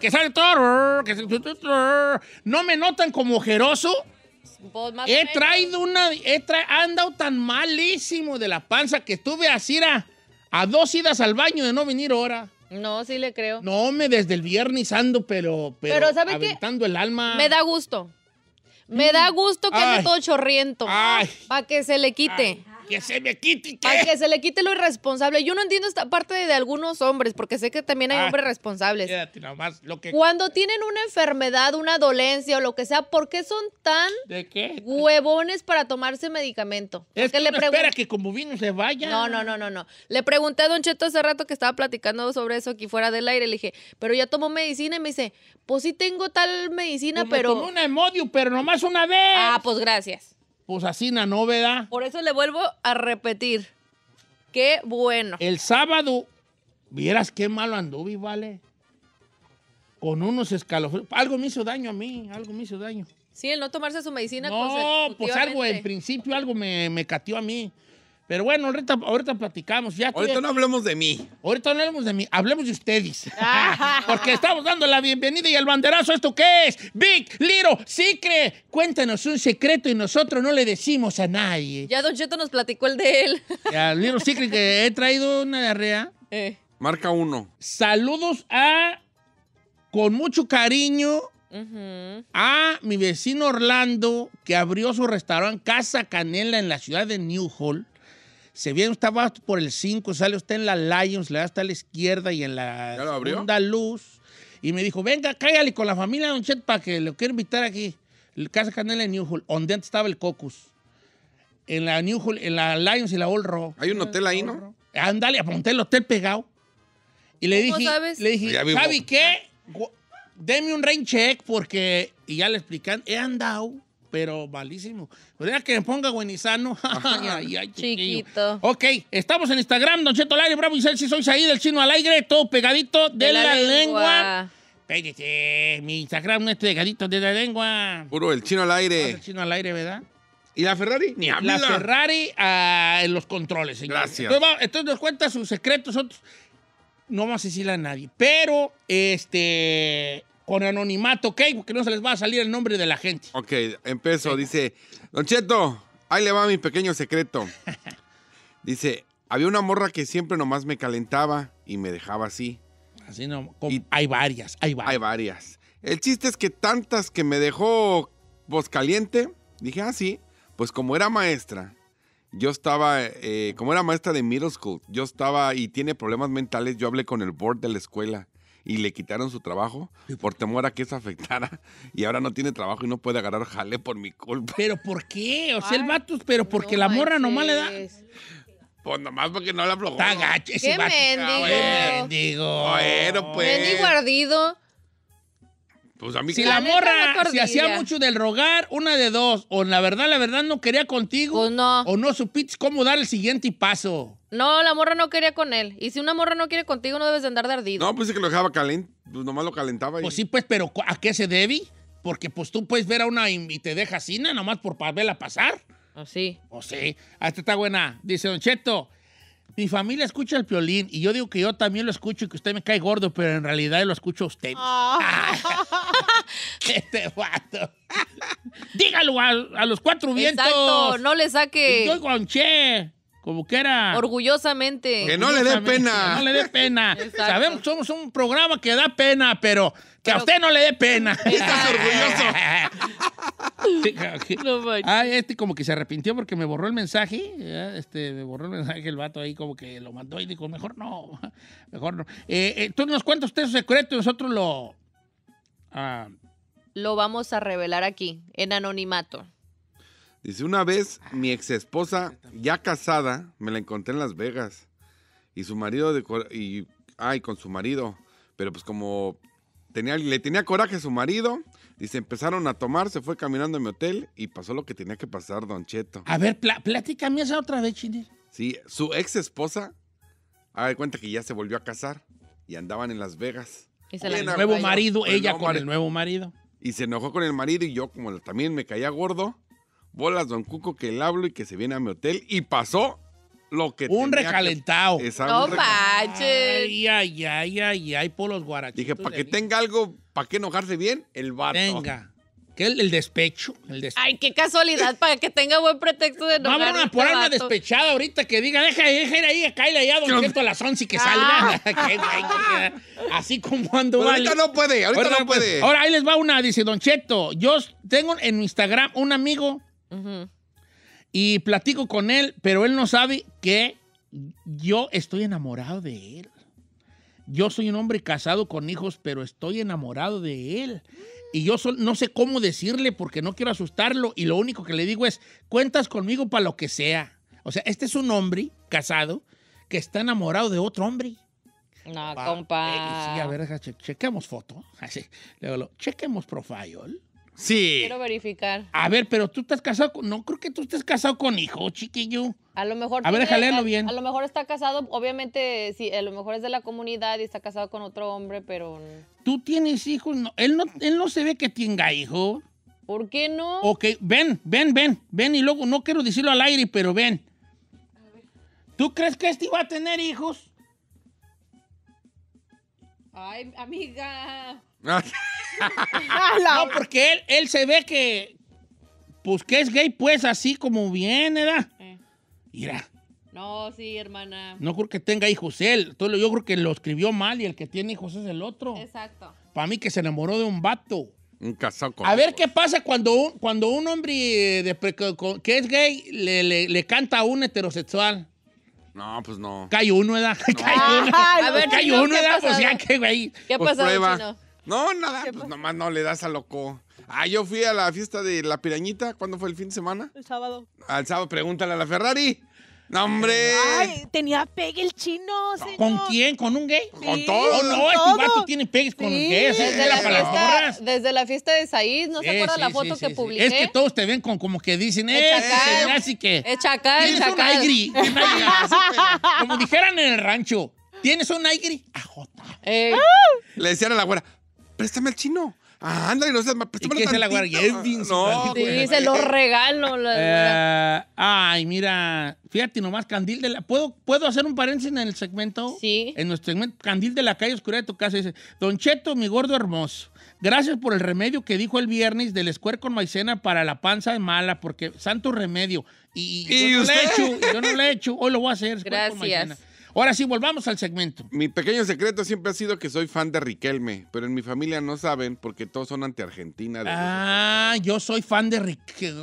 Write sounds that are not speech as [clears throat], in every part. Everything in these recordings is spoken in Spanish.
que sale todo, ¿No me notan como ojeroso? He traído una, he andado tan malísimo de la panza que estuve así a, dos idas al baño de no venir ahora. No, sí le creo. No, me desde el viernes ando, pero, pero, pero el alma. Me da gusto. Me da gusto que ande todo chorriento. para que se le quite. Que se me quite. que se le quite lo irresponsable. Yo no entiendo esta parte de, algunos hombres, porque sé que también hay ah, hombres responsables. Quédate nomás lo que... Cuando tienen una enfermedad, una dolencia o lo que sea, ¿por qué son tan ¿De qué? huevones para tomarse medicamento? Es que le espera que como vino se vaya. No, no, no, no, no. Le pregunté a Don Cheto hace rato que estaba platicando sobre eso aquí fuera del aire. Le dije, pero ya tomó medicina y me dice, pues sí tengo tal medicina, pero. con una emodio, pero nomás una vez. Ah, pues gracias. Pues así na novedad. Por eso le vuelvo a repetir. Qué bueno. El sábado, vieras qué malo anduve, ¿vale? Con unos escalofríos. Algo me hizo daño a mí, algo me hizo daño. Sí, el no tomarse su medicina. No, pues algo en principio, algo me, me cateó a mí. Pero bueno, ahorita, platicamos. Ya ahorita no hablemos de mí. Ahorita no hablemos de mí, hablemos de ustedes. Ah. [laughs] Porque estamos dando la bienvenida y el banderazo. ¿Esto qué es? Big Liro Sicre. Cuéntanos un secreto y nosotros no le decimos a nadie. Ya Don Cheto nos platicó el de él. [laughs] Ya, Liro Sicre, que he traído una diarrea. Eh. Marca uno. Saludos a, con mucho cariño, a mi vecino Orlando, que abrió su restaurante Casa Canela en la ciudad de Newhall. Se viene usted abajo por el 5, sale usted en la Lions, le da hasta la izquierda y en la segunda luz. Y me dijo, venga, cállale con la familia Don Chet para que lo quiero invitar aquí. El Casa Canela en Newhall, donde antes estaba el Cocus. En la Newhall, en la Lions y la Old Row. Hay un hotel ahí, ¿no? Ándale, apunté el hotel pegado. Y le dije, sabes? le dije, ¿sabes qué? Deme un rain check porque, y ya le explican, he andado pero malísimo. Podría que me ponga buenizano. [laughs] ay, Chiquito. Ok, estamos en Instagram, Don Cheto Bravo y Celsi, soy ahí del chino al aire, todo pegadito de, la, lengua. lengua. mi Instagram no es pegadito de la lengua. Puro el chino al aire. Ah, el chino al aire, ¿verdad? ¿Y la Ferrari? Ni habla. La Ferrari ah, en los controles, señor. Gracias. Entonces, nos cuenta sus secretos. Otros. No vamos a decirle a nadie. Pero, este con anonimato, ¿ok? Porque no se les va a salir el nombre de la gente. Ok, empiezo. Dice, Don Cheto, ahí le va mi pequeño secreto. [laughs] Dice, había una morra que siempre nomás me calentaba y me dejaba así. Así no, hay varias, hay varias. Hay varias. El chiste es que tantas que me dejó voz caliente, dije, ah, sí, pues como era maestra, yo estaba, eh, como era maestra de middle school, yo estaba y tiene problemas mentales, yo hablé con el board de la escuela y le quitaron su trabajo por temor a que se afectara [laughs] y ahora no tiene trabajo y no puede agarrar jale por mi culpa. ¿Pero por qué? O sea, el vato, pero porque la morra nomás le da... Pues nomás porque no la aflojó. Está gacho ese ¡Qué Bueno, pues. Pues si la, morra se hacía mucho del rogar, una de dos. O la verdad, la verdad no quería contigo. Pues no. O no supiste cómo dar el siguiente paso. No, la morra no quería con él. Y si una morra no quiere contigo, no debes de andar de ardido. No, pues es que lo dejaba caliente. Pues nomás lo calentaba. Y... Pues sí, pues, pero ¿a qué se debe? Porque pues tú puedes ver a una y te deja sin nomás por verla pasar. O pues sí. o pues sí. Hasta está buena. Dice Don Cheto. Mi familia escucha el piolín y yo digo que yo también lo escucho y que usted me cae gordo, pero en realidad lo escucho a usted. Ah. [laughs] este Dígalo a, los cuatro vientos. Exacto, no le saque. yo guanché. Como que era. Orgullosamente. Que no le dé pena. Que no le dé pena. [laughs] Sabemos, somos un programa que da pena, pero que a usted no le dé pena. [laughs] Estás orgulloso. Ah, este como que se arrepintió porque me borró el mensaje. ¿eh? Este, me borró el mensaje el vato ahí como que lo mandó y dijo, mejor no, [laughs] mejor no. Eh, eh, tú nos cuentas usted su secreto y nosotros lo... Ah, lo vamos a revelar aquí, en anonimato. Dice, una vez mi ex esposa, ya casada, me la encontré en Las Vegas. Y su marido, de, y, ay, con su marido. Pero pues como le tenía coraje a su marido. Dice, empezaron a tomar, se fue caminando a mi hotel y pasó lo que tenía que pasar, Don Cheto. A ver, plática platícame esa otra vez, Chile. Sí, su ex esposa, haga de cuenta que ya se volvió a casar y andaban en Las Vegas. el nuevo marido, ella con el nuevo marido. Y se enojó con el marido y yo, como también me caía gordo, bolas Don Cuco que le hablo y que se viene a mi hotel y pasó lo que Un recalentado. No un Ay, ay, ay, ay, ay, por los guarachos. Dije, para que tenga algo, para que enojarse bien, el vato. Venga. Que el, despecho. El Ay, qué casualidad para que tenga buen pretexto de no Vamos a este por una despechada ahorita que diga, deja, deja ir ahí, cállate allá, don Cheto, a las 11 y que ah. salga. [laughs] Así como ando. Pues ahorita no puede, ahorita no puede. ahora ahí les va una, dice Don Cheto. Yo tengo en Instagram un amigo y platico con él, pero él no sabe que yo estoy enamorado de él. Yo soy un hombre casado con hijos, pero estoy enamorado de él. Y yo no sé cómo decirle porque no quiero asustarlo. Y lo único que le digo es, cuentas conmigo para lo que sea. O sea, este es un hombre casado que está enamorado de otro hombre. No, compa. sí, a ver, chequemos foto. [laughs] Así. Luego, chequemos profile. Sí. Quiero verificar. A ver, pero tú estás casado con. No creo que tú estés casado con hijo, chiquillo. A lo mejor. A ver, déjale bien. A lo mejor está casado, obviamente, sí, a lo mejor es de la comunidad y está casado con otro hombre, pero. Tú tienes hijos. él, no, se ve que tenga hijo. ¿Por qué no? Ok, ven, ven, ven, ven y luego no quiero decirlo al aire, pero ven. ¿Tú crees que este va a tener hijos? Ay, amiga. [laughs] no, porque él, él se ve que, pues que es gay, pues así como viene ¿verdad? Mira. No, sí, hermana. No creo que tenga hijos él. yo creo que lo escribió mal y el que tiene hijos es el otro. Exacto. Para mí que se enamoró de un vato. Un casaco A ver qué pasa cuando un, cuando un hombre eh, que es gay le, canta a un heterosexual. No, pues no. Cayó uno, ¿verdad? [laughs] Cayó uno. uno, ¿verdad? Pues ya, que güey. ¿Qué pues pasó, Chino? No, nada, pues nomás no le das a loco. Ah, yo fui a la fiesta de la pirañita. ¿Cuándo fue el fin de semana? El sábado. Al sábado, pregúntale a la Ferrari. ¡No, hombre! Ay, tenía pegue el chino, señor. ¿Con quién? ¿Con un gay? con todo. Oh, no, este vato tiene pegues con sí. gays. ¿eh? Desde, la fiesta, desde la fiesta de Saíd ¿no se acuerda la foto que publiqué? Es que todos te ven con, como que dicen, ¡eh! Chacal. Así que. Es chacal, ¿tienes Un [laughs] como dijeran en el rancho, ¿tienes un aigri? Ajota. Eh. Le decían a la güera, préstame al chino. Ah, y no seas más ¿Y qué es el ah, No, lo regalo. Eh, ay, mira, fíjate nomás, candil de la... ¿puedo, ¿Puedo hacer un paréntesis en el segmento? Sí. En nuestro segmento, candil de la calle oscura de tu casa. Dice, Don Cheto, mi gordo hermoso, gracias por el remedio que dijo el viernes del Square con maicena para la panza de mala, porque santo remedio. Y, yo, No le he hecho, yo no lo he hecho, hoy lo voy a hacer. Gracias. Con maicena. Ahora sí, volvamos al segmento. Mi pequeño secreto siempre ha sido que soy fan de Riquelme, pero en mi familia no saben porque todos son anti-Argentina. Ah, yo soy fan de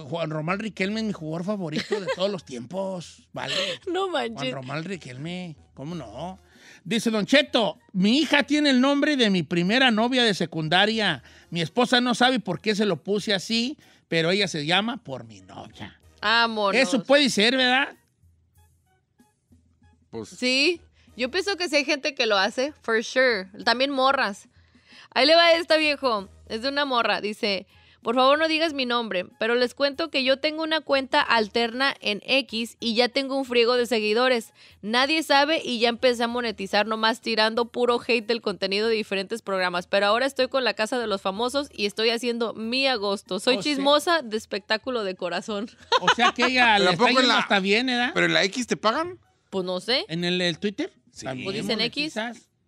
Juan Román Riquelme, mi jugador favorito de todos los tiempos. Vale. [laughs] No manches. Juan Román Riquelme, ¿cómo no? Dice Don Cheto, mi hija tiene el nombre de mi primera novia de secundaria. Mi esposa no sabe por qué se lo puse así, pero ella se llama por mi novia. Amor. Eso puede ser, ¿verdad? Pues, sí, yo pienso que sí hay gente que lo hace, for sure. También morras. Ahí le va esta viejo, es de una morra, dice, por favor no digas mi nombre, pero les cuento que yo tengo una cuenta alterna en X y ya tengo un friego de seguidores. Nadie sabe y ya empecé a monetizar nomás tirando puro hate del contenido de diferentes programas, pero ahora estoy con la casa de los famosos y estoy haciendo mi agosto. Soy chismosa de espectáculo de corazón. O sea que ella [laughs] la está, bien, ¿eh? ¿Pero en la X te pagan? Pues no sé. ¿En el, Twitter? Sí. ¿O dicen X?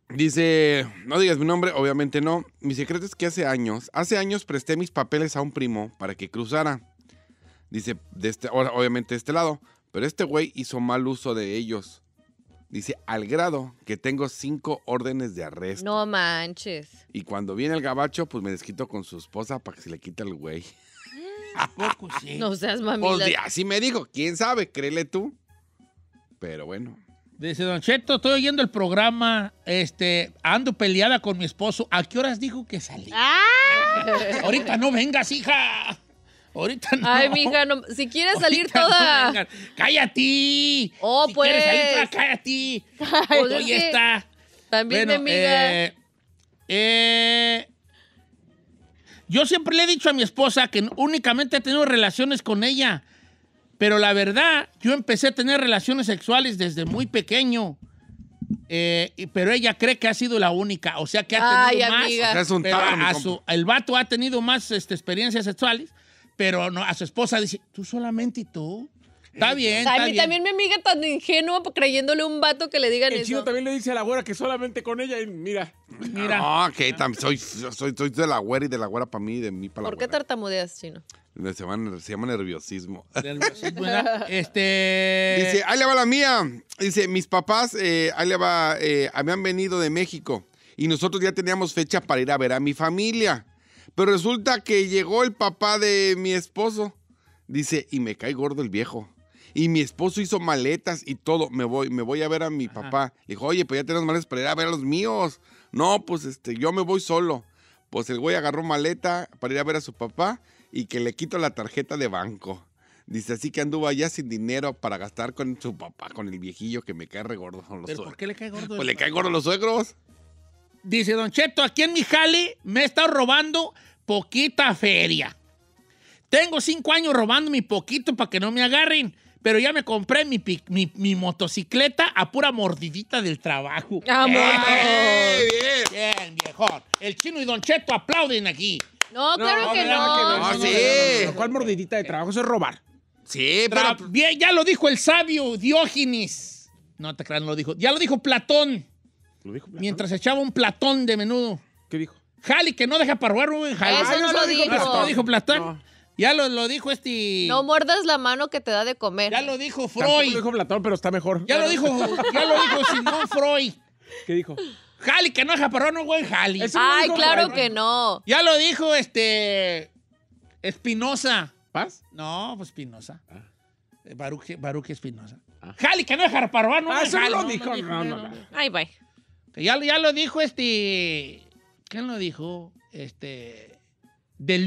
Dice, no digas mi nombre, obviamente no. Mi secreto es que hace años, hace años presté mis papeles a un primo para que cruzara. Dice, de este, obviamente de este lado, pero este güey hizo mal uso de ellos. Dice, al grado que tengo cinco órdenes de arresto. No manches. Y cuando viene el gabacho, pues me desquito con su esposa para que se le quite el güey. ¿A poco sí? No seas mamila. así me dijo, ¿quién sabe? Créele tú pero bueno. Dice Don Cheto, estoy oyendo el programa, este, ando peleada con mi esposo. ¿A qué horas dijo que salí? ¡Ah! Ahorita no vengas, hija. Ahorita no. Ay, mi no, si quieres salir toda. ¡Cállate! Oh, si quieres salir pues. toda, cállate. Pues hoy está. También me amiga. Eh, eh, yo siempre le he dicho a mi esposa que únicamente he tenido relaciones con ella. Pero la verdad, yo empecé a tener relaciones sexuales desde muy pequeño. Eh, pero ella cree que ha sido la única, o sea que ha tenido más. el vato ha tenido más este, experiencias sexuales, pero a su esposa dice, tú solamente y tú. Está eh, bien. a mí también mi amiga tan ingenua pues, creyéndole un vato que le digan el eso. El chino también le dice a la güera que solamente con ella, y mira. Mira. No, que okay, [laughs] soy, soy, soy, de la güera y de la güera para mí, y de mi para ¿Por qué tartamudeas, chino? Se llama, nerviosismo. [laughs] este. Dice, ahí le va la mía. Dice, mis papás, eh, ahí le va, eh, habían venido de México y nosotros ya teníamos fecha para ir a ver a mi familia. Pero resulta que llegó el papá de mi esposo. Dice, y me cae gordo el viejo. Y mi esposo hizo maletas y todo. Me voy, me voy a ver a mi papá. dijo, oye, pues ya tienes maletas para ir a ver a los míos. No, pues este, yo me voy solo. Pues el güey agarró maleta para ir a ver a su papá y que le quito la tarjeta de banco. Dice, así que anduvo allá sin dinero para gastar con su papá, con el viejillo que me cae regordo los ¿Pero ¿Por qué le cae gordo? Pues le cae gordo los suegros. Dice, Don Cheto, aquí en mi jale me he estado robando poquita feria. Tengo cinco años robando mi poquito para que no me agarren pero ya me compré mi, mi, motocicleta a pura mordidita del trabajo. mordidita ¡Eh! Bien, bien viejón. El chino y Don Cheto aplauden aquí. No, claro que, ah, no. no. ¿Cuál mordidita de trabajo? Eso es robar. Sí, pero... bien, ya lo dijo el sabio Diógenes. No te crean, lo dijo. Ya lo dijo Platón. ¿Lo dijo Platón? Mientras echaba un platón de menudo. ¿Qué dijo? Jali, que no deja para robar, Rubén. Jali. Ah, eso, no lo, dijo. Platón. dijo Platón. Ya lo, lo, dijo este. No muerdas la mano que te da de comer. Ya lo dijo Freud. Ya lo dijo Platón, pero está mejor. Ya lo dijo, ya lo dijo [laughs] no, Freud. ¿Qué dijo? Jali, que no es japarrón, no güey, Jali. Ay, claro que no. Ya lo dijo este. Espinosa. ¿Paz? No, pues Espinosa. Ah. Eh, Baruque Espinosa. Ah. Jali, que no es japarrón, no es ah, eso lo dijo. No, no, no, Ahí va. Ya, ya lo dijo este. ¿Quién lo dijo? Este. De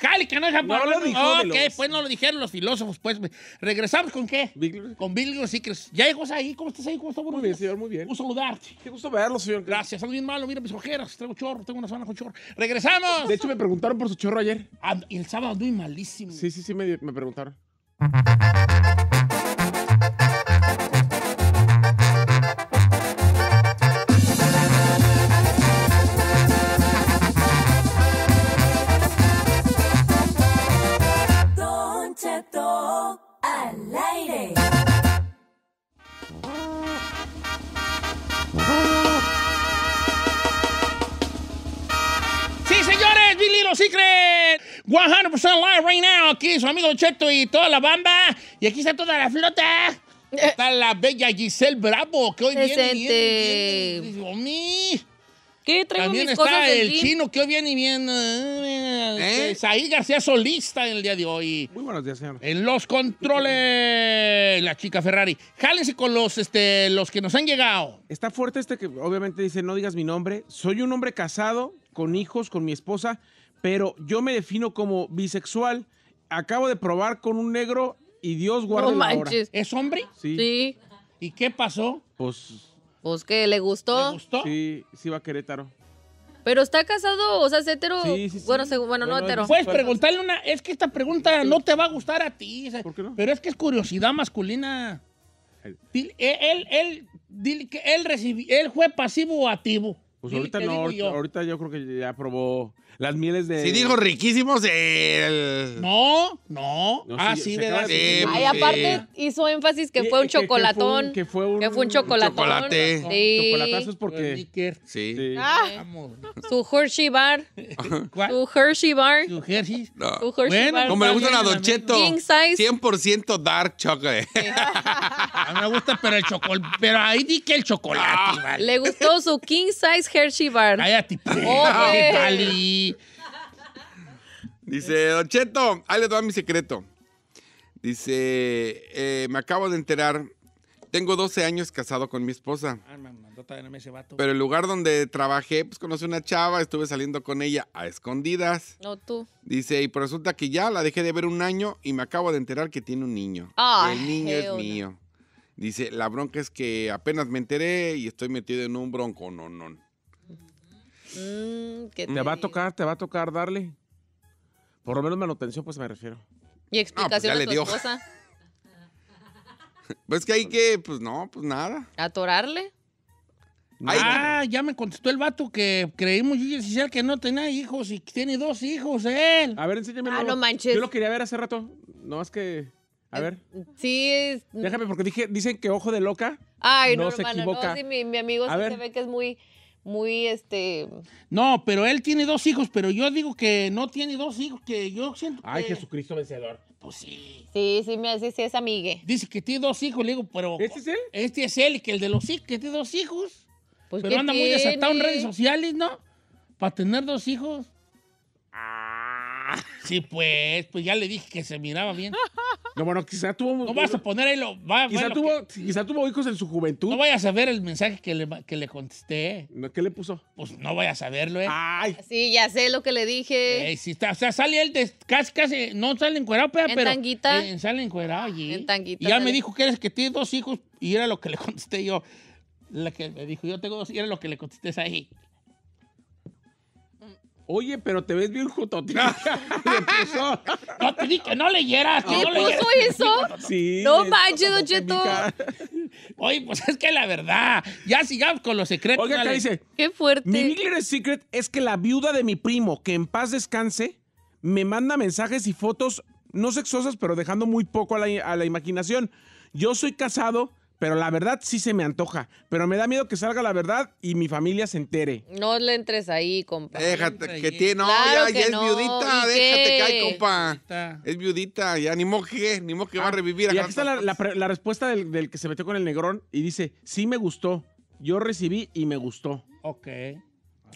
Jali, que no es No lo dijeron Ok, pues no lo dijeron los filósofos, pues. ¿Regresamos con qué? Big con Bill Secrets. ¿Ya llegó ahí? ¿Cómo estás ahí? ¿Cómo estás? Muy bien, señor, muy bien. Un saludarte. Qué gusto verlo, señor. Gracias, ando bien malo. Mira mis ojeras. Tengo chorro, tengo una zona con chorro. ¡Regresamos! De hecho, me preguntaron por su chorro ayer. Ah, el sábado anduve malísimo. Sí, sí, sí, me, me preguntaron. Secret. 100% live right now. Aquí su amigo Cheto y toda la banda. Y aquí está toda la flota. Eh. Está la bella Giselle Bravo, que hoy viene, viene, viene. ¿Qué traigo También está el chino que hoy viene bien. ¿Eh? ¿Eh? Saí García Solista en el día de hoy. Muy buenos días, señor. En los controles, la chica Ferrari. Jálense con los, este, los que nos han llegado. Está fuerte este que obviamente dice, no digas mi nombre. Soy un hombre casado, con hijos, con mi esposa pero yo me defino como bisexual. Acabo de probar con un negro y Dios guarda la ¿Es hombre? Sí. ¿Y qué pasó? Pues... Pues que le gustó. ¿Le gustó? Sí, sí va a Querétaro. Pero está casado, o sea, es hetero. Sí, sí, Bueno, bueno, no hetero. Puedes preguntarle una. Es que esta pregunta no te va a gustar a ti. ¿Por qué no? Pero es que es curiosidad masculina. Él, él, él, él, él fue pasivo o activo. Pues ahorita no, ahorita yo creo que ya probó las mieles de. Sí, dijo riquísimos el. No, no. ah, sí, de verdad. Ahí aparte hizo énfasis que fue un chocolatón. Que fue un, que fue un chocolatón. Chocolate. Sí. Chocolatazos porque. Sí. Ah. [laughs] su Hershey Bar. ¿Cuál? [laughs] Su Hershey Bar. Su Hershey. No. Su Hershey Bar. Como me gusta la Doncheto. King size. 100% dark chocolate. [laughs] a mí me gusta, pero el chocolate. Pero ahí di que el chocolate. Ah. Le gustó su King size Hershey Bar. Cállate, [laughs] Dice, Don Cheto, ahí les doy mi secreto. Dice, eh, me acabo de enterar. Tengo 12 años casado con mi esposa. Ay, ah, vato. Pero el lugar donde trabajé, pues conocí una chava, estuve saliendo con ella a escondidas. No tú. Dice, y pues, resulta que ya la dejé de ver un año y me acabo de enterar que tiene un niño. el niño es mío. Dice, la bronca es que apenas me enteré y estoy metido en un bronco, no, no. Mm, te va a tocar, te va a tocar darle. Por lo menos manutención, pues me refiero. Y explicación de ah, pues es [laughs] pues que hay que, pues no, pues nada. ¿Atorarle? Ah, ya me contestó el vato que creímos yo que no tenía hijos y tiene dos hijos él. A ver, enséñame. Ah, no manches. Yo lo quería ver hace rato. No más que. A ver. Sí. Es... Déjame, porque dije, dicen que ojo de loca. Ay, no, se equivoca. No, sí, mi, mi amigo sí se ve que es muy muy este. No, pero él tiene dos hijos, pero yo digo que no tiene dos hijos, que yo siento. Ay, Jesucristo vencedor. Pues sí. Sí, sí, me dice, es amigue. Dice que tiene dos hijos, le digo, pero. ¿Este es él? Este es él, que el de los hijos, que tiene dos hijos. Pues pero anda muy desatado en redes sociales, ¿no? Para tener dos hijos. Ah. Sí, pues, pues ya le dije que se miraba bien. [laughs] No, bueno, quizá tuvo. No vas a poner ahí lo. Va, quizá, tuvo, quizá, tuvo, hijos en su juventud. No vayas a ver el mensaje que le, que le contesté. ¿Qué le puso? Pues no vayas a saberlo ¿eh? Ay. Sí, ya sé lo que le dije. está, o sea, sale él de, casi, casi. No sale encuerado, pero. En tanguita. Eh, sale allí. En tanguita. Y ya me dijo que eres que tienes dos hijos y era lo que le contesté yo. La que me dijo, yo tengo dos, y era lo que le contesté ahí. Oye, pero te ves bien jutotín. [laughs] no te dije que no leyeras. ¿Qué no puso eso? Sí. No manches, Don Cheto. Oye, pues es que la verdad. Ya sigamos con los secretos. Oiga, ¿qué dice? Qué fuerte. Mi biggest secret es que la viuda de mi primo, que en paz descanse, me manda mensajes y fotos no sexosas, pero dejando muy poco a la imaginación. Yo soy casado pero la verdad sí se me antoja. Pero me da miedo que salga la verdad y mi familia se entere. No le entres ahí, compa. Déjate, que tiene. ya, es viudita. Déjate que hay, compa. Es viudita. Ya ni moque, ni moque va a ah, revivir. Y aquí está la, respuesta del, que se metió con el negrón y dice, sí me gustó. Yo recibí y me gustó. Ok.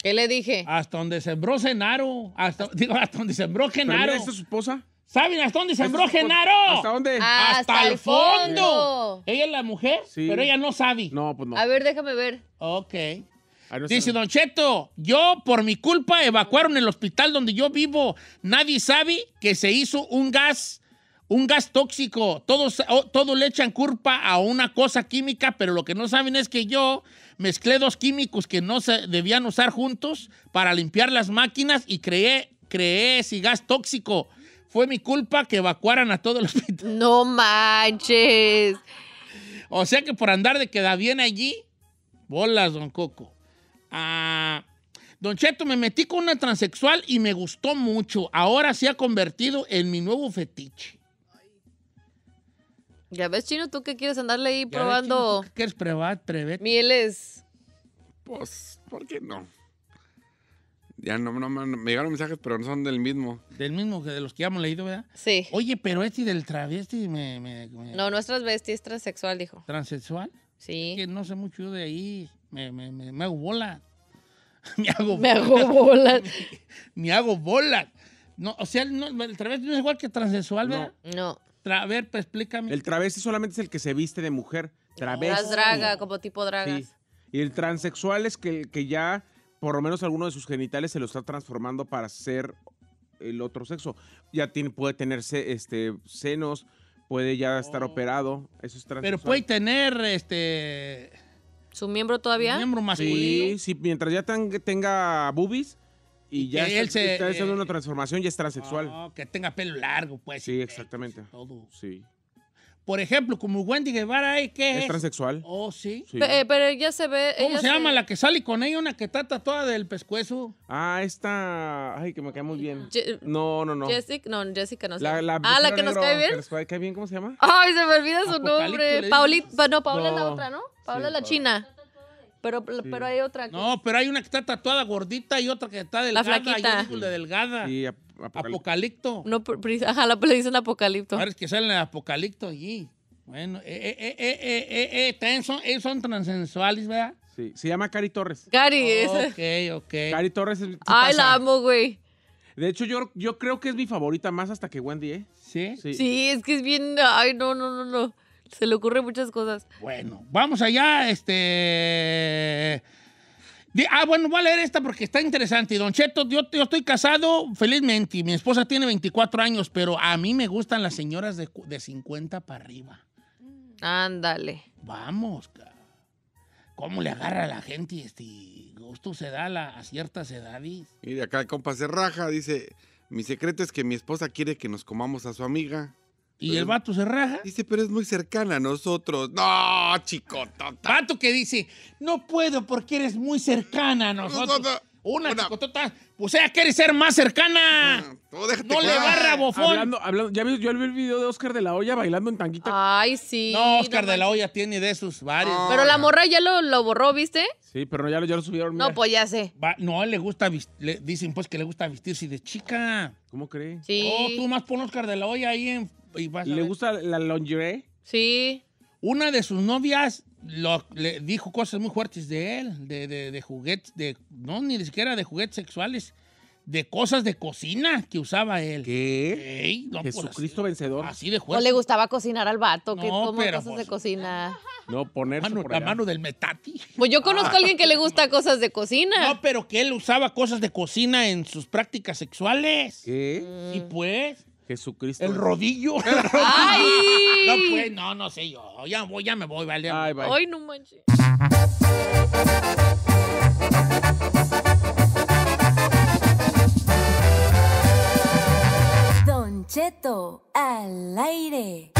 ¿Qué le dije? Hasta donde sembró Cenaro. Hasta, digo, hasta donde sembró ¿Esta es su esposa? ¿Saben hasta dónde sembró Genaro? ¿Hasta dónde? Hasta, el fondo. Ella es la mujer, pero ella no sabe. No, pues no. A ver, déjame ver. Ok. Dice Don Cheto, yo por mi culpa evacuaron el hospital donde yo vivo. Nadie sabe que se hizo un gas, un gas tóxico. Todos, oh, todo le echan culpa a una cosa química, pero lo que no saben es que yo mezclé dos químicos que no se debían usar juntos para limpiar las máquinas y creé, creé ese gas tóxico fue mi culpa que evacuaran a todos [laughs] los. hospital. No manches. O sea que por andar de queda bien allí, bolas, don Coco. Ah, don Cheto, me metí con una transexual y me gustó mucho. Ahora se ha convertido en mi nuevo fetiche. Ya ves, Chino, tú que quieres andarle ahí probando. quieres probar, Mieles. Pues, ¿por qué no? Ya no, no, me llegaron mensajes, pero no son del mismo. Del mismo, de los que ya hemos leído, ¿verdad? Sí. Oye, pero este del travesti me... No, no es travesti, es transexual, dijo. ¿Transexual? Sí. que no sé mucho de ahí. Me, me, me, hago bola. me hago bola. [laughs] [laughs] me, hago bola. No, o sea, el travesti no es igual que transexual, ¿verdad? No. traver A ver, pues explícame. El travesti solamente es el que se viste de mujer. Travesti. Las draga, como tipo dragas. Sí. Y el transexual es que, que ya por lo menos alguno de sus genitales se lo está transformando para ser el otro sexo. Ya tiene, puede tener este, senos, puede ya estar oh. operado. Eso es Pero puede tener este. ¿Su miembro todavía? miembro masculino. Sí, mientras ya tenga boobies y, ya está, haciendo eh, una transformación, ya es transexual. Oh, que tenga pelo largo, pues. Sí, exactamente. Todo. Sí. Por ejemplo, como Wendy Guevara, hay ¿qué es? transexual. Oh, sí. Eh, pero ella se ve. ¿Cómo se, llama la que sale con ella, una que trata toda del pescuezo? Ah, esta. Ay, que me cae muy bien. no, no, no. Jessica, no, Jessica no sé. La, ah, la que nos cae bien. Que cae bien, ¿cómo se llama? Ay, se me olvida su nombre. Paulita no, Paula es la otra, ¿no? Paula es la china pero, pero hay otra. No, pero hay una que está tatuada gordita y otra que está delgada. La flaquita. delgada. Sí, apocalipto. No, pero, dice le dicen apocalipto. es que salen el apocalipto allí. Bueno, eh, eh, eh, eh, eh, eh, eh, eh son, son transensuales, ¿verdad? Sí, se llama Cari Torres. Cari, esa. Ok, ok. Cari Torres es. Ay, la amo, güey. De hecho, yo, yo creo que es mi favorita más hasta que Wendy, ¿eh? ¿Sí? ¿Sí? Sí, es que es bien. Ay, no, no, no, no. Se le ocurre muchas cosas. Bueno, vamos allá, este... Ah, bueno, voy a leer esta porque está interesante. Don Cheto, yo, estoy casado felizmente y mi esposa tiene 24 años, pero a mí me gustan las señoras de, 50 para arriba. Ándale. Vamos, ¿cómo le agarra a la gente este gusto se da a ciertas edades? Y de acá el compa se raja, dice, mi secreto es que mi esposa quiere que nos comamos a su amiga. Y el vato se raja. Dice, pero es muy cercana a nosotros. No, chico. Tonta. Vato que dice, no puedo porque eres muy cercana a nosotros. Una, una... chicotota. Pues ella quiere ser más cercana. Ah, no, déjate le barra bofón. Hablando, ya vi, yo vi el video de Oscar de la Hoya bailando en tanguita. Ay, sí. No, Oscar de la Hoya tiene de esos varios. Pero la morra ya lo, lo, borró, ¿viste? Sí, pero ya lo, ya lo subieron. No, pues ya sé. no, le gusta, dicen pues que le gusta vestirse de chica. ¿Cómo cree? Sí. Oh, tú más pon Oscar de la Hoya ahí en, y ¿Le gusta la lingerie? Sí. Una de sus novias le dijo cosas muy fuertes de él, de, de, juguetes, de, no, ni siquiera de juguetes sexuales, de cosas de cocina que usaba él. ¿Qué? Pues, Jesucristo vencedor. Así de fuerte. No le gustaba cocinar al vato, que no, cosas de pues, cocina. No, poner la, la mano del metati. Pues yo conozco a ah. alguien que le gusta cosas de cocina. No, pero que él usaba cosas de cocina en sus prácticas sexuales. ¿Qué? Y pues. Jesucristo. El rodillo. El [laughs] rodillo. ¡Ay! No, pues, no, no sé yo. Ya voy, ya me voy, vale. Ay, no manches. Don Cheto, al aire.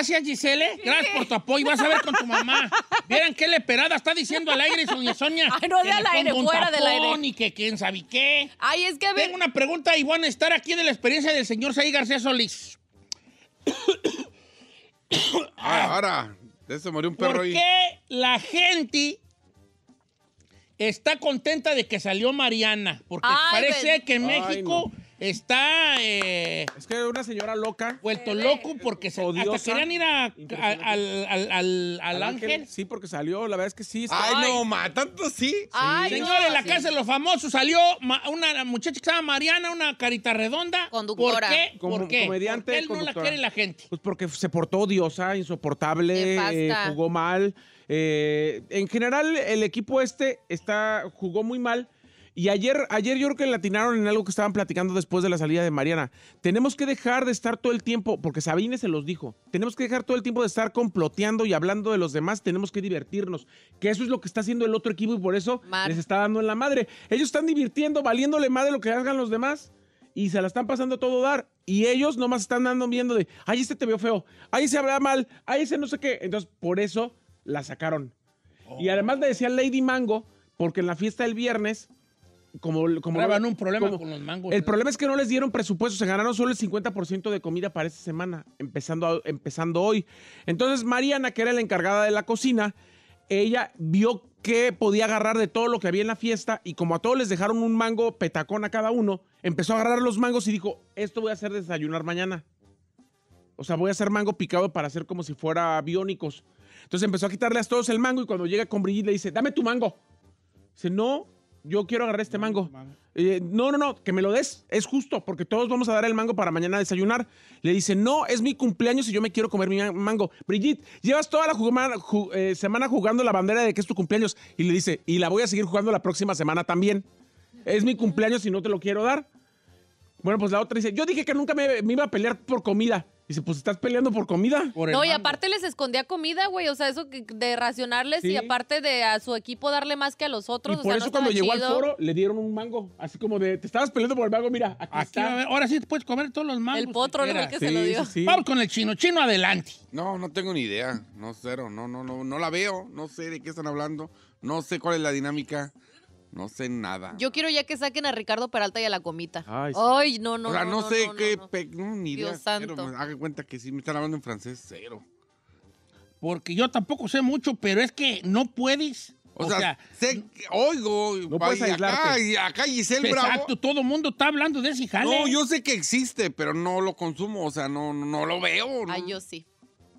Gracias, Gisele. Gracias por tu apoyo. Vas a ver con tu mamá. Vieran qué leperada está diciendo al aire, Sonia Sonia. no, de al aire, fuera del aire. Y que quién sabe qué. Ay, es que Tengo una pregunta y van a estar aquí de la experiencia del señor Saí García Solís. [coughs] ahora, ahora. De murió un perro ¿Por qué la gente está contenta de que salió Mariana? Porque parece pues, que México está. Eh, es que una señora loca. Vuelto loco porque se, hasta querían ir a, al, al- al- ángel. Sí, porque salió, la verdad es que sí. Ay, no, ma, tanto sí. Ay, Señores, en la casa de los famosos salió una muchacha que se llama Mariana, una carita redonda. Conductora. ¿Por qué? ¿Por qué? Porque él no la quiere la gente. Pues porque se portó odiosa, insoportable, eh, jugó mal. Eh, en general, el equipo este está, jugó muy mal. Y ayer, ayer yo creo que latinaron en algo que estaban platicando después de la salida de Mariana. Tenemos que dejar de estar todo el tiempo, porque Sabine se los dijo, tenemos que dejar todo el tiempo de estar comploteando y hablando de los demás, tenemos que divertirnos, que eso es lo que está haciendo el otro equipo y por eso les está dando en la madre. Ellos están divirtiendo, valiéndole madre lo que hagan los demás y se la están pasando a todo dar. Y ellos nomás están dando viendo de, ahí este te veo feo, ahí se habla mal, ahí se no sé qué. Entonces, por eso la sacaron. Y oh. además le decía Lady Mango, porque en la fiesta del viernes como, como un problema con los mangos. El ¿eh? problema es que no les dieron presupuesto, se ganaron solo el 50% de comida para esta semana, empezando, empezando hoy. Entonces Mariana, que era la encargada de la cocina, ella vio que podía agarrar de todo lo que había en la fiesta y como a todos les dejaron un mango petacón a cada uno, empezó a agarrar los mangos y dijo, esto voy a hacer desayunar mañana. O sea, voy a hacer mango picado para hacer como si fuera biónicos. Entonces empezó a quitarle a todos el mango y cuando llega con Brigitte le dice, dame tu mango. Dice, no, yo quiero agarrar este mango. Este eh, no, no, no, que me lo des. Es justo, porque todos vamos a dar el mango para mañana desayunar. Le dice, no, es mi cumpleaños y yo me quiero comer mi mango. Brigitte, llevas toda la eh, semana jugando la bandera de que es tu cumpleaños. Y le dice, y la voy a seguir jugando la próxima semana también. Es mi cumpleaños y no te lo quiero dar. Bueno, pues la otra dice, yo dije que nunca me iba a pelear por comida. Dice, pues estás peleando por comida. no, y aparte les escondía comida, güey. O sea, eso de racionarles y aparte de a su equipo darle más que a los otros. Y por eso cuando llegó al foro le dieron un mango. Así como de, te estabas peleando por el mango, mira, aquí, Ahora sí te puedes comer todos los mangos. El potro, el se lo dio. con el chino. Chino, adelante. No, no tengo ni idea. No, cero. No, no, no. No la veo. No sé de qué están hablando. No sé cuál es la dinámica. No sé nada. Yo quiero ya que saquen a Ricardo Peralta y a la comita. Ay, no, no. O sea, no, no sé qué. Dios santo. Hagan cuenta que sí me están hablando en francés, cero. Porque yo tampoco sé mucho, pero es que no puedes. O, sea, sé que oigo. No puedes aislarte. acá, y acá Giselle Bravo. Exacto, todo el mundo está hablando de ese jale. No, yo sé que existe, pero no lo consumo. O sea, no, no lo veo. Ay, ah, yo sí.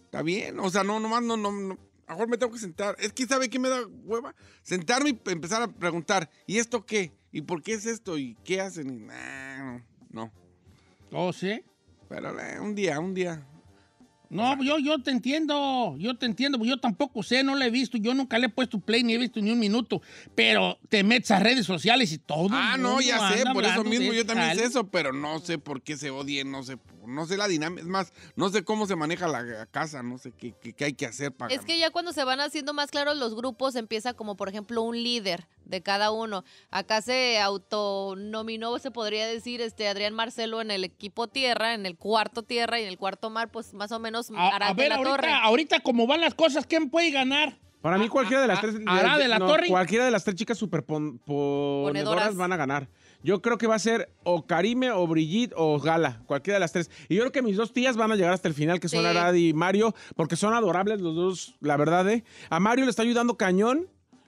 Está bien. O sea, no, nomás no, no mejor me tengo que sentar. Es que ¿sabe qué me da hueva? Sentarme y empezar a preguntar, ¿y esto qué? ¿Y por qué es esto? ¿Y qué hacen? Y no, no. ¿Oh, sí? Pero eh, un día, un día. No, yo, te entiendo, yo te entiendo, pues yo tampoco sé, no la he visto, yo nunca le he puesto play ni he visto ni un minuto, pero te metes a redes sociales y todo. Ah, no, ya sé, por eso mismo yo también sé eso, pero no sé por qué se odien, no sé, no sé la dinámica, es más, no sé cómo se maneja la casa, no sé qué, qué, hay que hacer para... Es que ya cuando se van haciendo más claros los grupos, empieza como por ejemplo un líder de cada uno. Acá se autonominó, se podría decir, este Adrián Marcelo en el equipo tierra, en el cuarto tierra y en el cuarto mar, pues más o menos a, ver, ahorita, como van las cosas, ¿quién puede ganar? Para mí ah, cualquiera de las ah, tres... de la Torre. Cualquiera de las tres chicas superponedoras van a ganar. Yo creo que va a ser o Karime o Brigitte o Gala, cualquiera de las tres. Y yo creo que mis dos tías van a llegar hasta el final, que son Arad y Mario, porque son adorables los dos, la verdad, ¿eh? A Mario le está ayudando cañón,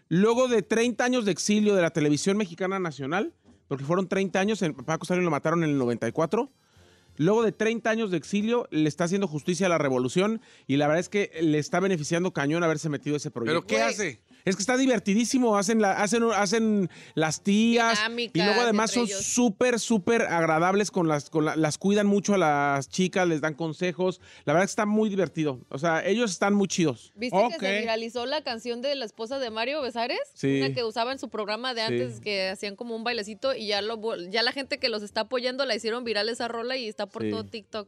luego de 30 años de exilio de la televisión mexicana nacional, porque fueron 30 años, en, Paco y lo mataron en el 94 luego de 30 años de exilio, le está haciendo justicia a la revolución y la verdad es que le está beneficiando cañón haberse metido ese proyecto. ¿Pero qué hace? Es que está divertidísimo. Hacen, la, hacen, hacen las tías. y luego además son súper, súper agradables con las, con las cuidan mucho a las chicas, les dan consejos. La verdad que está muy divertido. O sea, ellos están muy chidos. ¿Viste que se viralizó la canción de la esposa de Mario Besares? Una que usaba en su programa de antes que hacían como un bailecito y ya, lo, la gente que los está apoyando la hicieron viral esa rola y está por todo TikTok.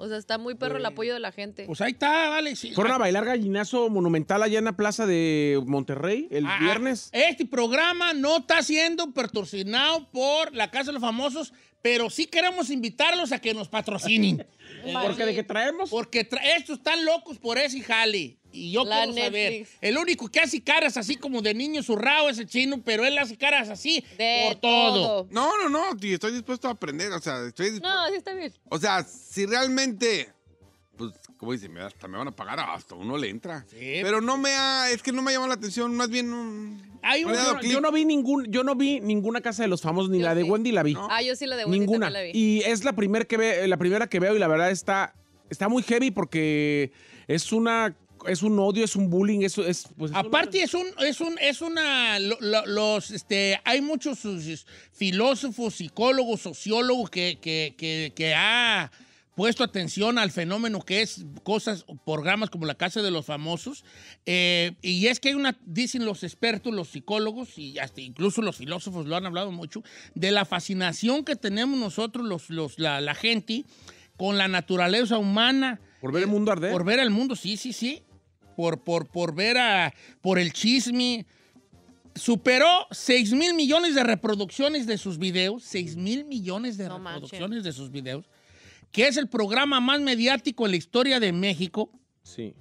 O sea, está muy perro el apoyo de la gente. Pues ahí está, vale. Sí. Fueron a bailar gallinazo monumental allá en la plaza de Monterrey el ah, ah, viernes. Este programa no está siendo pertorcinado por la Casa de los Famosos, pero sí queremos invitarlos a que nos patrocinen. [laughs] porque de que traemos. Porque estos están locos por ese jale. Y yo puedo quiero saber. El único que hace caras así como de niño zurrado es el chino, pero él hace caras así por todo. No, no, no, estoy dispuesto a aprender. O sea, estoy dispuesto. No, sí está bien. O sea, si realmente pues, ¿cómo dicen? Me, hasta me van a pagar, hasta uno le entra. Pero pues no me ha, es que no me llamado la atención, más bien... Un, Hay yo, no vi ningún, yo no vi ninguna casa de los famosos, ni la de Wendy la vi. Ah, yo sí la de Wendy ninguna. la vi. Y es la, que ve, la primera que veo y la verdad está, está muy heavy porque es una es un odio, es un bullying, eso es. Pues, Aparte es un, es un, es una, los, este, hay muchos filósofos, psicólogos, sociólogos que, que, que, ah, puesto atención al fenómeno que es cosas, programas como La Casa de los Famosos. Eh, y es que hay una, dicen los expertos, los psicólogos y hasta incluso los filósofos lo han hablado mucho, de la fascinación que tenemos nosotros, los, los, la, gente, con la naturaleza humana. Por ver el mundo arder. Por ver el mundo, sí, sí, sí. Por, por, por ver a, por el chisme. Superó 6 mil millones de reproducciones de sus videos. 6 mil millones de reproducciones de sus videos que es el programa más mediático en la historia de México. Sí.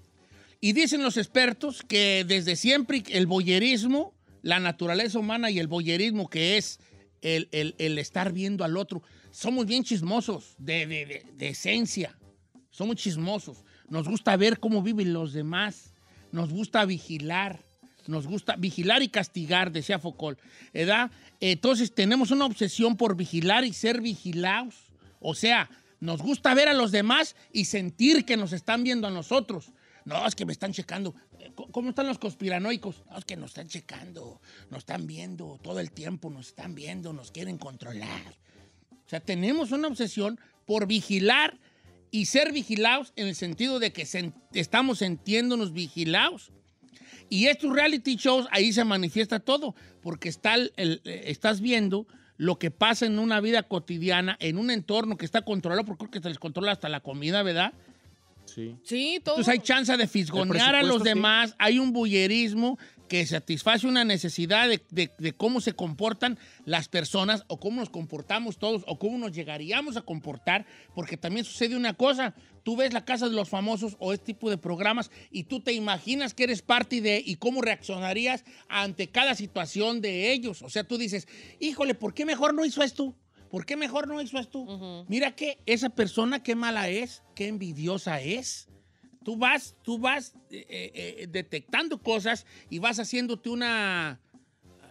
Y dicen los expertos que desde siempre el boyerismo, la naturaleza humana y el boyerismo que es el, estar viendo al otro, somos bien chismosos de, esencia, somos chismosos, nos gusta ver cómo viven los demás, nos gusta vigilar, nos gusta vigilar y castigar, decía Foucault, Entonces tenemos una obsesión por vigilar y ser vigilados, o sea, nos gusta ver a los demás y sentir que nos están viendo a nosotros. No, es que me están checando. Eh, ¿Cómo están los conspiranoicos? No, es que nos están checando, nos están viendo todo el tiempo, nos están viendo, nos quieren controlar. O sea, tenemos una obsesión por vigilar y ser vigilados en el sentido de que estamos sintiéndonos vigilados. Y estos reality shows, ahí se manifiesta todo, porque está eh, estás viendo lo que pasa en una vida cotidiana, en un entorno que está controlado, porque creo que se les controla hasta la comida, ¿verdad? Sí. Sí, todo. Entonces hay chance de fisgonear a los demás, hay un bullerismo que satisface una necesidad de, cómo se comportan las personas o cómo nos comportamos todos o cómo nos llegaríamos a comportar, porque también sucede una cosa, tú ves la casa de los famosos o este tipo de programas y tú te imaginas que eres parte de y cómo reaccionarías ante cada situación de ellos, o sea, tú dices, híjole, ¿por qué mejor no hizo esto? ¿Por qué mejor no hizo esto? Mira que esa persona qué mala es, qué envidiosa es tú vas, tú vas eh, eh, eh, detectando cosas y vas haciéndote una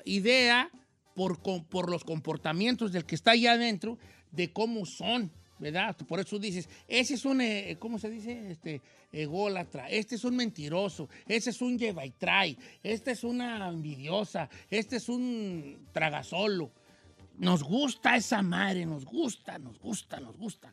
idea por, por los comportamientos del que está allá adentro de cómo son. ¿verdad? Por eso dices, ese es un, ¿cómo se dice? Este, ególatra, este es un mentiroso, ese es un lleva y trae, esta es una envidiosa, este es un tragasolo. Nos gusta esa madre, nos gusta, nos gusta, nos gusta.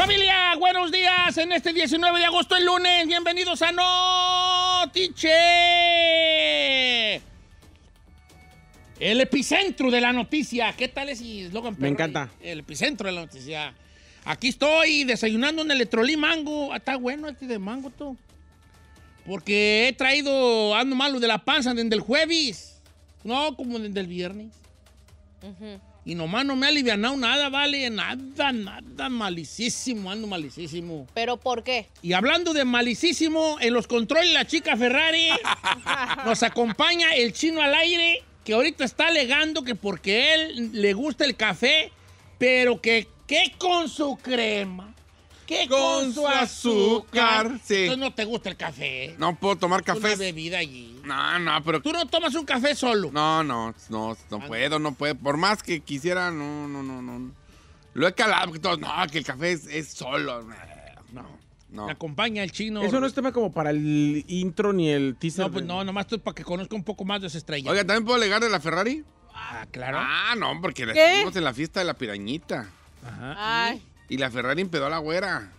Familia, buenos días en este 19 de agosto, el lunes. Bienvenidos a Notiche. El epicentro de la noticia. ¿Qué tal es Logan Me encanta. El epicentro de la noticia. Aquí estoy desayunando en el electrolí mango. Ah, está bueno este de mango, tú. Porque he traído, ando malo de la panza desde el jueves. No, como desde el viernes. Ajá. Y nomás no me ha alivianado nada, vale, nada, nada, malicísimo, ando malicísimo. ¿Pero por qué? Y hablando de malicísimo, en los controles la chica Ferrari [laughs] nos acompaña el chino al aire, que ahorita está alegando que porque él le gusta el café, pero que, ¿qué con su crema? con, su azúcar. Entonces no te gusta el café. No puedo tomar café. bebida allí. No, no, pero. Tú no tomas un café solo. No, no, no, no ah, puedo, no puedo. Por más que quisiera, no, no, no, no. Lo he calado no, que el café es, solo. No. No. acompaña el chino. Eso no es tema como para el intro ni el teaser. No, pues no, nomás tú para que conozca un poco más de esa estrella. Oiga, ¿también puedo alegar de la Ferrari? Ah, claro. Ah, no, porque la estuvimos en la fiesta de la pirañita. Ajá. Ay. Y la Ferrari empedó a la güera.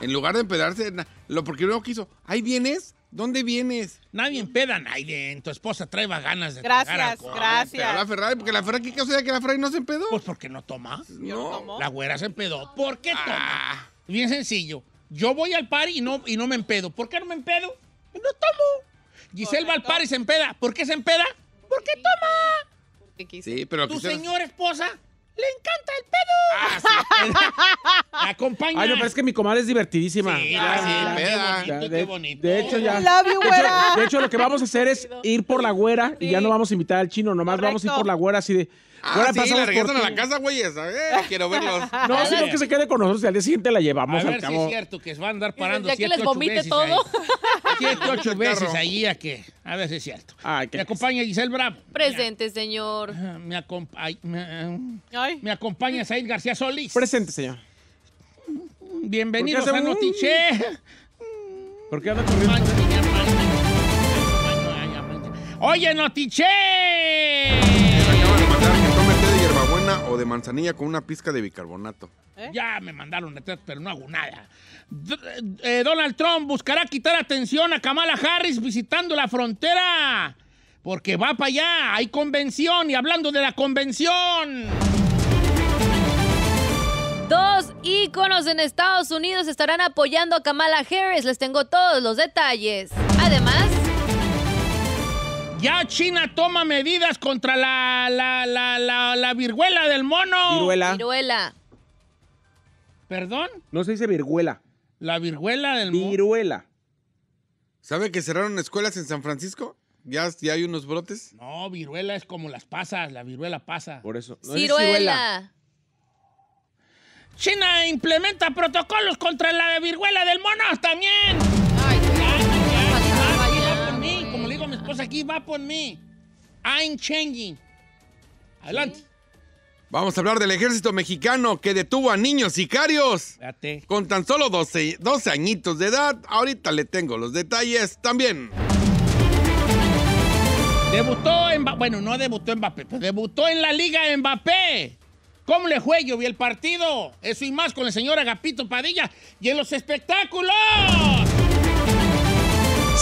En lugar de empedarse, lo porque luego quiso. ¿Ahí vienes? ¿Dónde vienes? Nadie empeda a nadie. Tu esposa trae ganas de Gracias, gracias. la Ferrari, porque la Ferrari, ¿qué causa de que la Ferrari no se empedó? Pues porque no toma. No. La güera se empedó. ¿Por qué toma? Ah. Bien sencillo. Yo voy al par y no, y no me empedo. ¿Por qué no me empedo? No tomo. Giselle va al party y se empeda. ¿Por qué se empeda? Porque toma. Sí, pero... Tu señora esposa ¡Le encanta el pedo! Ah, sí. [laughs] Acompaña. Ay, no, pero es que mi comadre es divertidísima. Sí, ah, sí, pedo! Qué bonito, de, qué bonito. De hecho, ya. You, de, hecho, de hecho, lo que vamos a hacer es ir por la güera y ya no vamos a invitar al chino, nomás vamos a ir por la güera así de. Ah, güera, sí, regresan a la casa, güey! Eh, quiero verlos. [laughs] No, sino que se quede con nosotros y al día siguiente la llevamos a ver, al cabo. Si es cierto que se van a andar parando. Ya que les vomite todo. Siete, ocho [laughs] veces ahí, a que. A veces es cierto. me acompaña Giselle Bravo. Presente, señor. Me, eh, me, acompaña Said García Solís. Presente, señor. Bienvenidos a Notiché Notiche. ¿Por qué anda Oye, Notiche o de manzanilla con una pizca de bicarbonato. ¿Eh? Ya me mandaron pero no hago nada. Eh, Donald Trump buscará quitar atención a Kamala Harris visitando la frontera. Porque va para allá, hay convención y hablando de la convención. Dos íconos en Estados Unidos estarán apoyando a Kamala Harris. Les tengo todos los detalles. Además... Ya China toma medidas contra la, la, la, viruela del mono. Viruela. Viruela. ¿Perdón? No se dice viruela. La viruela del mono. Viruela. ¿Sabe que cerraron escuelas en San Francisco? ¿Ya, hay unos brotes? No, viruela es como las pasas, la viruela pasa. Por eso. Viruela. China implementa protocolos contra la viruela del mono también. Pues aquí va por mí. I'm changing. Adelante. Vamos a hablar del ejército mexicano que detuvo a niños sicarios. Con tan solo 12, 12 añitos de edad. Ahorita le tengo los detalles también. Debutó en. Bueno, no debutó en Mbappé, debutó en la Liga Mbappé. ¿Cómo le juego Yo vi el partido. Eso y más con el señor Agapito Padilla y en los espectáculos.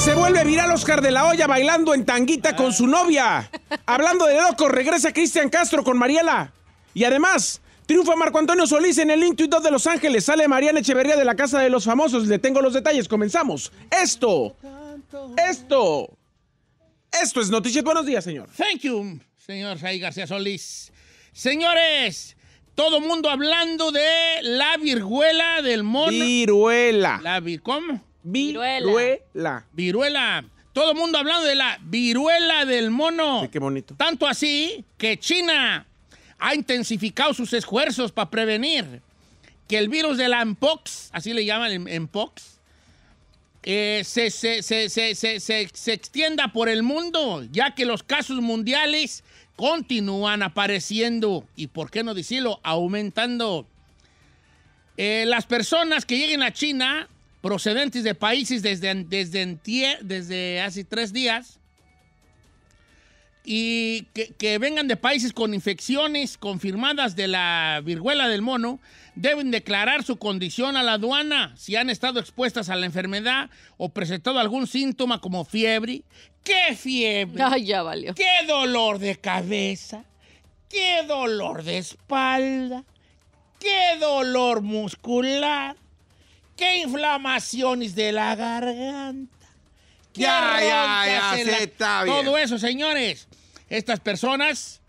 Se vuelve viral Oscar de la Hoya bailando en tanguita con su novia. Hablando de loco, regresa Cristian Castro con Mariela. Y además, triunfa Marco Antonio Solís en el Intuit 2 de Los Ángeles. Sale Mariana Echeverría de la Casa de los Famosos. Le tengo los detalles. Comenzamos. Esto. Esto. Esto es Noticias. Buenos días, señor. Thank you, señor Jai García Solís. Señores, todo mundo hablando de la viruela del mono. Viruela. La vir ¿Cómo? Viruela. Viruela. Todo el mundo hablando de la viruela del mono. qué bonito. Tanto así que China ha intensificado sus esfuerzos para prevenir que el virus de la Mpox, así le llaman Mpox, eh, se, extienda por el mundo, ya que los casos mundiales continúan apareciendo y, por qué no decirlo, aumentando. Eh, las personas que lleguen a China procedentes de países desde, desde, hace tres días y que, vengan de países con infecciones confirmadas de la viruela del mono deben declarar su condición a la aduana si han estado expuestas a la enfermedad o presentado algún síntoma como fiebre. ¡Qué fiebre! ya valió. ¡Qué dolor de cabeza! ¡Qué dolor de espalda! ¡Qué dolor muscular! ¿Qué inflamaciones de la garganta? ya, ya, ya, está Todo eso, señores. Estas personas,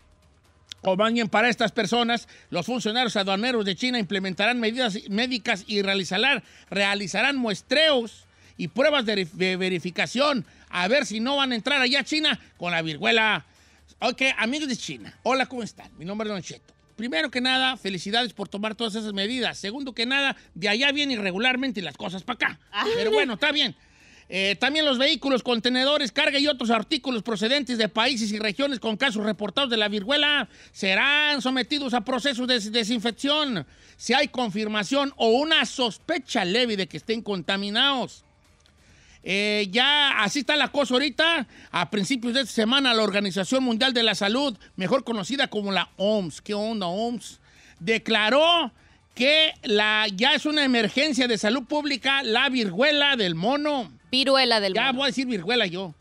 o van para estas personas, los funcionarios aduaneros de China implementarán medidas médicas y realizarán, realizarán muestreos y pruebas de, verificación a ver si no van a entrar allá a China con la viruela. Ok, amigos de China, hola, ¿cómo están? Mi nombre es Don Cheto primero que nada, felicidades por tomar todas esas medidas. Segundo que nada, de allá viene irregularmente las cosas para acá. Pero bueno, está bien. Eh, también los vehículos, contenedores, carga y otros artículos procedentes de países y regiones con casos reportados de la viruela serán sometidos a procesos de desinfección si hay confirmación o una sospecha leve de que estén contaminados. Eh, ya así está la cosa ahorita. A principios de esta semana, la Organización Mundial de la Salud, mejor conocida como la OMS, ¿qué onda OMS? Declaró que la, ya es una emergencia de salud pública la viruela del mono. Viruela del mono. Ya voy a decir viruela yo.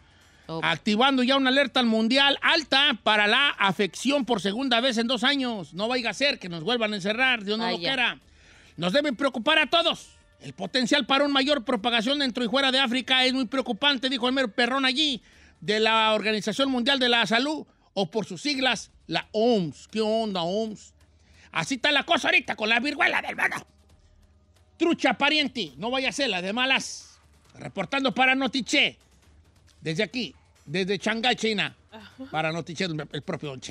Activando ya una alerta mundial alta para la afección por segunda vez en dos años. No vaya a ser que nos vuelvan a encerrar, Dios no ah, lo quiera. Nos deben preocupar a todos. El potencial para una mayor propagación dentro y fuera de África es muy preocupante, dijo el mero perrón allí, de la Organización Mundial de la Salud, o por sus siglas, la OMS. ¿Qué onda, OMS? Así está la cosa ahorita con la viruela del vago. Trucha pariente, no vaya a ser la de malas. Reportando para Notiche, desde aquí, desde Shanghái, China, para Notiche, el propio Don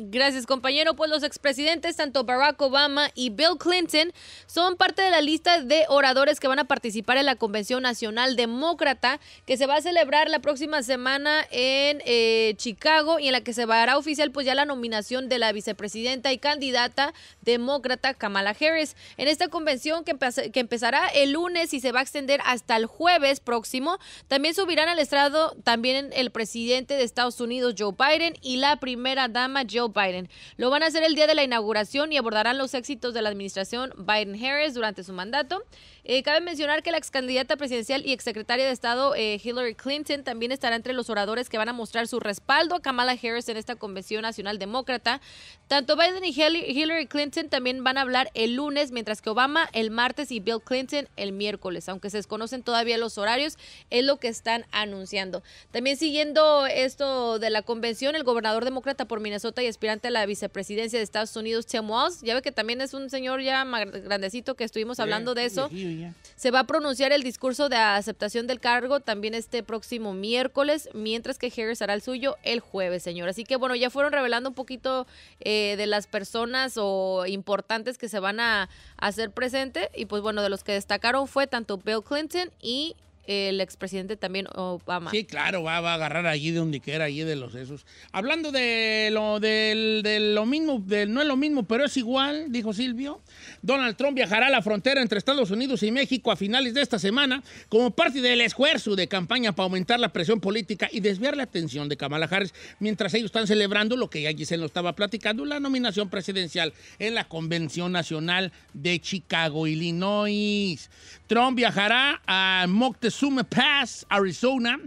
Gracias, compañero. Pues los expresidentes, tanto Barack Obama y Bill Clinton, son parte de la lista de oradores que van a participar en la Convención Nacional Demócrata, que se va a celebrar la próxima semana en eh, Chicago y en la que se hará oficial pues ya la nominación de la vicepresidenta y candidata demócrata Kamala Harris. En esta convención que, que empezará el lunes y se va a extender hasta el jueves próximo, también subirán al estrado también el presidente de Estados Unidos, Joe Biden, y la primera dama, Joe Biden. Lo van a hacer el día de la inauguración y abordarán los éxitos de la administración Biden-Harris durante su mandato. Eh, cabe mencionar que la ex candidata presidencial y ex secretaria de Estado eh, Hillary Clinton también estará entre los oradores que van a mostrar su respaldo a Kamala Harris en esta Convención Nacional Demócrata. Tanto Biden y Hillary Clinton también van a hablar el lunes, mientras que Obama el martes y Bill Clinton el miércoles, aunque se desconocen todavía los horarios, es lo que están anunciando. También siguiendo esto de la convención, el gobernador demócrata por Minnesota y aspirante a la vicepresidencia de Estados Unidos, Tim Walz, ya ve que también es un señor ya grandecito que estuvimos hablando de eso, se va a pronunciar el discurso de aceptación del cargo también este próximo miércoles, mientras que Harris hará el suyo el jueves, señor. Así que bueno, ya fueron revelando un poquito eh, de las personas o importantes que se van a hacer presente y pues bueno, de los que destacaron fue tanto Bill Clinton y el expresidente también Obama. Sí, claro, va, a agarrar allí de donde quiera, allí de los esos. Hablando de lo, de, lo mismo, no es lo mismo, pero es igual, dijo Silvio, Donald Trump viajará a la frontera entre Estados Unidos y México a finales de esta semana como parte del esfuerzo de campaña para aumentar la presión política y desviar la atención de Kamala Harris mientras ellos están celebrando lo que ya Giselle lo estaba platicando, la nominación presidencial en la Convención Nacional de Chicago, Illinois. Trump viajará a Moctezuma Sume Pass, Arizona.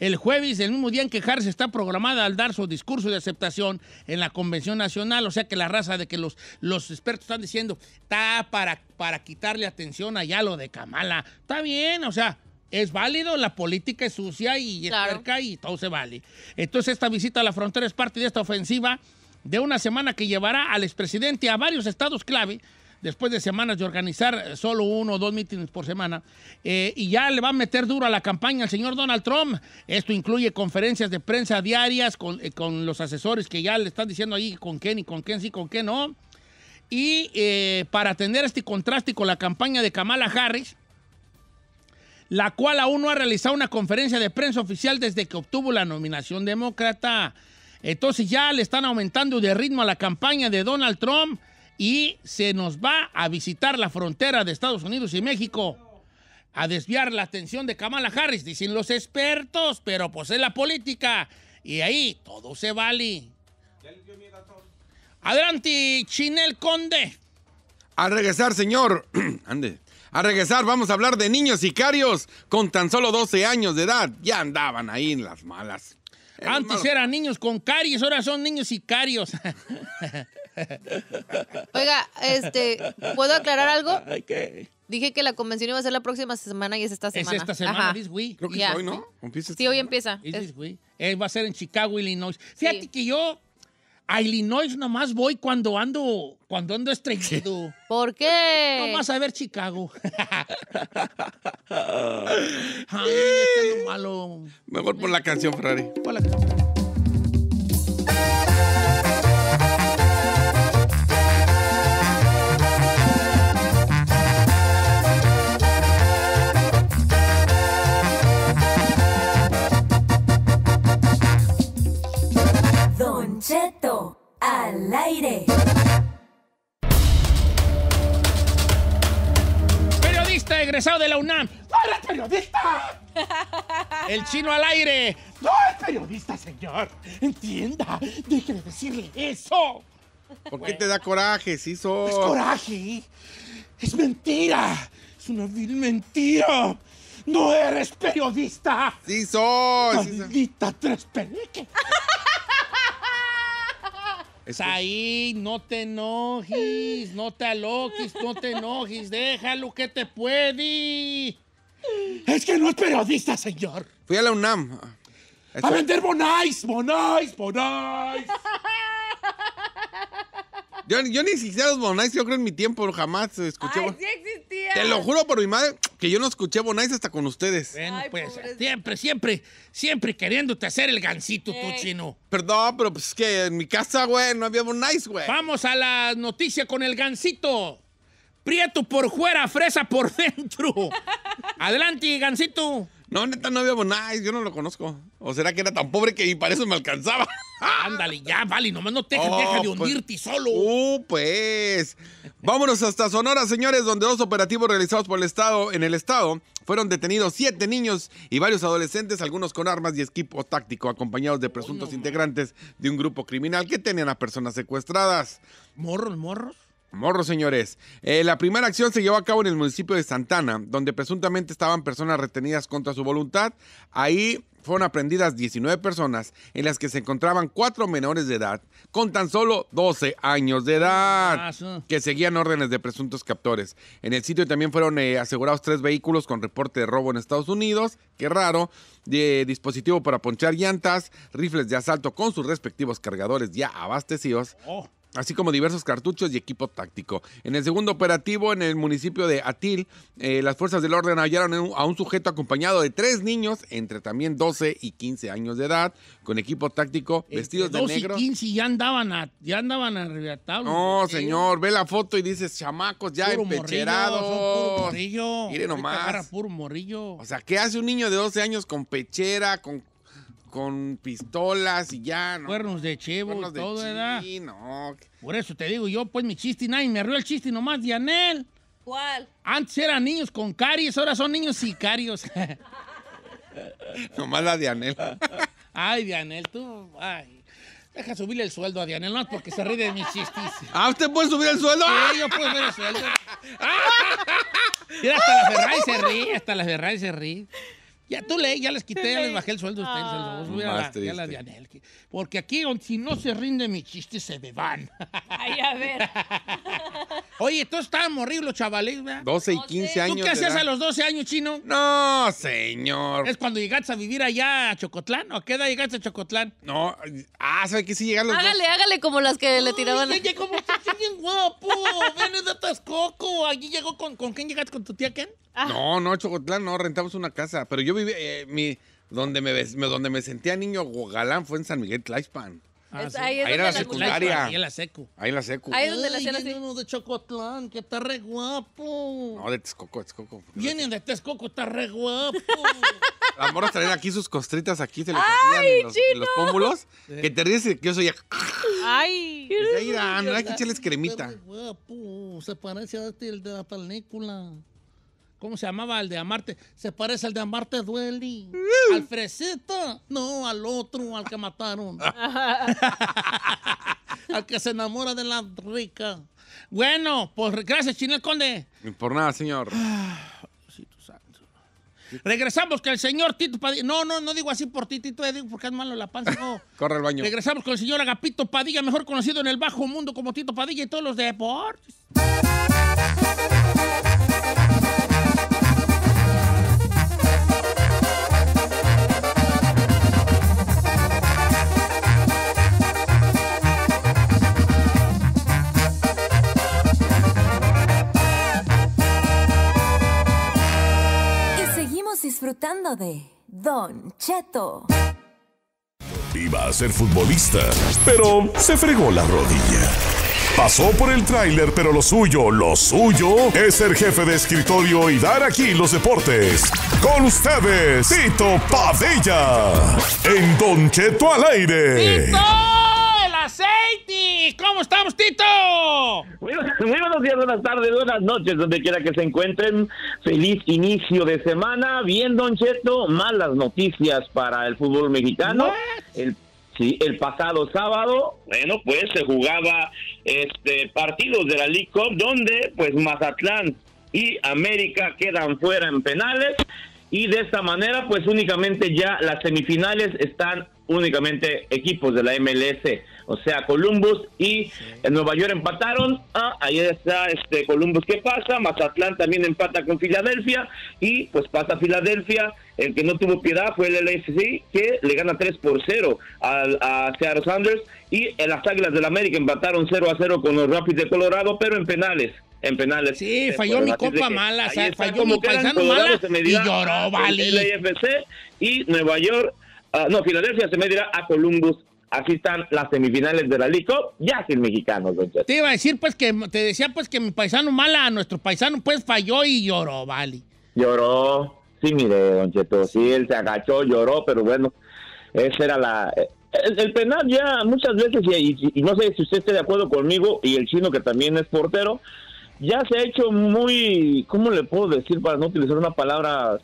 El jueves, el mismo día en que Harris está programada al dar su discurso de aceptación en la Convención Nacional, o sea que la raza de que los, los expertos están diciendo, está para, para quitarle atención allá lo de Kamala. Está bien, o sea, es válido, la política es sucia y es cerca y todo se vale. Entonces esta visita a la frontera es parte de esta ofensiva de una semana que llevará al expresidente a varios estados clave después de semanas de organizar solo uno o dos mítines por semana, eh, y ya le va a meter duro a la campaña al señor Donald Trump. Esto incluye conferencias de prensa diarias con, eh, con los asesores que ya le están diciendo ahí con quién y con quién sí, con quién no. Y eh, para tener este contraste con la campaña de Kamala Harris, la cual aún no ha realizado una conferencia de prensa oficial desde que obtuvo la nominación demócrata. Entonces ya le están aumentando de ritmo a la campaña de Donald Trump y se nos va a visitar la frontera de Estados Unidos y México a desviar la atención de Kamala Harris, dicen los expertos, pero pues es la política y ahí todo se vale. Adelante, Chinel Conde. A regresar, señor. [clears throat] Ande. A regresar, vamos a hablar de niños sicarios con tan solo 12 años de edad. Ya andaban ahí en las malas. Antes eran niños con caries, ahora son niños sicarios. [laughs] Oiga, este, ¿puedo aclarar algo? Dije que la convención iba a ser la próxima semana y es esta semana. Es esta semana, this Creo que es hoy, ¿no? Empieza sí, hoy empieza. this week. Eh, va a ser en Chicago, Illinois. Fíjate que yo a Illinois nomás voy cuando ando, cuando ando estreñido. ¿Por qué? Nomás a ver Chicago. [laughs] Este malo. Mejor por la canción, Ferrari. Por la canción, Cheto al aire. Periodista egresado de la UNAM. ¡No eres periodista! [laughs] El chino al aire. No es periodista, señor. Entienda. Deje de decirle eso. ¿Por qué te da coraje, soy? Es coraje. Es mentira. Es una vil mentira. ¡No eres periodista! ¡Sí soy! ¡Maldita tres Ahí no te enojes, no te aloques, no te enojes, déjalo que te puede. Es que no es periodista, señor. Fui a la UNAM. A vender bonais, bonais, bonais. [laughs] Yo, ni siquiera los Bonais, yo creo en mi tiempo, jamás escuché. Ay, sí existía. Te lo juro por mi madre que yo no escuché Bonais hasta con ustedes. Bueno, pues siempre, siempre, siempre queriéndote hacer el gancito tú, chino. Perdón, pero pues es que en mi casa, güey, no había Bonais, güey. Vamos a la noticia con el gancito. Prieto por fuera, fresa por dentro. [laughs] Adelante, gancito. No, neta, no había Bonais, yo no lo conozco. ¿O será que era tan pobre que ni para eso me alcanzaba? [laughs] Ándale, ya, vale, nomás no te oh, dejes de pues, hundirte solo. Uh, pues. Vámonos hasta Sonora, señores, donde dos operativos realizados por el Estado en el Estado fueron detenidos siete niños y varios adolescentes, algunos con armas y equipo táctico, acompañados de presuntos integrantes de un grupo criminal que tenían a personas secuestradas. ¿Morros, morros? Morro, señores. Eh, la primera acción se llevó a cabo en el municipio de Santana, donde presuntamente estaban personas retenidas contra su voluntad. Ahí fueron aprendidas 19 personas, en las que se encontraban cuatro menores de edad, con tan solo 12 años de edad, ah, que seguían órdenes de presuntos captores. En el sitio también fueron eh, asegurados tres vehículos con reporte de robo en Estados Unidos, qué raro, de dispositivo para ponchar llantas, rifles de asalto con sus respectivos cargadores ya abastecidos. Oh así como diversos cartuchos y equipo táctico. En el segundo operativo, en el municipio de Atil, eh, las fuerzas del orden hallaron a un sujeto acompañado de tres niños, entre también 12 y 15 años de edad, con equipo táctico, vestidos de negro. 12 y 15 ya andaban, a, ya andaban arrebatados. No, ¿eh? señor, ve la foto y dices, chamacos ya empecherados. Morrillo, Mire nomás. puro morrillo. O sea, ¿qué hace un niño de 12 años con pechera, con con pistolas y ya, ¿no? Cuernos de chivo, de todo, ¿verdad? Sí, no. Por eso te digo yo, pues mi chiste, nadie me rió el chiste nomás Dianel. ¿Cuál? Antes eran niños con caries, ahora son niños sicarios. [laughs] nomás la Dianel. [laughs] Ay, Dianel, tú, ay. Deja subirle el sueldo a Dianel, no porque se ríe de mis chistes. [laughs] ¿Ah, usted puede subir el sueldo? Sí, yo puedo subir el sueldo. Y hasta la Ferrari se ríe, hasta la Ferrari se ríe. Ya tú leí, ya les quité, ya les bajé el sueldo ustedes. a Porque aquí, si no se rinde mi chiste, se me van. Ay, a ver. [laughs] Oye, esto estaban horrible, chavales, 12 y 15 años. ¿Tú qué hacías a los 12 años, chino? No, señor. ¿Es cuando llegaste a vivir allá a Chocotlán? ¿O qué edad llegaste a Chocotlán? No. Ah, ¿sabes qué? Sí llegaron los Hágale, hágale como las que le tiraban. Ay, qué como bien guapo. Vienes de Tascoco. Allí llegó con... ¿Con quién llegaste? ¿Con tu tía Ken? Ah. No, no, Chocotlán no. Rentamos una casa. Pero yo viví... Eh, mi, donde, me, donde me sentía niño galán fue en San Miguel Tlaxpan. Ah, sí. Ahí, es la secundaria. Ahí en la secu. Ahí en la secu. Ahí es donde la hacían así. uno de Chocotlán, que está re guapo. No, de Texcoco, Texcoco. Vienen de Texcoco, está re guapo. [laughs] Las moras traen aquí sus costritas aquí, se les hacían en los, en los pómulos. Que te ríes que yo soy... [laughs] ¡Ay! Ahí, ah, hay que echarles cremita. Está re guapo, se parece a este, de la película. ¿Cómo se llamaba el de Amarte? Se parece al de Amarte Dueli. Mm. al fresito, No, al otro, al que mataron. [laughs] al que se enamora de la rica. Bueno, pues gracias, Chinel Conde. Por nada, señor. Ah, Regresamos con el señor Tito Padilla. No, no, no digo así por ti, Tito, eh, digo porque es malo la panza. [laughs] Corre al baño. Regresamos con el señor Agapito Padilla, mejor conocido en el bajo mundo como Tito Padilla y todos los deportes. disfrutando de Don Cheto. Iba a ser futbolista, pero se fregó la rodilla. Pasó por el tráiler, pero lo suyo, lo suyo, es ser jefe de escritorio y dar aquí los deportes. Con ustedes, Tito Padilla, en Don Cheto al aire aceite! ¿Cómo estamos, Tito? Muy, buenos días, buenas tardes, buenas noches, donde quiera que se encuentren. Feliz inicio de semana. Bien, Don Cheto, malas noticias para el fútbol mexicano. El Sí, el pasado sábado, bueno, pues se jugaba este partidos de la League Cup donde pues Mazatlán y América quedan fuera en penales y de esta manera pues únicamente ya las semifinales están únicamente equipos de la MLS, o sea, Columbus y eh, Nueva York empataron. Ah, ahí está este Columbus que pasa, Mazatlán también empata con Filadelfia y pues pasa Filadelfia. El que no tuvo piedad fue el LFC que le gana 3 por 0 a Seattle Sanders y en las Águilas del América empataron 0 a 0 con los Rapids de Colorado, pero en penales en penales. Sí, falló mi copa mala, o sea, falló y lloró, vale. El LFC y Nueva York Ah, no, Filadelfia se me dirá a Columbus. Así están las semifinales de la Lico, ya sin mexicanos, don Cheto. Te iba a decir, pues, que te decía, pues, que mi paisano mala, nuestro paisano, pues, falló y lloró, vale. Lloró, sí, mire, don Cheto, sí, él se agachó, lloró, pero bueno, esa era la... Eh, el, penal ya muchas veces, y no sé si usted esté de acuerdo conmigo, y el chino que también es portero, ya se ha hecho muy, ¿cómo le puedo decir para no utilizar una palabra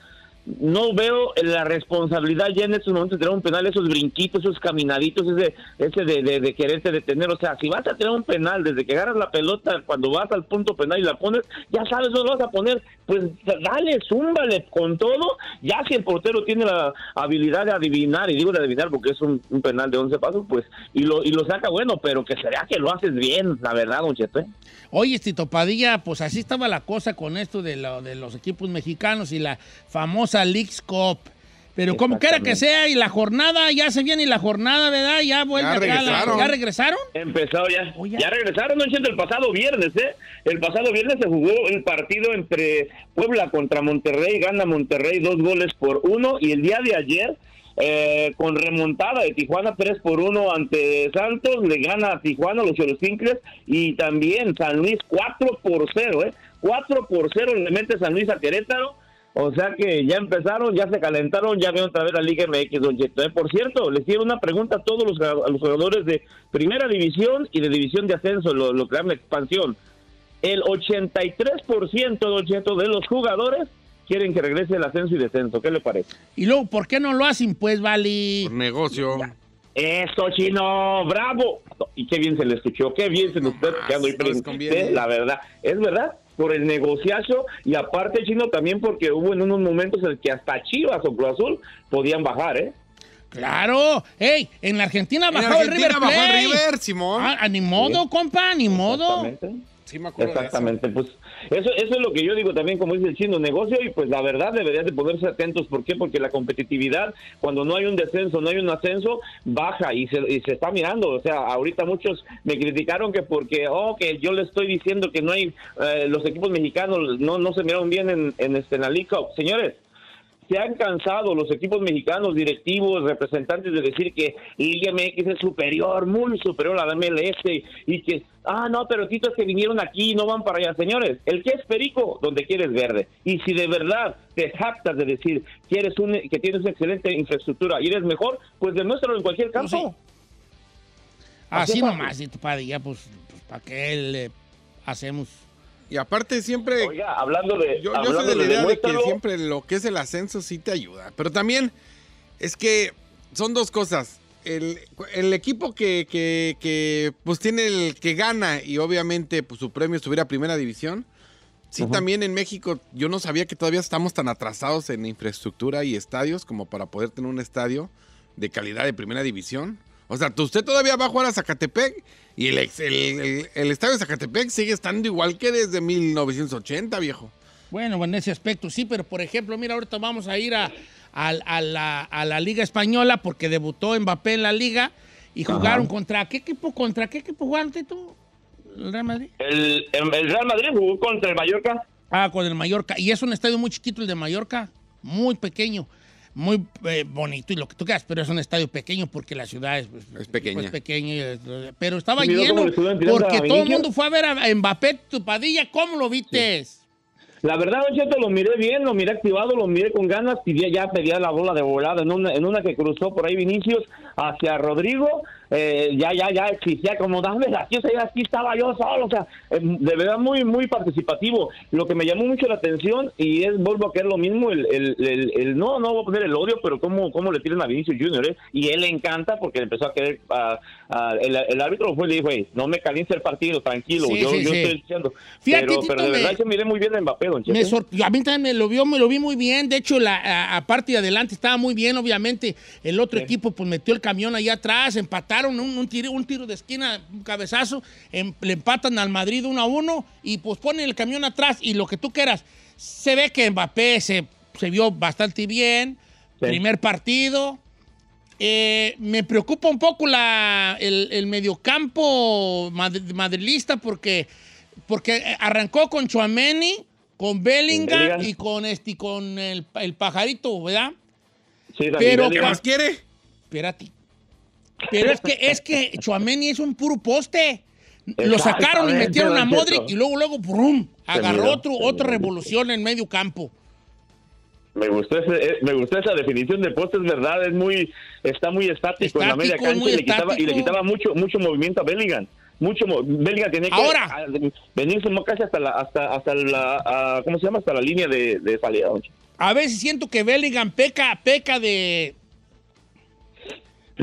no veo la responsabilidad ya en estos momentos de tener un penal, esos brinquitos, esos caminaditos, ese, ese de, de, quererte detener. O sea, si vas a tener un penal, desde que agarras la pelota, cuando vas al punto penal y la pones, ya sabes dónde vas a poner pues dale, zúmbale con todo. Ya que el portero tiene la habilidad de adivinar, y digo de adivinar porque es un, penal de 11 pasos, pues, y lo, y lo saca bueno, pero que será que lo haces bien, la verdad, don Chete. ¿eh? Oye, Tito Padilla, pues así estaba la cosa con esto de, de los equipos mexicanos y la famosa Leagues Cup. Pero como quiera que sea, y la jornada, ya se viene y la jornada, ¿verdad? Ya vuelve ya regresaron. ¿Ya regresaron? Empezó ya. Oh, ya. regresaron, no el pasado viernes, ¿eh? El pasado viernes se jugó el partido entre Puebla contra Monterrey, gana Monterrey dos goles por uno, y el día de ayer eh, con remontada de Tijuana tres por uno ante Santos, le gana a Tijuana los Cholospincles y también San Luis cuatro por cero, ¿eh? Cuatro por cero le mete San Luis a Querétaro o sea que ya empezaron, ya se calentaron, ya vieron otra vez la Liga MX, don ¿eh? Por cierto, les hicieron una pregunta a todos los, jugadores de primera división y de división de ascenso, lo, que la expansión. El 83%, don de los jugadores quieren que regrese el ascenso y descenso. ¿Qué le parece? Y luego, ¿por qué no lo hacen, pues, Vali? Por pues, negocio. Eso, chino, bravo. Y qué bien se le escuchó, qué bien se nos está ah, la verdad, es verdad por el negociazo y aparte chino también porque hubo en unos momentos en que hasta Chivas o Cruz Azul podían bajar, ¿eh? Claro, hey, en la Argentina bajó en Argentina River. Bajó el River, Simón. Ah, ni modo, compa, ni modo. Exactamente. Sí, me acuerdo Exactamente, pues eso, eso es lo que yo digo también, como dice el chino, negocio y pues la verdad debería de ponerse atentos. ¿Por qué? Porque la competitividad, cuando no hay un descenso, no hay un ascenso, baja y se, y se está mirando. O sea, ahorita muchos me criticaron que porque, oh, que yo le estoy diciendo que no hay, eh, los equipos mexicanos no, no se miraron bien en, en, este, en la League Cup. Señores, se han cansado los equipos mexicanos, directivos, representantes de decir que Liga MX es superior, muy superior a la MLS y que, ah, no, pero es que vinieron aquí no van para allá, señores. El que es perico, donde quieres verde. Y si de verdad te jactas de decir quieres un, que tienes una excelente infraestructura y eres mejor, pues demuéstralo en cualquier pues caso Así, nomás, y tu padre, ya pues, pues para qué le hacemos y aparte siempre... hablando de... Yo, soy de la idea de que siempre lo que es el ascenso sí te ayuda. Pero también es que son dos cosas. El, equipo que, pues tiene el que gana y obviamente pues, su premio es subir a primera división. Sí, también en México yo no sabía que todavía estamos tan atrasados en infraestructura y estadios como para poder tener un estadio de calidad de primera división. O sea, usted todavía va a jugar a Zacatepec y el, el, el, estadio de Zacatepec sigue estando igual que desde 1980, viejo. Bueno, en ese aspecto sí, pero por ejemplo, mira, ahorita vamos a ir a, la, Liga Española porque debutó Mbappé en la Liga y jugaron contra qué equipo, contra qué equipo jugaste tú, el Real Madrid. El, Real Madrid jugó contra el Mallorca. Ah, con el Mallorca. Y es un estadio muy chiquito el de Mallorca, muy pequeño muy eh, bonito y lo que tú quieras, pero es un estadio pequeño porque la ciudad es, pues, pequeña. pero estaba lleno porque todo el mundo fue a ver a Mbappé, tu padilla, ¿cómo lo viste? La verdad, lo miré bien, lo miré activado, lo miré con ganas y ya pedía la bola de volada en una, en una que cruzó por ahí Vinicius hacia Rodrigo eh, ya, ya, ya como dame aquí estaba yo solo, o sea, em, de verdad muy, muy participativo. Lo que me llamó mucho la atención y es, vuelvo a es lo mismo, el, el, el, no, no voy a poner el odio, pero cómo, cómo le tiran a Vinicius Junior, ¿eh? y él le encanta porque empezó a querer, el, árbitro fue y le dijo, no me caliente el partido, tranquilo, yo, yo estoy diciendo. pero, de verdad me, yo miré muy bien a Mbappé, don ¿eh? A mí también me lo, vio, me lo vi muy bien, de hecho, la, parte de adelante estaba muy bien, obviamente, el otro equipo pues metió el camión allá atrás, empatar un, tiro, de esquina, un cabezazo, em, le empatan al Madrid 1 a 1 y pues ponen el camión atrás y lo que tú quieras. Se ve que Mbappé se, se vio bastante bien, primer partido. Eh, me preocupa un poco la, el, el, mediocampo madrilista porque, porque arrancó con Chuameni, con Bellingham, y con, este, con el, el pajarito, ¿verdad? Pero, ¿qué más quiere? Espérate. Pero es que, es que Chuameni es un puro poste. Lo sacaron y metieron a Modric y luego, luego, brum, agarró otro, otra revolución en medio campo. Eh, me gustó, esa definición de poste, es verdad, es muy, está muy estático, en la media cancha y le, quitaba, mucho, mucho movimiento a Bellingham mucho tiene que Ahora. Ah, venirse casi hasta la hasta hasta la ah, cómo se llama hasta la línea de, de salida a veces siento que Bellingham peca peca de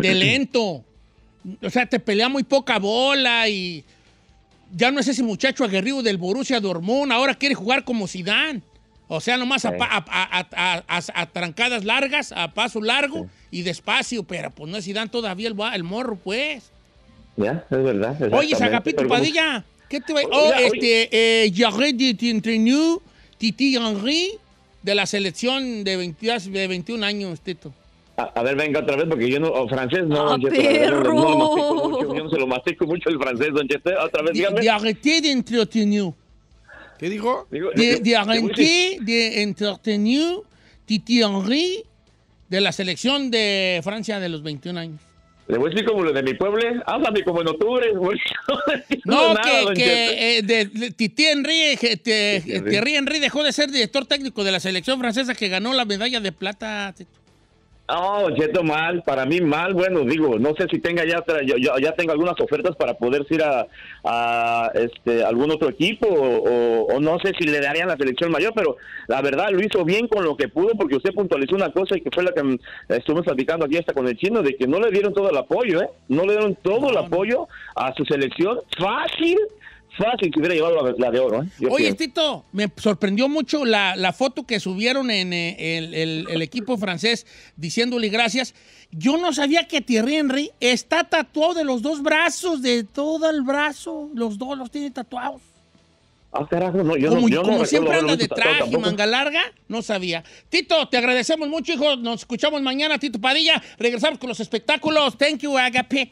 de lento. O sea, te pelea muy poca bola y ya no es ese muchacho aguerrido del Borussia Dortmund, ahora quiere jugar como Zidane. O sea, nomás a, trancadas largas, a paso largo y despacio, pero pues no es Zidane todavía el, morro, pues. Ya, es verdad. Oye, Sagapito Padilla, ¿qué te va Oh, este, eh, Titi Henry, de la selección de, de 21 años, Tito. A, ver, venga otra vez, porque yo no, o francés no, ah, perro! no, yo no se lo mastico mucho el francés, don Chester. otra vez, dígame. de ¿Qué dijo? De, de de Titi Henry, de la selección de Francia de los 21 años. Le voy a decir como lo de mi pueblo, háblame como en octubre. [laughs] No, no que, eh, Titi Henry, te, Henry dejó de ser director técnico de la selección francesa que ganó la medalla de plata. Oh, mal, para mí mal, bueno, digo, no sé si tenga ya, yo, ya tengo algunas ofertas para poder ir a, este, algún otro equipo o, no sé si le darían la selección mayor, pero la verdad lo hizo bien con lo que pudo porque usted puntualizó una cosa y que fue la que mm, estuvimos platicando aquí hasta con el chino, de que no le dieron todo el apoyo, ¿eh? No le dieron todo el apoyo a su selección fácil fácil que hubiera llevado la, de oro. ¿eh? Oye, Tito, me sorprendió mucho la, foto que subieron en eh, el, equipo francés diciéndole gracias. Yo no sabía que Thierry Henry está tatuado de los dos brazos, de todo el brazo. Los dos los tiene tatuados. Ah, no, yo como, como siempre anda de traje y manga larga, no sabía. Tito, te agradecemos mucho, hijo. Nos escuchamos mañana, Tito Padilla. Regresamos con los espectáculos. Thank you, Agapit.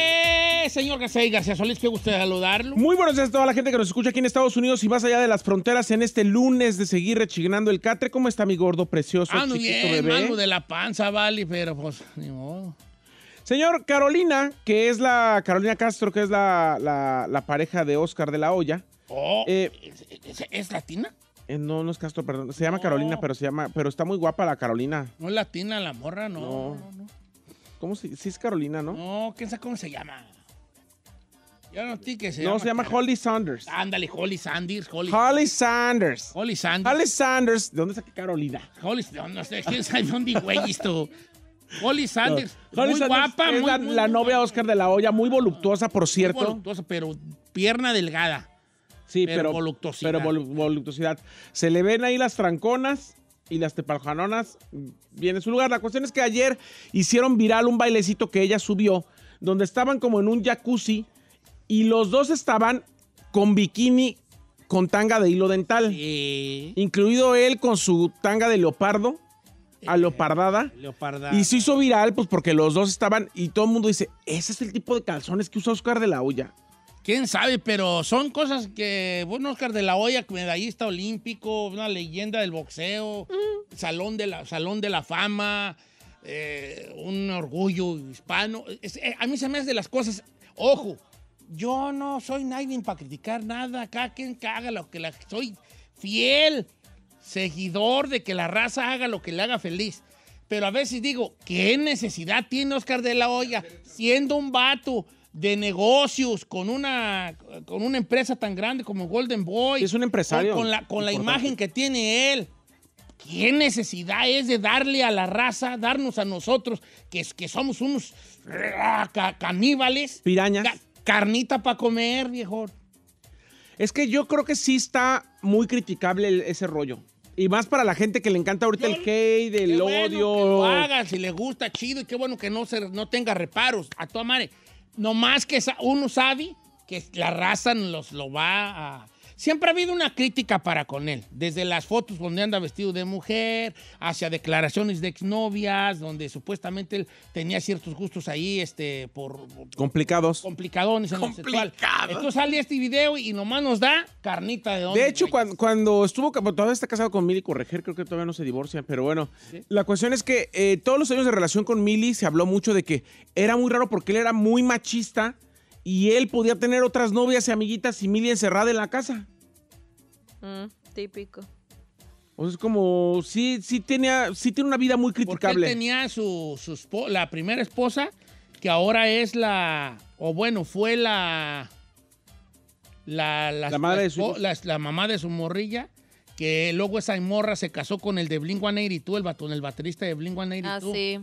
señor si García Solís, qué gusto saludarlo. Muy buenos días a toda la gente que nos escucha aquí en Estados Unidos y más allá de las fronteras en este lunes de seguir rechignando el catre. ¿Cómo está mi gordo precioso, Ando chiquito bien, bebé? de la panza, vale, pero pues ni modo. Señor Carolina, que es la Carolina Castro, que es la, la, pareja de Oscar de la olla oh, eh, ¿es, latina? Eh, no, no es Castro, perdón. Se llama Carolina, oh. pero se llama, pero está muy guapa la Carolina. No es latina la morra, no. no. ¿Cómo si es Carolina, no? No, quién sabe cómo se llama. Ya no tiques. se No, llama se llama Holly Sanders. Ándale, Holly Sanders. Holly, Sanders. Holly Sanders. Holly Sanders. ¿De dónde saqué Carolina? Holly, Sanders, no quién sabe dónde güey esto. Holly Sanders. No. Holly muy guapa. Es muy, la, novia Oscar de la olla muy voluptuosa, por cierto. Muy voluptuosa, pero pierna delgada. Sí, pero, pero voluptuosidad. Pero voluptuosidad. Se le ven ahí las franconas y las tepaljanonas. Viene su lugar. La cuestión es que ayer hicieron viral un bailecito que ella subió, donde estaban como en un jacuzzi y los dos estaban con bikini con tanga de hilo dental. Incluido él con su tanga de leopardo, eh, a leopardada. leopardada. Y se hizo viral, pues porque los dos estaban. Y todo el mundo dice: Ese es el tipo de calzones que usa Oscar de la Hoya. Quién sabe, pero son cosas que. Bueno, Oscar de la Hoya, medallista olímpico, una leyenda del boxeo, mm. salón, de la, salón de la fama, eh, un orgullo hispano. Eh, a mí se me hace de las cosas. Ojo, yo no soy nadie para criticar nada. lo que la. Soy fiel seguidor de que la raza haga lo que le haga feliz. Pero a veces digo, ¿qué necesidad tiene Oscar de la Hoya siendo un vato? de negocios con una, con una empresa tan grande como Golden Boy. Es un empresario. Con, la, con la imagen que tiene él. ¿Qué necesidad es de darle a la raza, darnos a nosotros, que, que somos unos ah, caníbales? Pirañas carnita para comer, viejo. Es que yo creo que sí está muy criticable ese rollo. Y más para la gente que le encanta ahorita el hate, el odio. lo haga, si le gusta, chido, y qué bueno que no, se, no tenga reparos. A toda madre. más que uno sabe que la raza los lo va a Siempre ha habido una crítica para con él, desde las fotos donde anda vestido de mujer, hacia declaraciones de exnovias, donde supuestamente él tenía ciertos gustos ahí, este, por... Complicados. Complicadones en Entonces sale este video y nomás nos da carnita de De hecho, cuando, estuvo, todavía está casado con Mili Correger, creo que todavía no se divorcian, pero bueno, la cuestión es que eh, todos los años de relación con Milly se habló mucho de que era muy raro porque él era muy machista y él podía tener otras novias y amiguitas y Milly encerrada en la casa. Mm, típico. O sea, es como, sí, sí, tenía, sí tiene una vida muy criticable. Porque él tenía su, la primera esposa, que ahora es la, o bueno, fue la... La, la, mamá de su morrilla, que luego esa morra se casó con el de Blink-182, el batón, el baterista de Blink-182. Ah, sí.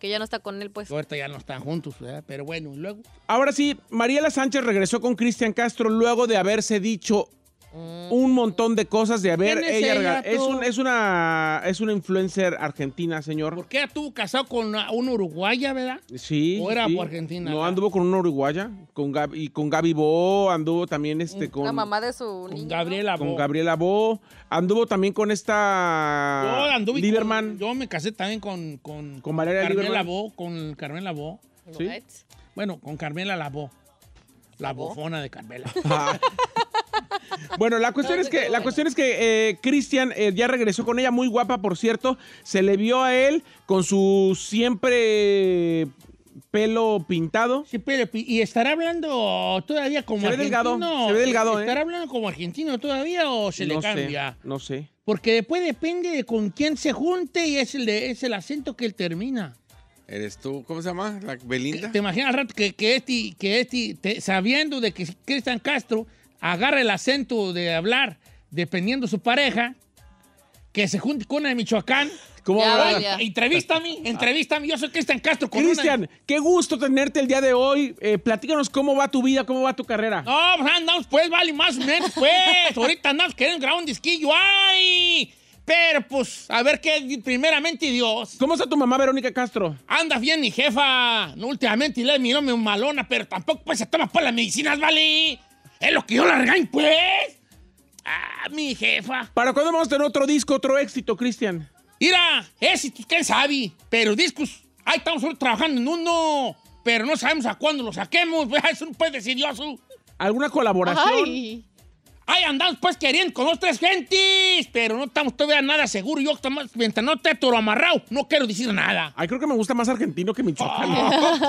Que ya no está con él, pues. Ahorita ya no están juntos, Pero bueno, luego. Ahora sí, Mariela Sánchez regresó con Cristian Castro luego de haberse dicho Mm. Un montón de cosas de haber es ella, es, una es una influencer argentina, señor. ¿Por qué estuvo casado con un uruguaya, verdad? Sí. ¿O era por argentina? No, anduvo con un uruguaya, con Gabi, y con Gaby Bo, anduvo también este mm. con la mamá de su Con Gabriela Bo. Con Gabriela Bo, anduvo también con esta yo anduve Lieberman. yo me casé también con con, con Valeria Carmela Bo, con Carmela Bo. ¿Sí? Bueno, con Carmela Bo. La bofona de Carmela. [laughs] Bueno, la cuestión es que, la cuestión es que eh, Cristian eh, ya regresó con ella, muy guapa, por cierto. Se le vio a él con su siempre eh, pelo pintado. Sí, pero y estará hablando todavía como argentino. Delgado, se ve delgado, ¿Estará hablando como argentino todavía o se le cambia? no sé. Porque después depende de con quién se junte y es el, es el acento que él termina. Eres tú, ¿cómo se llama? La Belinda. ¿Te imaginas al rato que, que este, este sabiendo de que Cristian Castro agarra el acento de hablar dependiendo su pareja, que se junte con una de Michoacán? mí! ¡Entrevista a mí! Yo soy Cristian Castro. Cristian, qué gusto tenerte el día de hoy. Eh, platícanos cómo va tu vida, cómo va tu carrera. No, pues andamos pues, vale, más o menos, pues. [laughs] Ahorita andamos que grabar un disquillo. ¡Ay! Pero pues, a ver qué, primeramente Dios. ¿Cómo está tu mamá, Verónica Castro? Anda bien, mi jefa. No, últimamente le nombre mi malona, pero tampoco pues se toma por las medicinas, ¿vale? Es lo que yo la regaño, pues. Ah, mi jefa. ¿Para cuándo vamos a tener otro disco, otro éxito, Cristian? Mira, éxito quién sabe. Pero discos, ahí estamos trabajando en uno. Pero no sabemos a cuándo lo saquemos. Es un pues decidioso. ¿Alguna colaboración? Ay. Ay, andamos pues queriendo con tres gentes, pero no estamos todavía nada seguro. Yo, mientras no te toro amarrado, no quiero decir nada. Ay, creo que me gusta más argentino que michoacano. Oh, [laughs]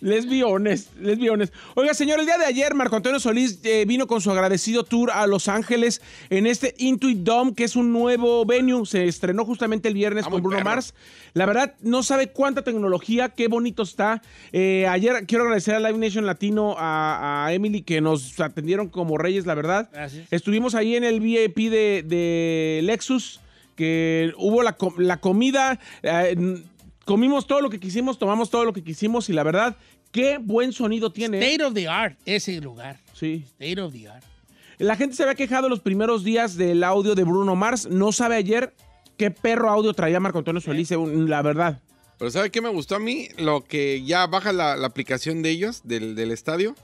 lesbiones, lesbiones. Oiga, señor, el día de ayer Marco Antonio Solís eh, vino con su agradecido tour a Los Ángeles en este Intuit Dome, que es un nuevo venue. Se estrenó justamente el viernes con Bruno Mars. La verdad, no sabe cuánta tecnología, qué bonito está. Eh, ayer quiero agradecer a Live Nation Latino, a Emily, que nos atendieron como reyes, la verdad. Estuvimos ahí en el VIP de, Lexus, que hubo la, comida, eh, comimos todo lo que quisimos, tomamos todo lo que quisimos y la verdad, qué buen sonido tiene. ¿eh? State of the art, ese lugar. Sí. State of the art. La gente se había quejado los primeros días del audio de Bruno Mars. No sabe ayer qué perro audio traía Marco Antonio Solís, la verdad. Pero ¿sabe qué me gustó a mí? Lo que ya baja la, aplicación de ellos, del estadio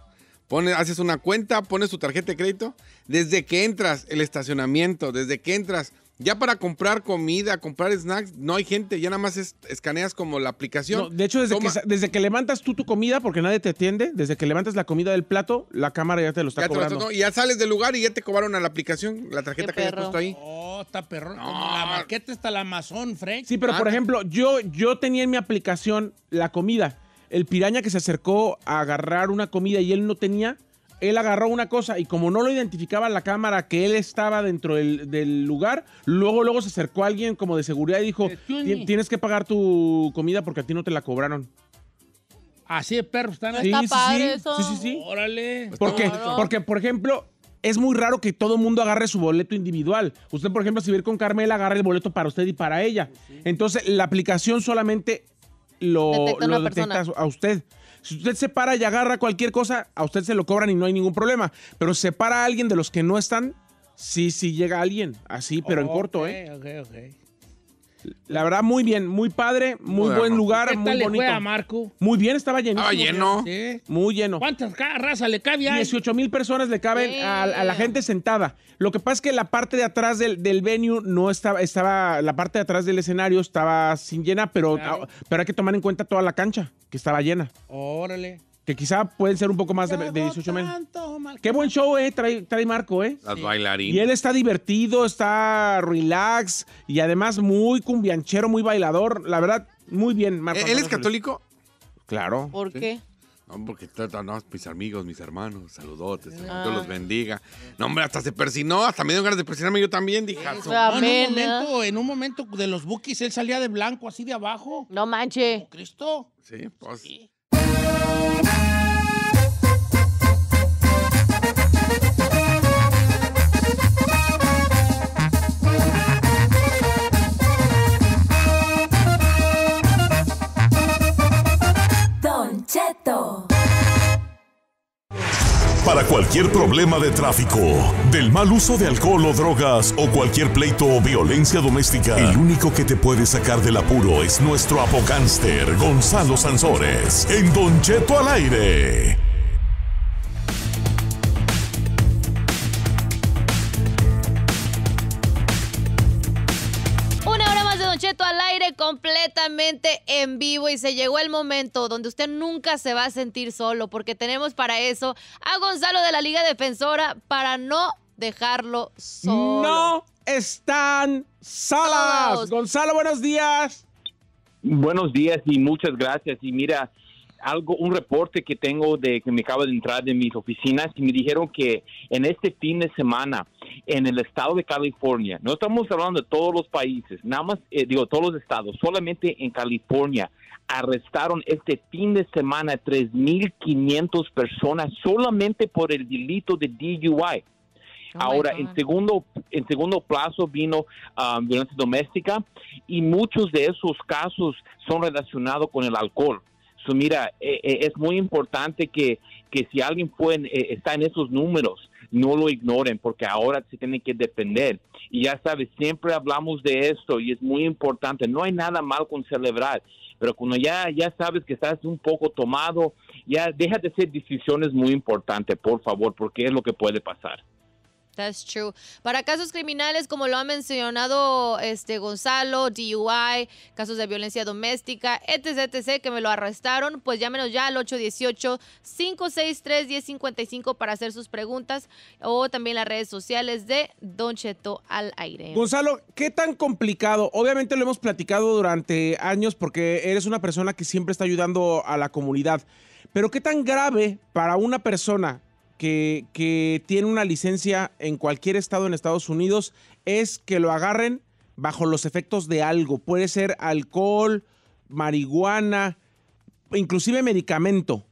haces una cuenta, pones tu tarjeta de crédito. Desde que entras, el estacionamiento, desde que entras, ya para comprar comida, comprar snacks, no hay gente, ya nada más escaneas como la aplicación. de hecho, desde que, desde que, levantas tú tu comida, porque nadie te atiende, desde que levantas la comida del plato, la cámara ya te lo está cobrando. y ya sales del lugar y ya te cobraron a la aplicación, la tarjeta que hayas puesto ahí. Oh, está perrón. la maqueta está la Amazon, Frank. Sí, pero por ah. ejemplo, yo, yo tenía en mi aplicación la comida el piraña que se acercó a agarrar una comida y él no tenía, él agarró una cosa y como no lo identificaba la cámara que él estaba dentro del, lugar, luego luego se acercó a alguien como de seguridad y dijo, tienes que pagar tu comida porque a ti no te la cobraron. Así de perro. están Está sí, sí, eso. Sí, sí, sí. Órale. Pues porque, porque, por ejemplo, es muy raro que todo el mundo agarre su boleto individual. Usted, por ejemplo, si va con Carmela, agarra el boleto para usted y para ella. Entonces, la aplicación solamente lo, detecta, a usted. Si usted se para y agarra cualquier cosa, a usted se lo cobran y no hay ningún problema. Pero se para a alguien de los que no están, sí, sí llega alguien. Así, pero en corto, ¿eh? ok la verdad, muy bien, muy padre, muy buen lugar, muy bonito. Marco? Muy bien, estaba lleno. Estaba lleno. Sí. Muy lleno. ¿Cuántas razas le cabían? 18 mil personas le caben a, la gente sentada. Lo que pasa es que la parte de atrás del, venue no estaba, estaba, la parte de atrás del escenario estaba sin llena, pero, pero hay que tomar en cuenta toda la cancha, que estaba llena. Órale que quizá pueden ser un poco más de, 18 Qué buen show, eh, trae, Marco, eh. Las Y él está divertido, está relax y además muy cumbianchero, muy bailador. La verdad, muy bien, Marco. ¿E-, ¿Él es católico? Claro. ¿Por qué? No, porque no, mis amigos, mis hermanos, saludotes, Dios ah. los bendiga. No, hombre, hasta se persinó, hasta me dio ganas de persinarme yo también, dije. en, un momento, en un momento de los bookies, él salía de blanco, así de abajo. No manche. Cristo. Sí, pues. Para cualquier problema de tráfico, del mal uso de alcohol o drogas o cualquier pleito o violencia doméstica, el único que te puede sacar del apuro es nuestro apocánster Gonzalo Sansores en Don Cheto al aire. al aire completamente en vivo y se llegó el momento donde usted nunca se va a sentir solo porque tenemos para eso a Gonzalo de la Liga Defensora para no dejarlo solo. No están salas. Gonzalo, buenos días. Buenos días y muchas gracias. Y mira, algo, un reporte que tengo de que me acaba de entrar de mis oficinas y me dijeron que en este fin de semana en el estado de California, no estamos hablando de todos los países, nada más eh, digo todos los estados, solamente en California arrestaron este fin de semana 3.500 personas solamente por el delito de DUI. Oh Ahora, en segundo, en segundo plazo vino ah, violencia doméstica y muchos de esos casos son relacionados con el alcohol mira, eh, eh, es muy importante que, si alguien eh, está en esos números, no lo ignoren porque ahora se tiene que defender Y ya sabes, siempre hablamos de esto y es muy importante. No hay nada mal con celebrar, pero cuando ya, ya sabes que estás un poco tomado, ya deja de hacer decisiones muy importantes, por favor, porque es lo que puede pasar. That's true. Para casos criminales, como lo ha mencionado este Gonzalo, DUI, casos de violencia doméstica, etc, etc, que me lo arrestaron, pues llámenos ya al 818-563-1055 para hacer sus preguntas o también las redes sociales de Don Cheto al aire. Gonzalo, ¿qué tan complicado? Obviamente lo hemos platicado durante años porque eres una persona que siempre está ayudando a la comunidad. Pero qué tan grave para una persona que, tiene una licencia en cualquier estado en Estados Unidos es que lo agarren bajo los efectos de algo. Puede ser alcohol, marihuana, inclusive medicamento.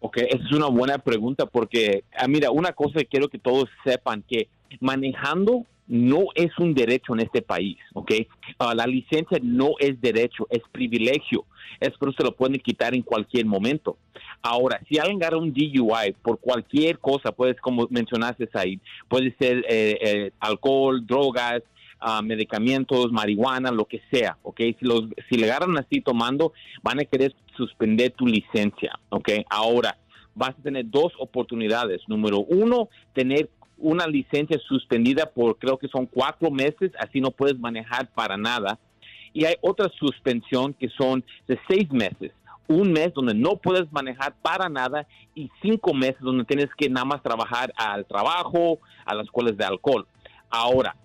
Ok, esa es una buena pregunta porque, ah, mira, una cosa que quiero que todos sepan, que manejando no es un derecho en este país, ¿ok? Ah, la licencia no es derecho, es privilegio. Es por eso se lo pueden quitar en cualquier momento. Ahora, si alguien gana un DUI por cualquier cosa, puedes, como mencionaste ahí, puede ser eh, eh, alcohol, drogas, ah, medicamentos, marihuana, lo que sea, ¿ok? Si, los, si le agarran así tomando, van a querer suspender tu licencia, ¿ok? Ahora, vas a tener dos oportunidades. Número uno, tener una licencia suspendida por creo que son cuatro meses, así no puedes manejar para nada. Y hay otra suspensión que son de seis meses un mes donde no puedes manejar para nada y cinco meses donde tienes que nada más trabajar al trabajo, a las escuelas de alcohol. Ahora,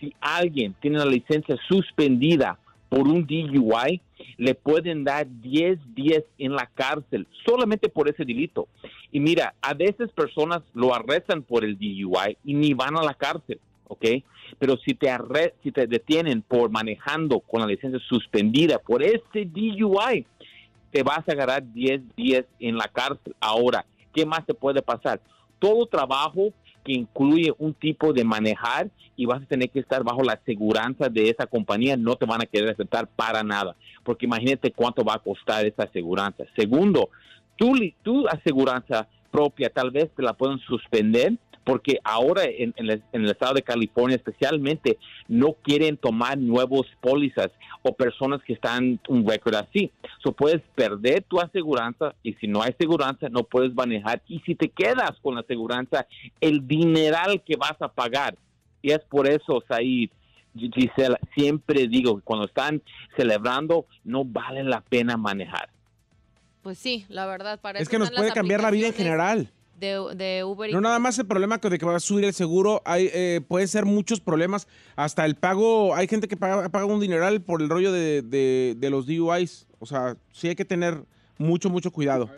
si alguien tiene una licencia suspendida por un DUI, le pueden dar 10 días en la cárcel solamente por ese delito. Y mira, a veces personas lo arrestan por el DUI y ni van a la cárcel. ¿ok? Pero si te, arre si te detienen por manejando con la licencia suspendida por este DUI, te vas a agarrar 10 días en la cárcel. Ahora, ¿qué más te puede pasar? Todo trabajo que incluye un tipo de manejar y vas a tener que estar bajo la aseguranza de esa compañía, no te van a querer aceptar para nada, porque imagínate cuánto va a costar esa aseguranza. Segundo, tu, tu aseguranza propia tal vez te la pueden suspender porque ahora en, el, estado de California especialmente no quieren tomar nuevos pólizas o personas que están un récord así. So puedes perder tu aseguranza y si no hay aseguranza no puedes manejar y si te quedas con la aseguranza el dineral que vas a pagar. Y es por eso, Said, Gisela, siempre digo, que cuando están celebrando no vale la pena manejar. Pues sí, la verdad, para Es que nos puede cambiar la vida en general de, No, nada más el problema que de que va a subir el seguro, hay, eh, puede ser muchos problemas. Hasta el pago, hay gente que paga, paga un dineral por el rollo de, los DUIs. O sea, sí hay que tener mucho, mucho cuidado.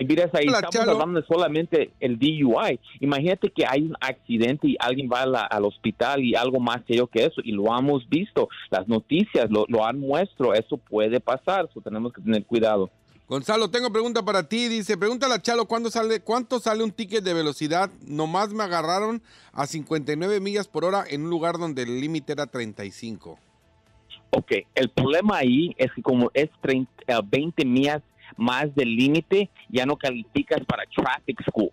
Mira, ahí estamos hablando de solamente el DUI. Imagínate que hay un accidente y alguien va al hospital y algo más serio que eso, y lo hemos visto, las noticias lo, han muestro, eso puede pasar, tenemos que tener cuidado. Gonzalo, tengo pregunta para ti. Dice, pregúntale a Chalo ¿cuándo sale, cuánto sale un ticket de velocidad. Nomás me agarraron a 59 millas por hora en un lugar donde el límite era 35. Ok, el problema ahí es que como es 30, 20 eh, millas más del límite, ya no calificas para Traffic School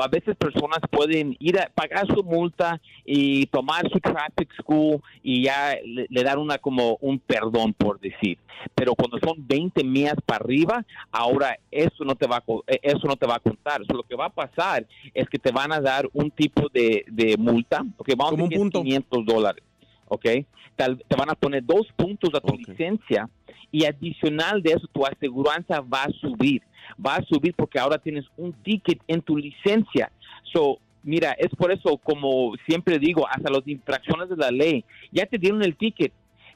a veces personas pueden ir a pagar su multa y tomar su traffic school y ya le, dar una como un perdón por decir. Pero cuando son 20 millas para arriba, ahora eso no te va a, eh, eso no te va a contar. lo que va a pasar es que te van a dar un tipo de, de multa, okay, vamos como a un punto. 500 dólares. te van a poner dos puntos a tu licencia y adicional de eso tu aseguranza va a subir va a subir porque ahora tienes un ticket en tu licencia. So, mira, es por eso, como siempre digo, hasta las infracciones de la ley, ya te dieron el ticket.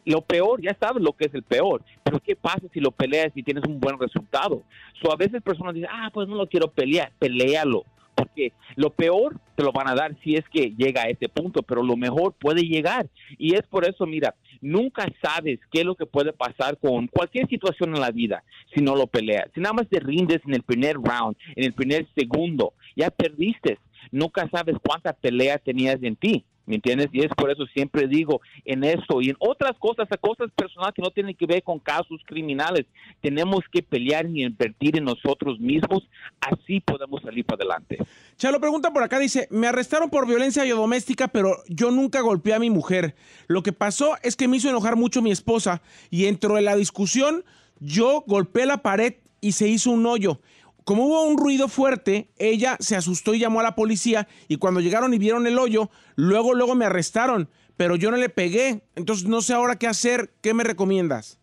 Lo peor, ya sabes lo que es el peor, pero ¿qué pasa si lo peleas y tienes un buen resultado? So, a veces personas dicen, ah, pues no lo quiero pelear, pelealo porque lo peor te lo van a dar si es que llega a ese punto, pero lo mejor puede llegar. Y es por eso, mira, nunca sabes qué es lo que puede pasar con cualquier situación en la vida si no lo peleas. Si nada más te rindes en el primer round, en el primer segundo, ya perdiste. Nunca sabes cuánta pelea tenías en ti. ¿Me entiendes? Y es por eso siempre digo en esto y en otras cosas, cosas personales que no tienen que ver con casos criminales, tenemos que pelear y invertir en nosotros mismos, así podemos salir para adelante. Chalo pregunta por acá, dice, me arrestaron por violencia doméstica, pero yo nunca golpeé a mi mujer. Lo que pasó es que me hizo enojar mucho mi esposa y entró en la discusión yo golpeé la pared y se hizo un hoyo. Como hubo un ruido fuerte, ella se asustó y llamó a la policía y cuando llegaron y vieron el hoyo, luego, luego me arrestaron, pero yo no le pegué. Entonces no sé ahora qué hacer, ¿qué me recomiendas?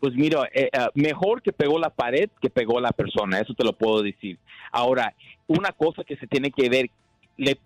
Pues mira, eh, eh, mejor que pegó la pared que pegó la persona, eso te lo puedo decir. Ahora, una cosa que se tiene que ver, le,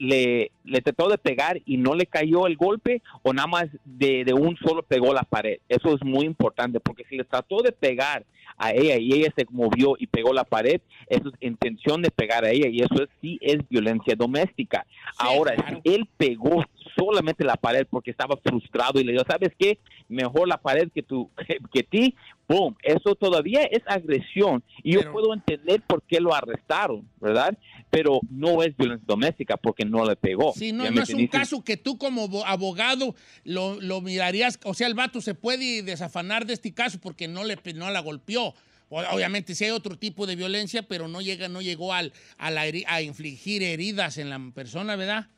le, le, trató de pegar y no le cayó el golpe o nada más de, un solo pegó la pared. Eso es muy importante porque si le trató de pegar a ella y ella se movió y pegó la pared, eso es intención de pegar a ella y eso sí es violencia doméstica. Ahora, si él pegó solamente la pared porque estaba frustrado y le dijo, ¿sabes qué? Mejor la pared que tú, [laughs] que ti. Boom, eso todavía es agresión y yo puedo entender por qué lo arrestaron, ¿verdad? Pero no es violencia doméstica porque no le pegó. Sí, no, no es un caso que tú como abogado lo, lo, mirarías, o sea, el vato se puede desafanar de este caso porque no, le, no la golpeó. Obviamente si hay otro tipo de violencia, pero no llega, no llegó al, a, la, a infligir heridas en la persona, ¿verdad?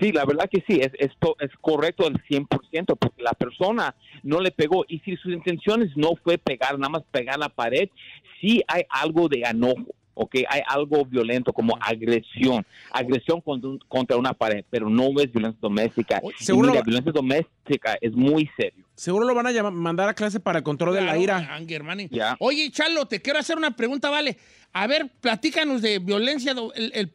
Sí, la verdad que sí, es, es, es correcto al 100%, porque la persona no le pegó. Y si sus intenciones no fue pegar, nada más pegar la pared, sí hay algo de enojo. ¿ok? hay algo violento como agresión, agresión contra, una pared, pero no es violencia doméstica. Seguro la violencia doméstica es muy serio. Seguro lo van a mandar a clase para el control de la ira. Anger, Oye, Charlo, te quiero hacer una pregunta, vale. A ver, platícanos de violencia, el,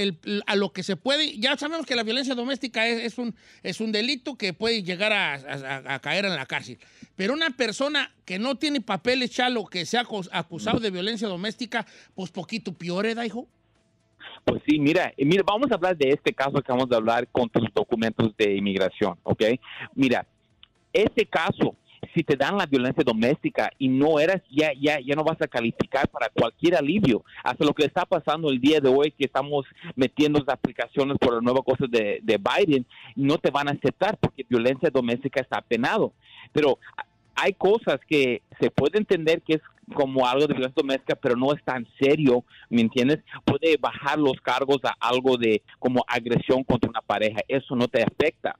el, a lo que se puede. Ya sabemos que la violencia doméstica es, un, es un delito que puede llegar a, caer en la cárcel. Pero una persona que no tiene papeles, chalo, que sea acusado de violencia doméstica, pues poquito peor, ¿eh, hijo? Pues sí, mira, eh, mira, vamos a hablar de este caso que vamos a hablar con tus documentos de inmigración, ¿ok? Mira, este caso si te dan la violencia doméstica y no eras ya, ya, ya no vas a calificar para cualquier alivio. Hasta lo que está pasando el día de hoy, que estamos metiendo las aplicaciones por las nueva cosas de, de Biden, no te van a aceptar porque violencia doméstica está penado. Pero hay cosas que se puede entender que es como algo de violencia doméstica, pero no es tan serio, ¿me entiendes? Puede bajar los cargos a algo de como agresión contra una pareja, eso no te afecta.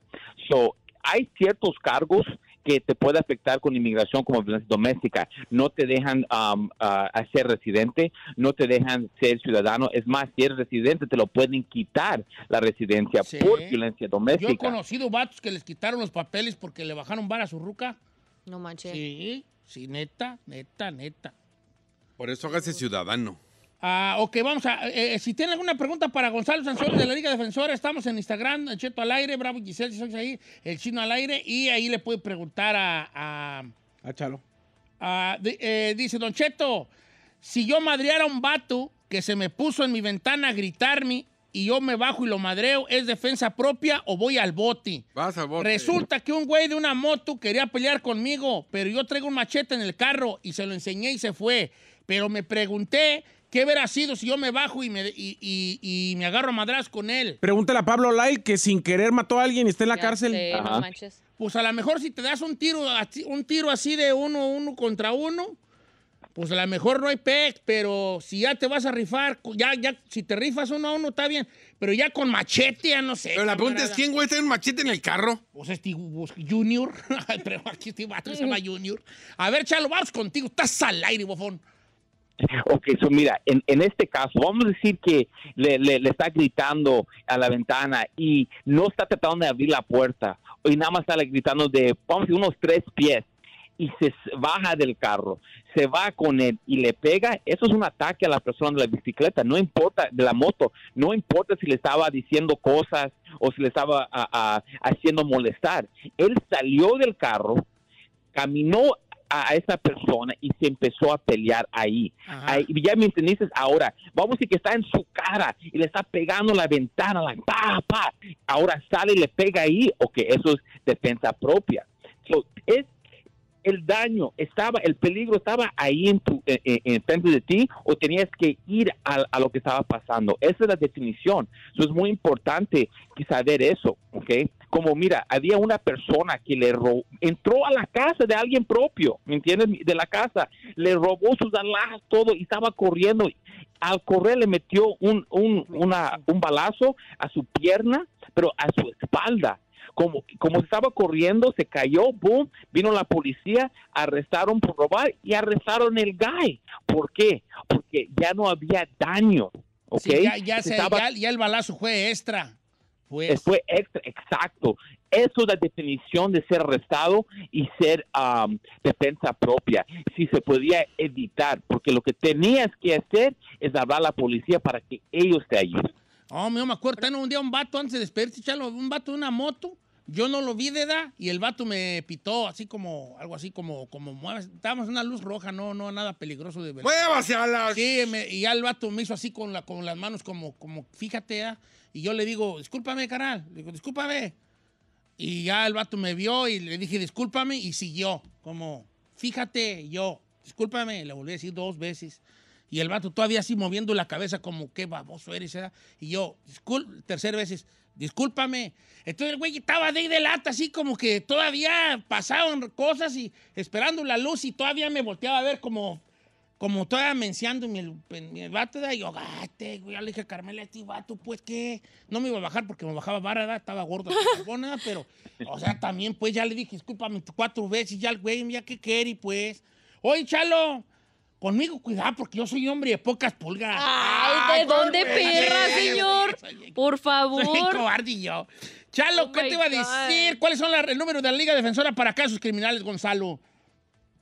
So, hay ciertos cargos que te puede afectar con inmigración como violencia doméstica. No te dejan a um, uh, residente, no te dejan ser ciudadano. Es más, si eres residente, te lo pueden quitar la residencia por violencia doméstica. Yo he conocido vatos que les quitaron los papeles porque le bajaron bar a su ruca. No manches. Sí, sí, neta, neta, neta. Por eso hágase ciudadano. Ah, ok, vamos a. Eh, eh, si tienen alguna pregunta para Gonzalo de la Liga Defensora, estamos en Instagram, Cheto al aire, Bravo Giselle, si ahí, el chino al aire, y ahí le puede preguntar a. A, Chalo. Eh, dice Don Cheto, si yo madreara a un vato que se me puso en mi ventana a gritarme y yo me bajo y lo madreo, ¿es defensa propia o voy al bote? al Resulta que un güey de una moto quería pelear conmigo, pero yo traigo un machete en el carro y se lo enseñé y se fue. Pero me pregunté ¿Qué hubiera sido si yo me bajo y me, y, me agarro a madras con él? Pregúntale a Pablo Lyle que sin querer mató a alguien y está en la cárcel. manches. Pues a lo mejor si te das un tiro, así- un tiro así de uno, uno contra uno, pues a lo mejor no hay pec, pero si ya te vas a rifar, ya, ya, si te rifas uno a uno está bien, pero ya con machete, ya no sé. Pero la pregunta es, ¿quién, güey, tiene un machete en el carro? Pues este pues, Junior, [laughs] pero aquí este vato se llama Junior. A ver, Chalo, vamos contigo, estás al aire, bofón. [laughs] Ok, so mira, en, este caso, vamos a decir que le, está gritando a la ventana y no está tratando de abrir la puerta, y nada más está gritando de, vamos unos tres pies, y se baja del carro, se va con él y le pega, eso es un ataque a la persona de la bicicleta, no importa, de la moto, no importa si le estaba diciendo cosas o si le estaba haciendo molestar. Él salió del carro, caminó a esa persona y se empezó a pelear ahí. ahí ya me entendiste, ahora, vamos a decir que está en su cara y le está pegando la ventana, la pa, Ahora sale y le pega ahí, o que eso es defensa propia. es el daño estaba, el peligro estaba ahí en eh, eh, frente de ti, o tenías que ir a, lo que estaba pasando. Esa es la definición. Eso es muy importante saber eso, ¿ok? como mira, había una persona que le robó, entró a la casa de alguien propio, ¿me entiendes? De la casa, le robó sus alhajas, todo, y estaba corriendo. Al correr le metió un, un, un balazo a su pierna, pero a su espalda. Como, como estaba corriendo, se cayó, boom, vino la policía, arrestaron por robar y arrestaron el guy. ¿Por qué? Porque ya no había daño. ya, se, ya, ya, el balazo fue extra. Fue, fue extra, exacto. Eso es la definición de ser arrestado y ser defensa propia. Si se podía evitar, porque lo que tenías que hacer es hablar a la policía para que ellos te ayuden. Oh, mío, me acuerdo, un día un vato antes de despedirse, un vato de una moto yo no lo vi de edad y el vato me pitó así como, algo así como, como, mueves. estábamos en una luz roja, no, no, nada peligroso de verdad. ¡Muévase a las! Sí, y ya el vato me hizo así con, la, con las manos como, como, fíjate, ¿eh? y yo le digo, discúlpame, caral, le digo, discúlpame. Y ya el vato me vio y le dije, discúlpame, y siguió, como, fíjate, yo, discúlpame, le volví a decir dos veces. Y el vato todavía así moviendo la cabeza como, qué baboso eres, ¿eh? Y yo, discúlpame, tercer veces, discúlpame. Entonces el güey estaba de, de lata, así como que todavía pasaban cosas y esperando la luz y todavía me volteaba a ver como, como todavía menciando mi, el vato de Yo, güey, yo le dije Carmela, este vato, pues ¿qué? no me iba a bajar porque me bajaba barra, estaba gordo, [laughs] nada, pero, o sea, también pues ya le dije, discúlpame cuatro veces, ya el güey, ya ¿qué quiere, pues. Oye, Chalo, Conmigo, cuidado, porque yo soy hombre de pocas pulgas. ¡Ay, ah, de dónde perra, señor! Por favor. Soy cobarde Chalo, oh ¿qué te iba a decir? ¿Cuáles son la, el número de la Liga Defensora para casos criminales, Gonzalo?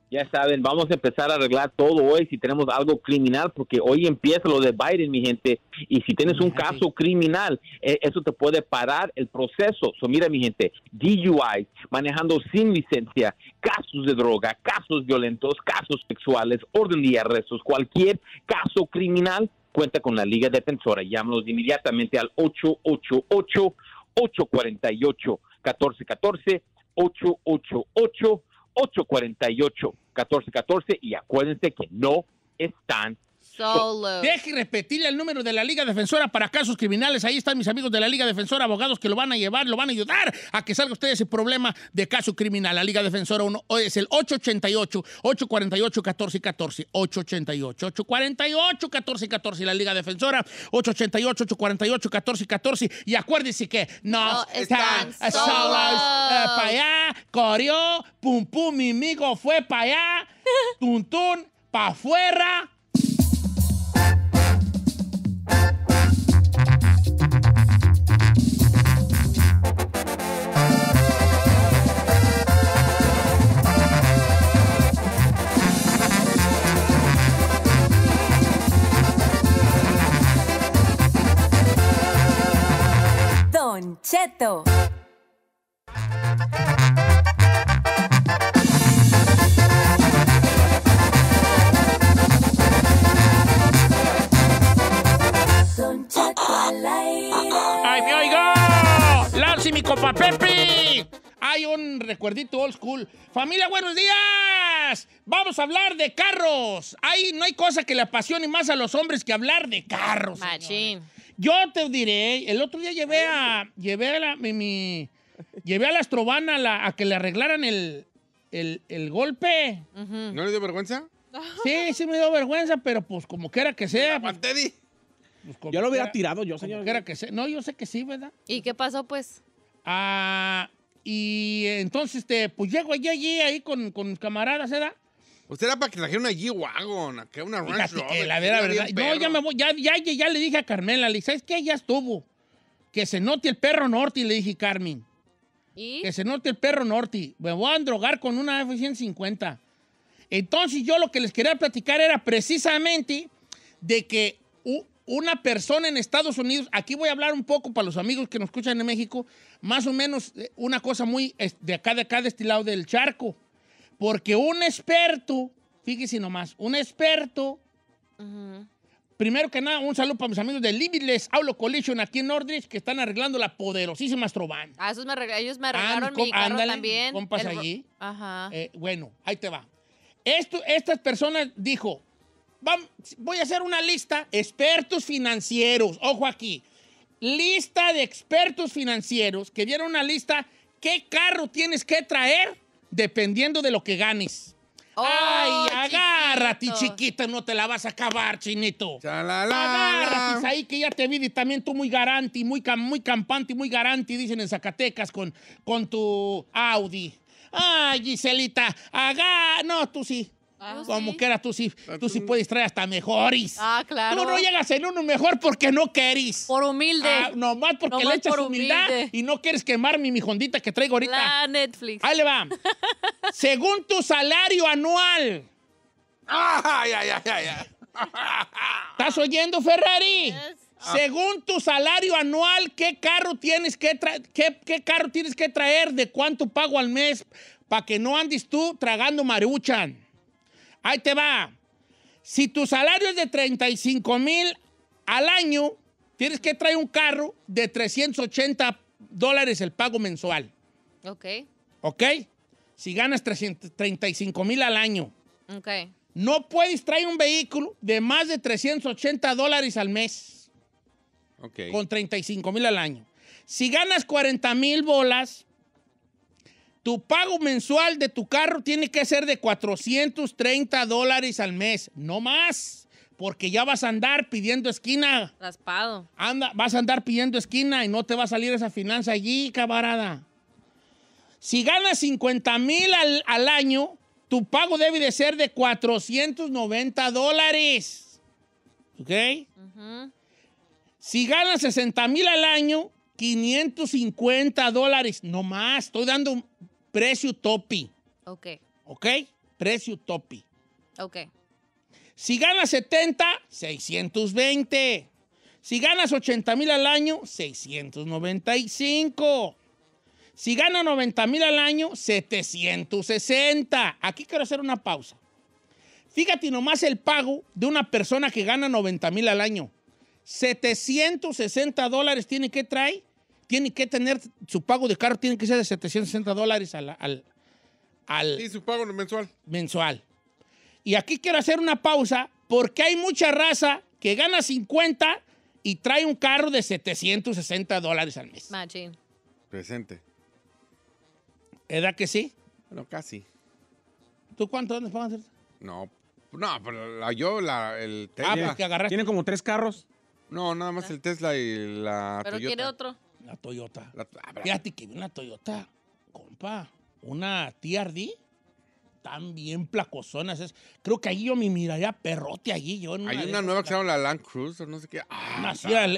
Ya saben, vamos a empezar a arreglar todo hoy si tenemos algo criminal, porque hoy empieza lo de Biden, mi gente. Y si tienes un caso criminal, e, eso te puede parar el proceso. So, mira, mi gente, DUI, manejando sin licencia, casos de droga, casos violentos, casos sexuales, orden de arrestos, cualquier caso criminal, cuenta con la Liga Defensora. Llámanos inmediatamente al 888 848 1414 888 848-1414 y acuérdense que no están pues, Solo. Deje repetirle el número de la Liga Defensora para casos criminales. Ahí están mis amigos de la Liga Defensora, abogados que lo van a llevar, lo van a ayudar a que salga usted ese problema de caso criminal. La Liga Defensora es el 888-848-1414. 888-848-1414. La Liga Defensora 888-848-1414. Y acuérdese que no, están, están solos. solos. Eh, allá, corrió, pum pum, mi amigo fue para allá, tun [laughs] tun, para afuera. ¡Ay, me oigo! ¡Lance mi copa Pepe! Hay un recuerdito old school. Familia, buenos días. Vamos a hablar de carros. Ahí no hay cosa que le apasione más a los hombres que hablar de carros. Machín. Yo te diré, el otro día llevé a, llevé a la, mi, llevé a la Astrobana a, que le arreglaran el, el, golpe. ¿No le dio vergüenza? Sí, sí me dio vergüenza, pero pues como quiera que sea. Pues, pues yo lo hubiera tirado yo, señor. Como que sea. No, yo sé que sí, ¿verdad? ¿Y qué pasó, pues? Ah, y entonces, te, este, pues llego allí, allí ahí con, con camaradas, ¿verdad? ¿eh? Usted era para que trajera una G-Wagon, una Range Rover. la No, ya me ya, ya, le dije a Carmela, ¿sabes qué? Ya estuvo. Que se note el perro Norti, le dije, Carmen. ¿Y? Que se note el perro Norti. Me voy a drogar con una F-150. Entonces yo lo que les quería platicar era precisamente de que una persona en Estados Unidos, aquí voy a hablar un poco para los amigos que nos escuchan en México, más o menos eh, una cosa muy de acá, de acá, este lado del charco. Porque un experto, fíjese nomás, un experto, primero que nada, un saludo para mis amigos de Limitless Aulo Collision aquí en Nordridge que están arreglando la poderosísima Astrovan. Ah, me ellos me ah, arreglaron mi carro ándale, también. compas allí. Ajá. Eh, bueno, ahí te va. Esto, estas personas dijo, voy a hacer una lista, expertos financieros, ojo aquí, lista de expertos financieros que dieron una lista, ¿qué carro tienes que traer? dependiendo de lo que ganes. Oh, Ay, agárrate, chiquita, no te la vas a acabar, chinito. Agárrate, ahí que ya te vi y también tú muy garanti, muy, muy campante, muy garanti, dicen en Zacatecas con, con tu Audi. Ay, Giselita, agá, no, tú sí. Ah. Como sí. quieras, tú sí, ah, tú sí puedes traer hasta mejores. Ah, claro. Tú no llegas en uno mejor porque no querís. Por humilde. No ah, nomás porque le echas humildad y no quieres quemar mi mijondita que traigo ahorita. La Netflix. Ahí le va. [laughs] Según tu salario anual. Ay, ay, ay, ¿Estás oyendo, Ferrari? Según tu salario anual, ¿qué carro tienes que, qué, qué carro tienes que traer? ¿De cuánto pago al mes? Para que no andes tú tragando maruchan. Ahí te va. Si tu salario es de 35 mil al año, tienes que traer un carro de 380 dólares el pago mensual. Ok. Ok. Si ganas 35 mil al año. Ok. No puedes traer un vehículo de más de 380 dólares al mes. Ok. Con 35 mil al año. Si ganas 40 mil bolas, tu pago mensual de tu carro tiene que ser de 430 dólares al mes, no más, porque ya vas a andar pidiendo esquina. Raspado. Anda, vas a andar pidiendo esquina y no te va a salir esa finanza allí, camarada. Si ganas 50 mil al, año, tu pago debe de ser de 490 dólares. ¿Ok? Si ganas 60 mil al año, 550 dólares, no más. Estoy dando Precio topi. Ok. Ok. Precio topi. Ok. Si ganas 70, 620. Si ganas 80 mil al año, 695. Si gana 90 mil al año, 760. Aquí quiero hacer una pausa. Fíjate nomás el pago de una persona que gana 90 mil al año. 760 dólares tiene que traer tiene que tener su pago de carro, tiene que ser de 760 dólares al, al, sí, su pago mensual. Mensual. Y aquí quiero hacer una pausa porque hay mucha raza que gana 50 y trae un carro de 760 dólares al mes. Machín. Presente. ¿Edad que sí? Bueno, casi. ¿Tú cuánto andas hacer? No, no, pero yo la, el ah, pues Tesla. Ah, ¿Tiene como tres carros? No, nada más ah. el Tesla y la Pero Toyota. quiere otro. La Toyota. Ah, Fíjate que vi una Toyota, compa, una TRD, tan bien placosona, Es, creo que ahí yo me miraría perrote allí. Yo Hay una nueva que se llama la Land Cruiser, no sé qué. Ah,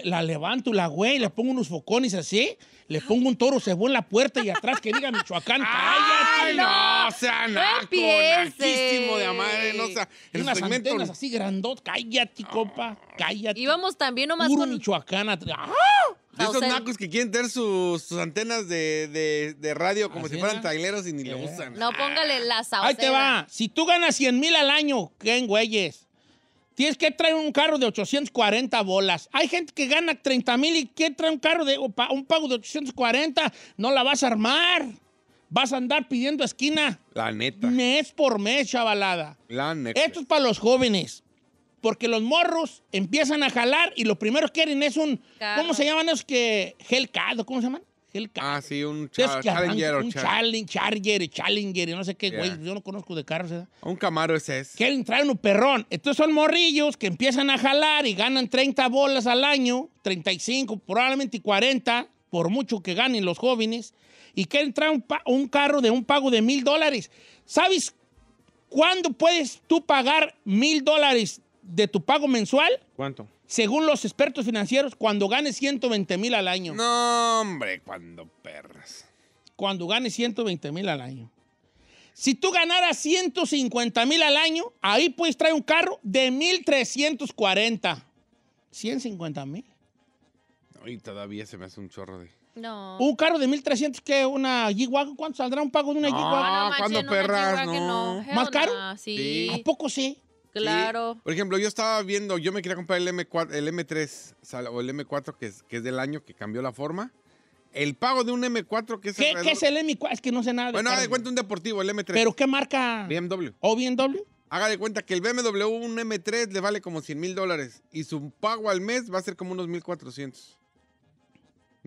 la, levanto, la güey, le pongo unos focones así, le pongo un toro va en la puerta y atrás que diga Michoacán, [laughs] cállate. no! sea, naco, de madre, no sea. en segmento. antenas así grandot, cállate, ah. compa, cállate. Íbamos también nomás Puro con... Michoacán atrás. ¡Ah! esos nacos que quieren tener sus, antenas de, radio como ¿Ah, si fueran taileros y ni le eh. usan. No, póngale la saucera. Ahí te va. Si tú ganas 100 mil al año, ¿qué güeyes? Tienes que traer un carro de 840 bolas. Hay gente que gana 30 mil y que trae un carro de un pago de 840. No la vas a armar. Vas a andar pidiendo esquina. La neta. Mes por mes, chavalada. La neta. Esto es para los jóvenes. Porque los morros empiezan a jalar y lo primero que quieren es un. ¿Cómo se llaman esos que. Hellcat, ¿cómo se llaman? Hellcat. Ah, sí, un, Challenger un Challenger, Charger, Challenger, no sé qué, güey. Yo no conozco de carros. ¿eh? Un Camaro ese es. Quieren traer un perrón. Entonces son morrillos que empiezan a jalar y ganan 30 bolas al año, 35, probablemente 40, por mucho que ganen los jóvenes. Y quieren traer un, un carro de un pago de mil dólares. ¿Sabes cuándo puedes tú pagar mil dólares de tu pago mensual. ¿Cuánto? Según los expertos financieros, cuando ganes 120 mil al año. No, hombre, cuando perras. Cuando ganes 120 mil al año. Si tú ganaras 150 mil al año, ahí puedes traer un carro de 1340. 150 mil. No, y todavía se me hace un chorro de. No. Un carro de 1300 que una g ¿cuánto saldrá un pago de una no, G-Wagon? perras? No. ¿Más caro? Sí. ¿A poco sí? Claro. Por ejemplo, yo estaba viendo, yo me quería comprar el, M4, el M3 o el M4 que es, que es del año que cambió la forma. El pago de un M4 que es ¿Qué, ¿Qué es el M4? Es que no sé nada. bueno, haga de cuenta un deportivo, el M3. ¿Pero qué marca? BMW. ¿O BMW? Haga de cuenta que el BMW, un M3, le vale como 100 mil dólares. Y su pago al mes va a ser como unos 1,400.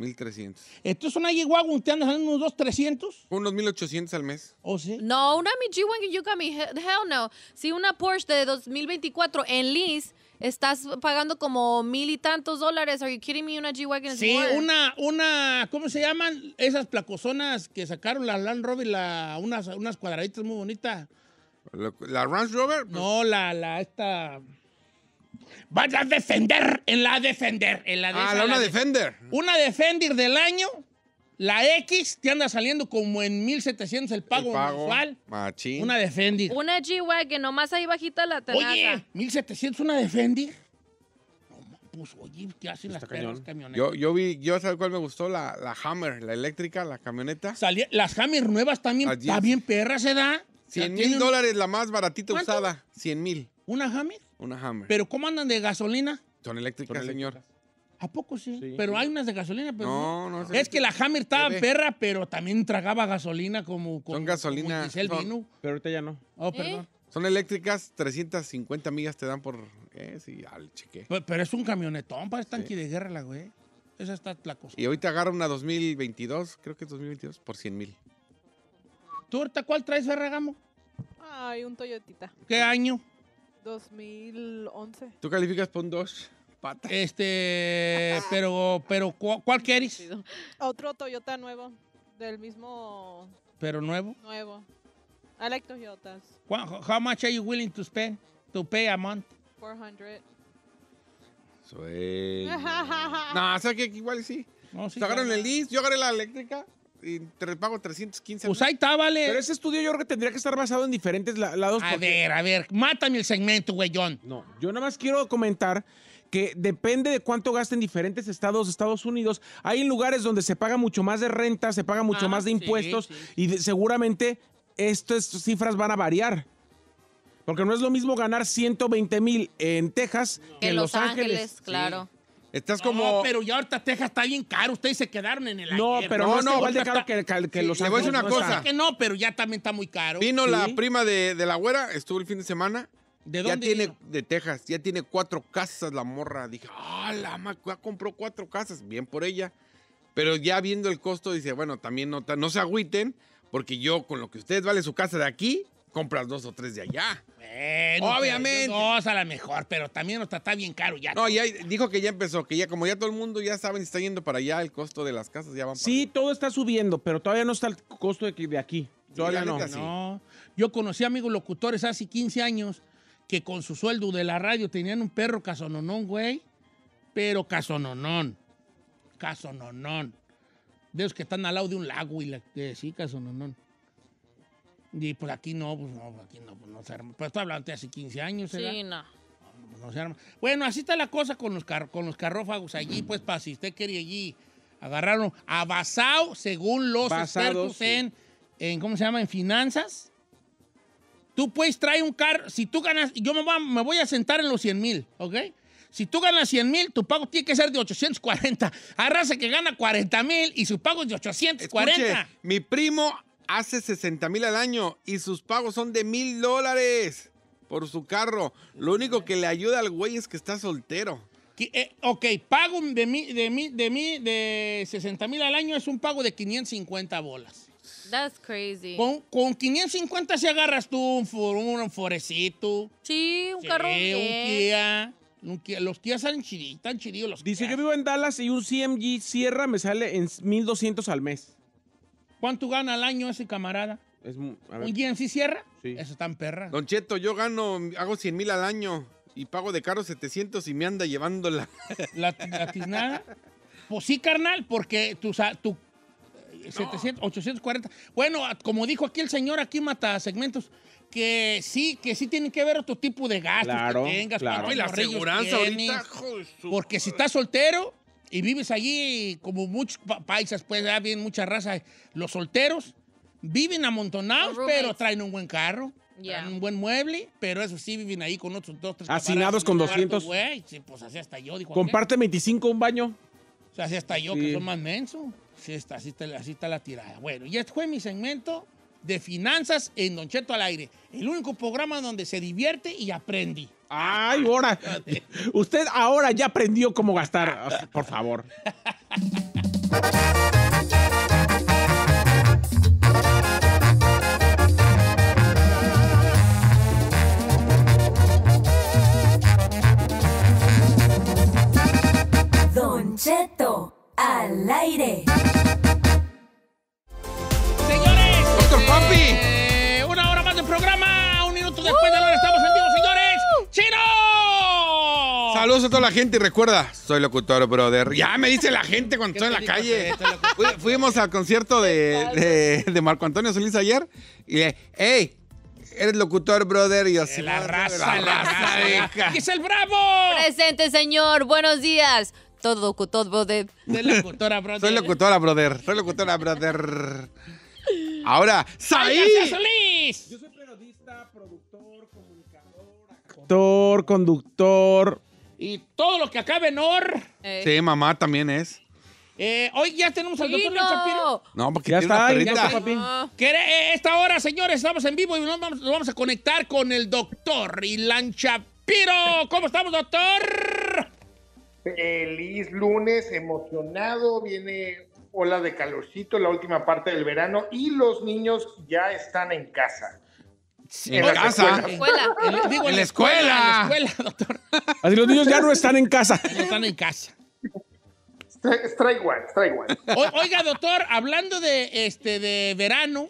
1300. es una G-Wagon? ¿Te andas saliendo unos 2,300? Unos 1800 al mes. ¿O oh, sí? No, una mi got me. hell no. Si una Porsche de 2024 en lease estás pagando como mil y tantos dólares. Are you kidding me? Una G-Wagon Sí, una, una, ¿cómo se llaman? Esas placozonas que sacaron la Land Rover, la, unas, unas cuadraditas muy bonitas. ¿La, la Range Rover? Pues. No, la, la, esta... Vas a defender en la defender. En la ah, la una defender. una defender del año. La X te anda saliendo como en 1700 el pago, Machín. Una defender. Una g que nomás ahí bajita la tenaza. Oye, 1700 una defender. Pues, oye, ¿qué hacen las perras camionetas? Yo, vi, yo sabes cuál me gustó, la, la, Hammer, la eléctrica, la camioneta. las Hammer nuevas también, está bien perra, se da. 100 mil dólares la más baratita usada, 100 mil. ¿Una Hammer? Una Hammer. ¿Pero cómo andan de gasolina? Son eléctricas, señor. ¿A poco sí? Pero hay unas de gasolina, pero. No, no, no. Es, que, la Hammer estaba perra, pero también tragaba gasolina como. Son gasolina. Pero ahorita ya no. Oh, ¿Eh? perdón. Son eléctricas, 350 millas te dan por. Eh, sí, al cheque. Pero, es un camionetón, para tanque de guerra la güey. Esa está la cosa. Y ahorita agarra una 2022, creo que es 2022, por 100 mil. ¿Tú ahorita cuál traes, Ferragamo? Ay, un Toyotita. ¿Qué año? 2011. ¿Tú calificas por dos? Pata. Este, pero, pero, ¿cuál quieres? Otro Toyota nuevo, del mismo. ¿Pero nuevo? Nuevo. I like Toyotas. How much are you willing to spend, to pay a month? 400. [laughs] no, o sea que igual sí. No, sí Sacaron el list? yo agarré la eléctrica. Te pago 315. Pues ahí está, vale. Pero ese estudio yo creo que tendría que estar basado en diferentes lados. A ver, a ver, mátame el segmento, güey, John. No, yo nada más quiero comentar que depende de cuánto gasten diferentes estados de Estados Unidos. Hay lugares donde se paga mucho más de renta, se paga mucho ah, más de impuestos y seguramente estas cifras van a variar. Porque no es lo mismo ganar 120 mil en Texas que en Los, Ángeles claro. Estás como. pero ya ahorita Texas está bien caro. Ustedes se quedaron en el No, pero no, no, igual de caro que, los una cosa. que no, pero ya también está muy caro. Vino la prima de, la güera, estuvo el fin de semana. ¿De dónde? Ya tiene, de Texas, ya tiene cuatro casas la morra. Dije, ah, la ma, compró cuatro casas. Bien por ella. Pero ya viendo el costo, dice, bueno, también no, no se agüiten, porque yo con lo que ustedes vale su casa de aquí, compras dos o tres de allá. Bueno, pues, Obviamente. Dos a la mejor, pero también no está bien caro ya. No, ya dijo que ya empezó, que ya como ya todo el mundo ya si está yendo para allá, el costo de las casas ya va. Sí, todo está subiendo, pero todavía no está el costo de, aquí. todavía no. Yo conocí amigos locutores hace 15 años que con su sueldo de la radio tenían un perro casononón, güey, pero casononón. Casononón. De los que están al lado de un lago y la, de, sí, casononón. Y pues aquí no, pues no, aquí no, pues no se arma. Pues tú de hace 15 años, ¿verdad? Sí, no. no. Pues se Bueno, así está la cosa con los, con los carrófagos allí, pues para si usted quería allí agarrarlo a basado, según los expertos en, en, ¿cómo se llama?, en finanzas. Tú puedes traer un carro, si tú ganas, yo me voy a, sentar en los 100 mil, ¿ok? Si tú ganas 100 mil, tu pago tiene que ser de 840. Arrasa que gana 40 mil y su pago es de 840. Escuche, mi primo hace 60 mil al año y sus pagos son de mil dólares por su carro. Lo único que le ayuda al güey es que está soltero. Eh, ok, pago de, de, de, mí, de 60 mil al año es un pago de 550 bolas. That's crazy. Con, 550 si agarras tú un, forecito. Sí, un carro Un Kia. Los Kia salen chiditos. Dice, que yo vivo en Dallas y un CMG Sierra me sale en 1200 al mes. ¿Cuánto gana al año ese camarada? Es, ¿Un GMC Sierra? Sí. Eso está en perra. Don Cheto, yo gano, hago 100 mil al año y pago de caro 700 y me anda llevando [laughs] la... ¿La, tiznada? pues sí, carnal, porque tu, tu 700, eh, 840. Bueno, como dijo aquí el señor, aquí mata segmentos, que sí, que sí tienen que ver otro tipo de gastos que tengas. y la seguridad ahorita. porque si estás soltero, y vives allí como muchos paisas, pues ya bien mucha raza, los solteros viven amontonados, pero traen un buen carro. Traen un buen mueble, pero eso sí, viven ahí con otros dos, tres Hacinados con 200. sí, pues así hasta yo. Comparte 25 un baño. O sea, así hasta yo, que soy más menso. Sí está, así, está, la tirada. Bueno, y este fue mi segmento de finanzas en Don Cheto al aire. El único programa donde se divierte y aprendí. Ay, ahora. Usted ahora ya aprendió cómo gastar. Por favor. Don Cheto, al aire. Saludos a toda la gente y recuerda, soy locutor, brother. Ya me dice la gente cuando estoy en la calle. fuimos al concierto de, de, Marco Antonio Solís ayer y le, hey, eres locutor, brother. Y así. La raza, la, raza, ¡Es el bravo! Presente, señor. Buenos días. Todo locutor, brother. Soy locutora, brother. Soy locutora, brother. Soy locutora, brother. Ahora, ¡Saí! Solís! Yo soy periodista, productor, comunicador, actor, conductor y todo lo que acabe en or. Eh. Sí, mamá también es. Eh, hoy ya tenemos al doctor No, porque ya está, perrita eh, esta hora, señores, estamos en vivo y nos vamos, a conectar con el doctor Ilan Shapiro. ¿Cómo estamos, doctor? Feliz lunes, emocionado, viene ola de calorcito, la última parte del verano y los niños ya están en casa. En, la casa. Escuela. En, la escuela. En la escuela, Así los niños ya no están en casa. No están en casa. Strike one, strike one. oiga, doctor, hablando de, este, de verano,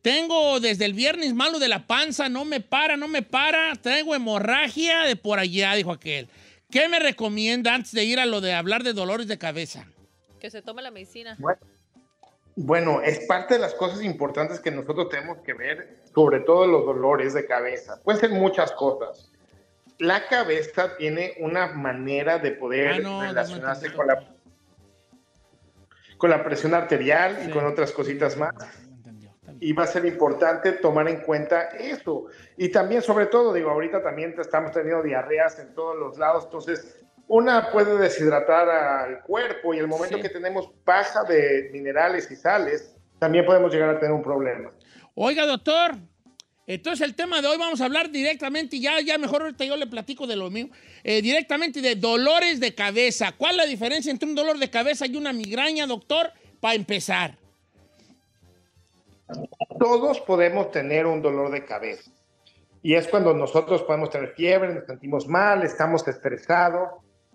tengo desde el viernes malo de la panza, no me para, no me para, tengo hemorragia de por allá, dijo aquel. ¿Qué me recomienda antes de ir a lo de hablar de dolores de cabeza? Que se tome la medicina. Bueno. Bueno, es parte de las cosas importantes que nosotros tenemos que ver, sobre todo los dolores de cabeza. Pueden ser muchas cosas. La cabeza tiene una manera de poder ah, relacionarse con la, con la presión arterial y con otras cositas más. Ah, y va a ser importante tomar en cuenta eso. Y también, sobre todo, digo, ahorita también estamos teniendo diarreas en todos los lados, entonces una puede deshidratar al cuerpo y el momento que tenemos paja de minerales y sales, también podemos llegar a tener un problema. Oiga, doctor, entonces el tema de hoy vamos a hablar directamente, ya, ya mejor ahorita yo le platico de lo mío, eh, directamente de dolores de cabeza. ¿Cuál es la diferencia entre un dolor de cabeza y una migraña, doctor? Para empezar. Todos podemos tener un dolor de cabeza. Y es cuando nosotros podemos tener fiebre, nos sentimos mal, estamos estresados.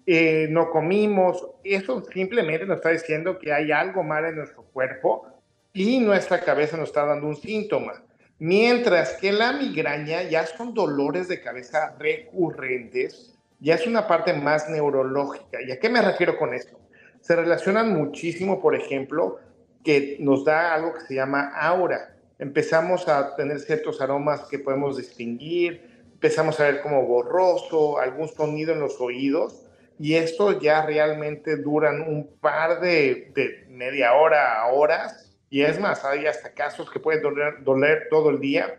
Eh, no comimos, eso simplemente nos está diciendo que hay algo mal en nuestro cuerpo y nuestra cabeza nos está dando un síntoma. Mientras que la migraña ya son dolores de cabeza recurrentes, ya es una parte más neurológica. ¿Y a qué me refiero con esto? Se relacionan muchísimo, por ejemplo, que nos da algo que se llama aura. Empezamos a tener ciertos aromas que podemos distinguir, empezamos a ver como borroso, algún sonido en los oídos, y esto ya realmente duran un par de, media hora a horas, y es más, hay hasta casos que pueden doler, todo el día,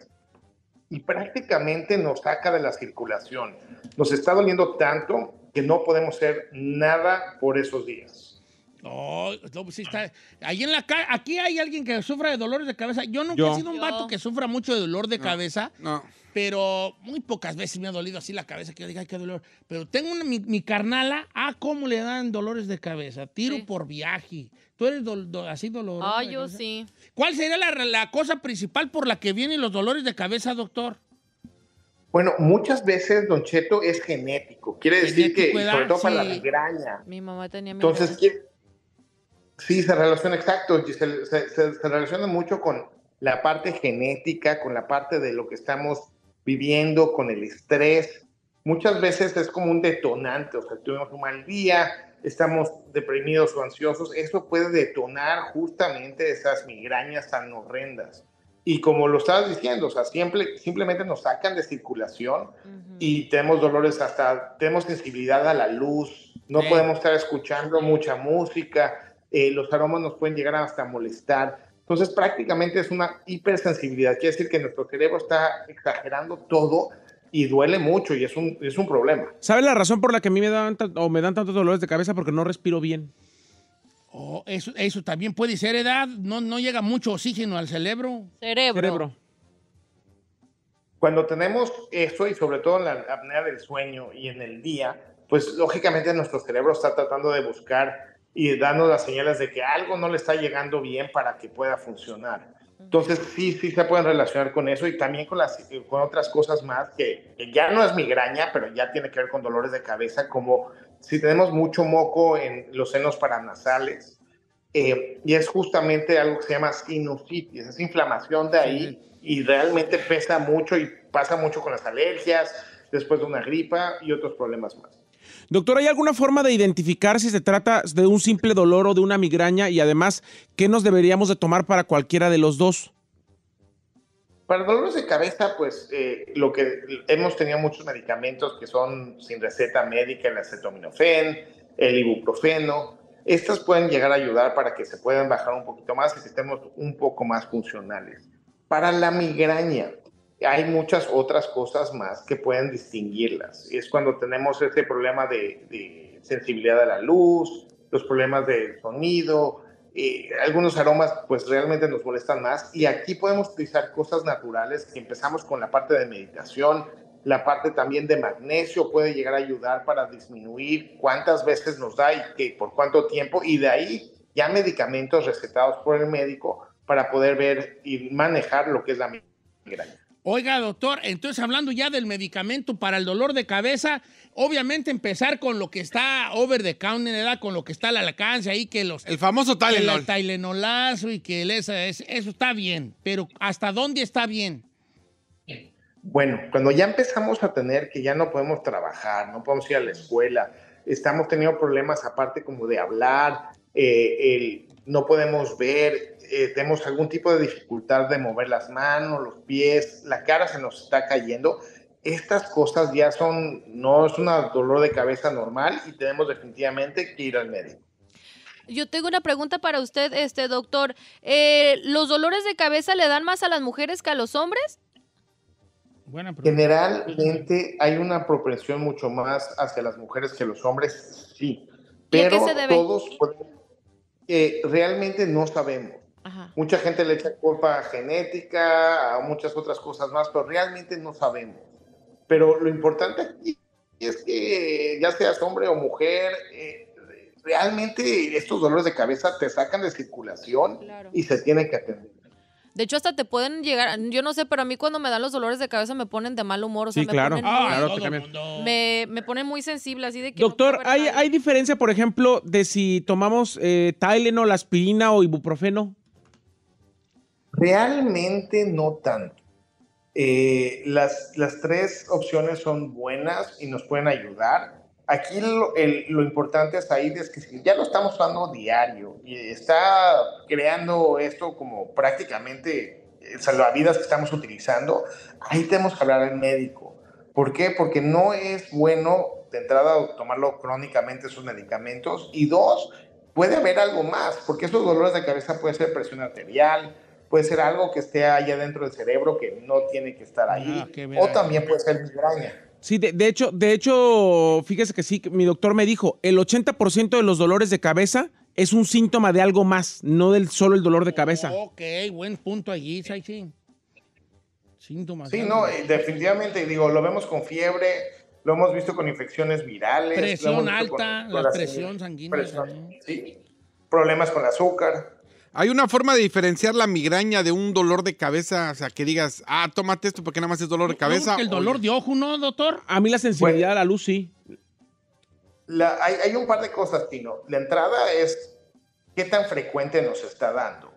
y prácticamente nos saca de la circulación. Nos está doliendo tanto que no podemos hacer nada por esos días. No, no pues sí está. Ahí en la aquí hay alguien que sufra de dolores de cabeza. Yo nunca he sido un vato que sufra mucho de dolor de no, cabeza. No pero muy pocas veces me ha dolido así la cabeza que yo diga, ay, qué dolor. Pero tengo mi, carnala, ah, cómo le dan dolores de cabeza, tiro por viaje. ¿Tú eres así doloroso? Ah, yo sí. ¿Cuál sería la, cosa principal por la que vienen los dolores de cabeza, doctor? Bueno, muchas veces, Don Cheto, es genético. Quiere decir que, sobre todo para la migraña. Mi mamá tenía migraña. Entonces, ¿quién? sí, se relaciona, exacto, se relaciona mucho con la parte genética, con la parte de lo que estamos viviendo con el estrés. Muchas veces es como un detonante, o sea, tuvimos un mal día, estamos deprimidos o ansiosos, eso puede detonar justamente esas migrañas tan horrendas. Y como lo estabas diciendo, o sea, siempre simplemente nos sacan de circulación y tenemos dolores hasta, tenemos sensibilidad a la luz, no podemos estar escuchando mucha música, eh, los aromas nos pueden llegar hasta molestar. Entonces prácticamente es una hipersensibilidad, quiere decir que nuestro cerebro está exagerando todo y duele mucho y es un, es un problema. ¿Sabes la razón por la que a mí me dan, o me dan tantos dolores de cabeza? Porque no respiro bien. Oh, eso, también puede ser edad, ¿eh, no, no llega mucho oxígeno al cerebro. Cerebro. cerebro. Cuando tenemos eso y sobre todo en la apnea del sueño y en el día, pues lógicamente nuestro cerebro está tratando de buscar y dando las señales de que algo no le está llegando bien para que pueda funcionar. Entonces sí, sí se pueden relacionar con eso y también con, las, eh, con otras cosas más que, ya no es migraña, pero ya tiene que ver con dolores de cabeza, como si tenemos mucho moco en los senos paranasales, eh, y es justamente algo que se llama sinusitis, es inflamación de ahí y realmente pesa mucho y pasa mucho con las alergias, después de una gripa y otros problemas más. Doctor, ¿hay alguna forma de identificar si se trata de un simple dolor o de una migraña? Y además, ¿qué nos deberíamos de tomar para cualquiera de los dos? Para dolores de cabeza, pues eh, lo que hemos tenido muchos medicamentos que son sin receta médica, el acetaminofén, el ibuprofeno. Estas pueden llegar a ayudar para que se puedan bajar un poquito más y que estemos un poco más funcionales. Para la migraña, hay muchas otras cosas más que pueden distinguirlas. es cuando tenemos este problema de, sensibilidad a la luz, los problemas del sonido, eh, algunos aromas pues realmente nos molestan más y aquí podemos utilizar cosas naturales empezamos con la parte de meditación, la parte también de magnesio puede llegar a ayudar para disminuir cuántas veces nos da y qué, por cuánto tiempo y de ahí ya medicamentos recetados por el médico para poder ver y manejar lo que es la migraña. Oiga, doctor, entonces hablando ya del medicamento para el dolor de cabeza, obviamente empezar con lo que está over the counter, ¿verdad? Con lo que está la alcance ahí, que los... El famoso Tylenol. El Tylenolazo y que eso está bien, pero ¿hasta dónde está bien? Bueno, cuando ya empezamos a tener que ya no podemos trabajar, no podemos ir a la escuela, estamos teniendo problemas aparte como de hablar, eh, no podemos ver, eh, tenemos algún tipo de dificultad de mover las manos, los pies, la cara se nos está cayendo, estas cosas ya son, no es un dolor de cabeza normal y tenemos definitivamente que ir al médico. Yo tengo una pregunta para usted, este doctor. Eh, ¿Los dolores de cabeza le dan más a las mujeres que a los hombres? Generalmente hay una propensión mucho más hacia las mujeres que los hombres, sí. Pero todos eh, realmente no sabemos. Mucha gente le echa culpa a genética, a muchas otras cosas más, pero realmente no sabemos. Pero lo importante aquí es que ya seas hombre o mujer, eh, realmente estos dolores de cabeza te sacan de circulación y se tienen que atender. De hecho, hasta te pueden llegar, yo no sé, pero a mí cuando me dan los dolores de cabeza me ponen de mal humor. O sea, sí, me claro. Ponen ah, claro Me, me, ponen muy sensible, así de que... Doctor, ¿hay, ¿hay diferencia, por ejemplo, de si tomamos eh, Tylenol, aspirina o ibuprofeno? Realmente no tanto. Eh, las, las tres opciones son buenas y nos pueden ayudar. Aquí lo, lo importante está ahí es que si ya lo estamos usando diario y está creando esto como prácticamente eh, salvavidas que estamos utilizando, ahí tenemos que hablar al médico. ¿Por qué? Porque no es bueno de entrada tomarlo crónicamente esos medicamentos y dos, puede haber algo más, porque esos dolores de cabeza puede ser presión arterial, puede ser algo que esté allá dentro del cerebro que no tiene que estar ahí, ah, o también puede ser migraña. Sí, de, hecho, de hecho, fíjese que sí, mi doctor me dijo, el 80% de los dolores de cabeza es un síntoma de algo más, no del solo el dolor de cabeza. ok, buen punto allí, sí. Síntomas. Sí, no, definitivamente, digo, lo vemos con fiebre, lo hemos visto con infecciones virales. Presión alta, la, presión sanguínea. sí, problemas con el azúcar. ¿Hay una forma de diferenciar la migraña de un dolor de cabeza? O sea, que digas, ah, tómate esto porque nada más es dolor de cabeza. el dolor de ojo, ¿no, doctor? A mí la sensibilidad a la luz, sí. hay, un par de cosas, Tino. La entrada es qué tan frecuente nos está dando.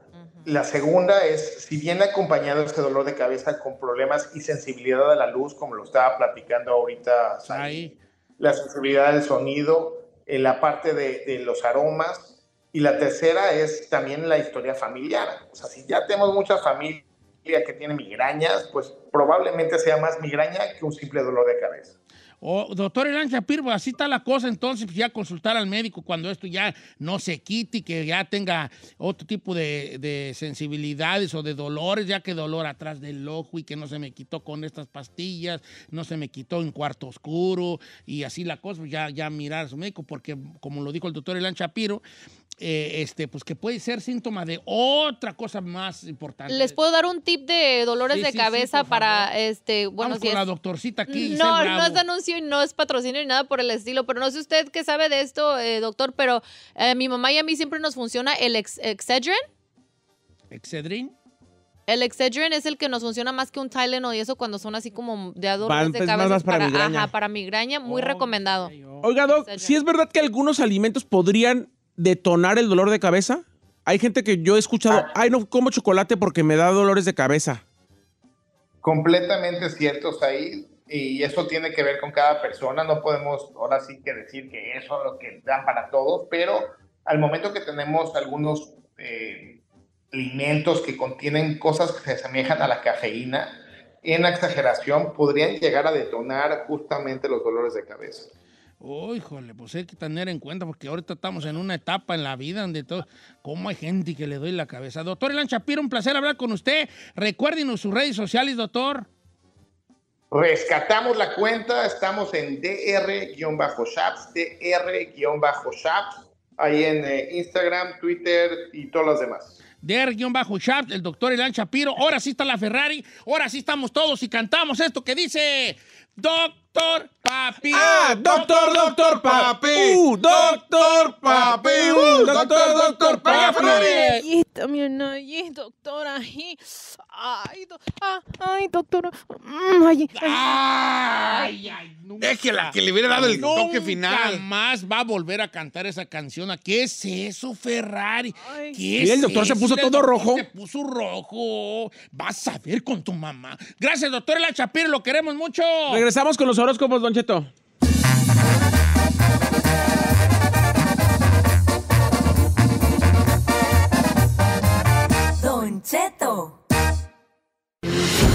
La segunda es si viene acompañado este dolor de cabeza con problemas y sensibilidad a la luz, como lo estaba platicando ahorita. Ahí. La sensibilidad al sonido, en la parte de los aromas, y la tercera es también la historia familiar. O sea, si ya tenemos mucha familia que tiene migrañas, pues probablemente sea más migraña que un simple dolor de cabeza. Oh, doctor Elan Shapiro, pues, así está la cosa, entonces pues, ya consultar al médico cuando esto ya no se quite y que ya tenga otro tipo de, sensibilidades o de dolores, ya que dolor atrás del ojo y que no se me quitó con estas pastillas, no se me quitó en cuarto oscuro y así la cosa, pues, ya, ya mirar a su médico, porque como lo dijo el doctor Elan Shapiro, eh, este, pues que puede ser síntoma de otra cosa más importante. Les puedo dar un tip de dolores de cabeza para este, bueno, Vamos con la doctorcita aquí. No, no es anuncio y no es patrocinio ni nada por el estilo, pero no sé usted qué sabe de esto, eh, doctor, pero eh, mi mamá y a mí siempre nos funciona el Excedrin. Excedrin. El Excedrin es el que nos funciona más que un Tylenol y eso cuando son así como de dolores de cabeza para, migraña. Ajá, para migraña, muy recomendado. Oiga, Doc, si es verdad que algunos alimentos podrían detonar el dolor de cabeza? Hay gente que yo he escuchado, ah. ay, no como chocolate porque me da dolores de cabeza. Completamente ciertos ahí, y eso tiene que ver con cada persona. No podemos ahora sí que decir que eso es lo que dan para todos, pero al momento que tenemos algunos eh, alimentos que contienen cosas que se asemejan a la cafeína, en exageración podrían llegar a detonar justamente los dolores de cabeza. Oh, híjole, pues hay que tener en cuenta porque ahorita estamos en una etapa en la vida donde todo, cómo hay gente que le doy la cabeza. Doctor Elan Chapiro, un placer hablar con usted. Recuérdenos sus redes sociales, doctor. Rescatamos la cuenta, estamos en DR-Shaps, DR-Shaps, ahí en eh, Instagram, Twitter y todas las demás. DR-Shaps, el doctor Elan Chapiro. Ahora sí está la Ferrari, ahora sí estamos todos y cantamos esto que dice Doc. Doctor Papi. Ah, ah doctor, doctor Papi. Uh, doctor Papi. Uh, doctor, doctor Papi. Allí uh, uh, está mi hermano, allí, doctora, ah, Ay, ah, ay, doctor! Mm, ay, ay, ay Déjela, que le hubiera dado el toque final. Jamás va a volver a cantar esa canción. ¿Qué es eso, Ferrari? ¿Qué es el doctor se puso todo rojo. Se puso rojo. Vas a ver con tu mamá. Gracias, doctor La Chapir, lo queremos mucho. Regresamos con los horóscopos, Don Cheto. Don Cheto.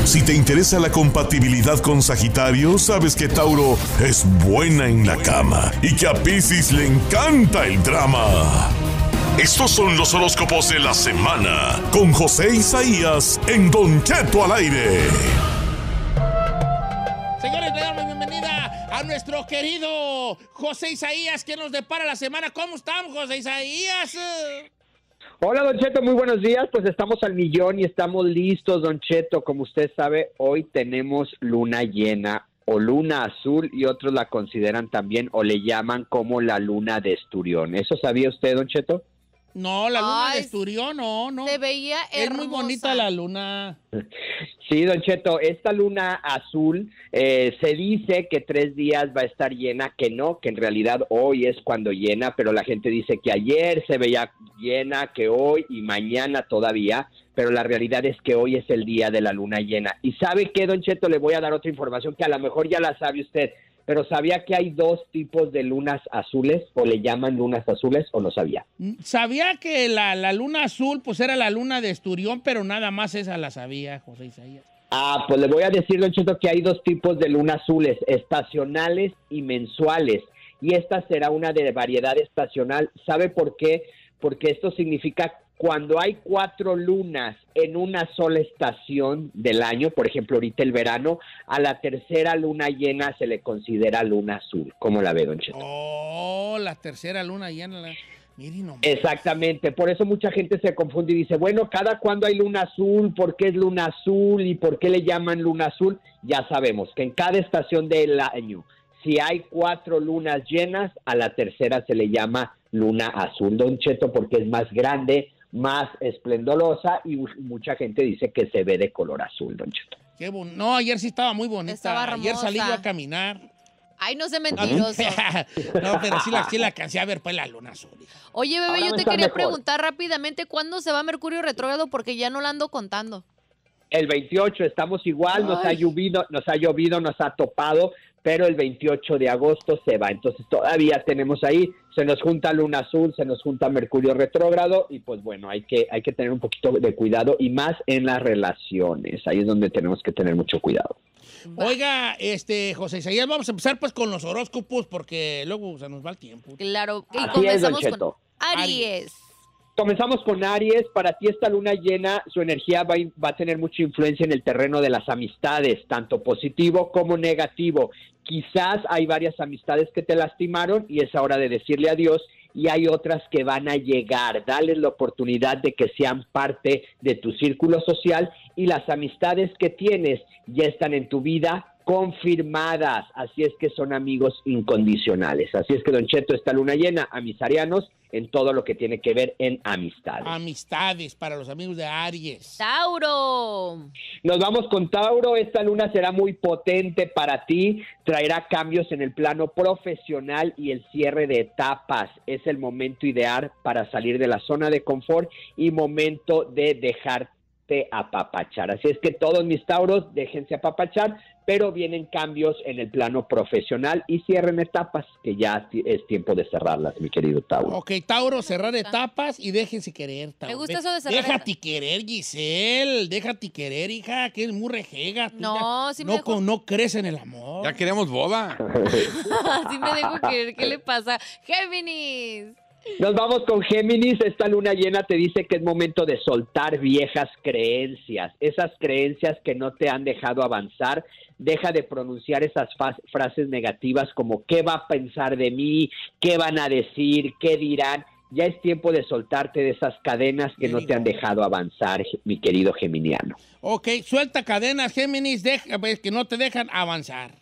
Si te interesa la compatibilidad con Sagitario, sabes que Tauro es buena en la cama y que a Pisces le encanta el drama. Estos son los horóscopos de la semana con José Isaías en Don Cheto al aire. nuestro querido José Isaías, que nos depara la semana. ¿Cómo estamos, José Isaías? Hola, Don Cheto, muy buenos días. Pues estamos al millón y estamos listos, Don Cheto. Como usted sabe, hoy tenemos luna llena o luna azul y otros la consideran también o le llaman como la luna de esturión. ¿Eso sabía usted, Don Cheto? No, la luna no, no. Se veía Es muy bonita la luna. Sí, Don Cheto, esta luna azul eh, se dice que tres días va a estar llena, que no, que en realidad hoy es cuando llena, pero la gente dice que ayer se veía llena, que hoy y mañana todavía, pero la realidad es que hoy es el día de la luna llena. Y sabe qué, Don Cheto, le voy a dar otra información que a lo mejor ya la sabe usted pero sabía que hay dos tipos de lunas azules, o le llaman lunas azules, o no sabía. Mm, sabía que la, luna azul, pues era la luna de Esturión, pero nada más esa la sabía, José Isaías. Ah, pues le voy a decir, Don Cheto, que hay dos tipos de lunas azules, estacionales y mensuales. Y esta será una de variedad estacional. ¿Sabe por qué? Porque esto significa cuando hay cuatro lunas en una sola estación del año, por ejemplo, ahorita el verano, a la tercera luna llena se le considera luna azul. ¿Cómo la ve, Don Cheto? Oh, la tercera luna llena. La... Miren Exactamente, por eso mucha gente se confunde y dice, bueno, cada cuando hay luna azul, ¿por qué es luna azul y por qué le llaman luna azul? Ya sabemos que en cada estación del año, si hay cuatro lunas llenas, a la tercera se le llama luna azul, don Cheto, porque es más grande, más esplendorosa y mucha gente dice que se ve de color azul, don Cheto. no, ayer sí estaba muy bonita. Estaba ayer salí yo a caminar. Ay, no sé mentiroso. [laughs] no, pero sí la, sí la cansé a ver pues la luna azul. Oye, bebé, yo te quería preguntar rápidamente, ¿cuándo se va Mercurio retrógrado? Porque ya no la ando contando el 28 estamos igual, nos ha llovido, nos ha llovido, nos ha topado pero el 28 de agosto se va. Entonces todavía tenemos ahí, se nos junta Luna Azul, se nos junta Mercurio retrógrado y pues bueno, hay que, hay que tener un poquito de cuidado y más en las relaciones, ahí es donde tenemos que tener mucho cuidado. Oiga, este José Isaías, vamos a empezar pues con los horóscopos porque luego se nos va el tiempo. Claro, y comenzamos es, con Aries. Comenzamos con Aries. Para ti esta luna llena, su energía va, a tener mucha influencia en el terreno de las amistades, tanto positivo como negativo. Quizás hay varias amistades que te lastimaron y es hora de decirle adiós y hay otras que van a llegar. dale la oportunidad de que sean parte de tu círculo social y las amistades que tienes ya están en tu vida confirmadas. Así es que son amigos incondicionales. Así es que Don Cheto está luna llena, amisarianos, en todo lo que tiene que ver en amistades. Amistades para los amigos de Aries. Tauro. Nos vamos con Tauro. Esta luna será muy potente para ti. Traerá cambios en el plano profesional y el cierre de etapas. Es el momento ideal para salir de la zona de confort y momento de dejar apapachar. Así es que todos mis tauros, déjense apapachar, pero vienen cambios en el plano profesional y cierren etapas, que ya es tiempo de cerrarlas, mi querido Tauro. Ok, Tauro, cerrar etapas y déjense querer, Tauro. Me gusta eso de cerrar. Déjate querer, Giselle, déjate querer, hija, que es muy rejega. no, no, crece no crees en el amor. Ya queremos boda. Así [laughs] me dejo querer, ¿qué le pasa? Géminis. Nos vamos con Géminis. Esta luna llena te dice que es momento de soltar viejas creencias, esas creencias que no te han dejado avanzar. Deja de pronunciar esas frases negativas como ¿qué va a pensar de mí? ¿Qué van a decir? ¿Qué dirán? Ya es tiempo de soltarte de esas cadenas que no te han dejado avanzar, mi querido geminiano. Ok, suelta cadenas, Géminis, deja, pues, que no te dejan avanzar.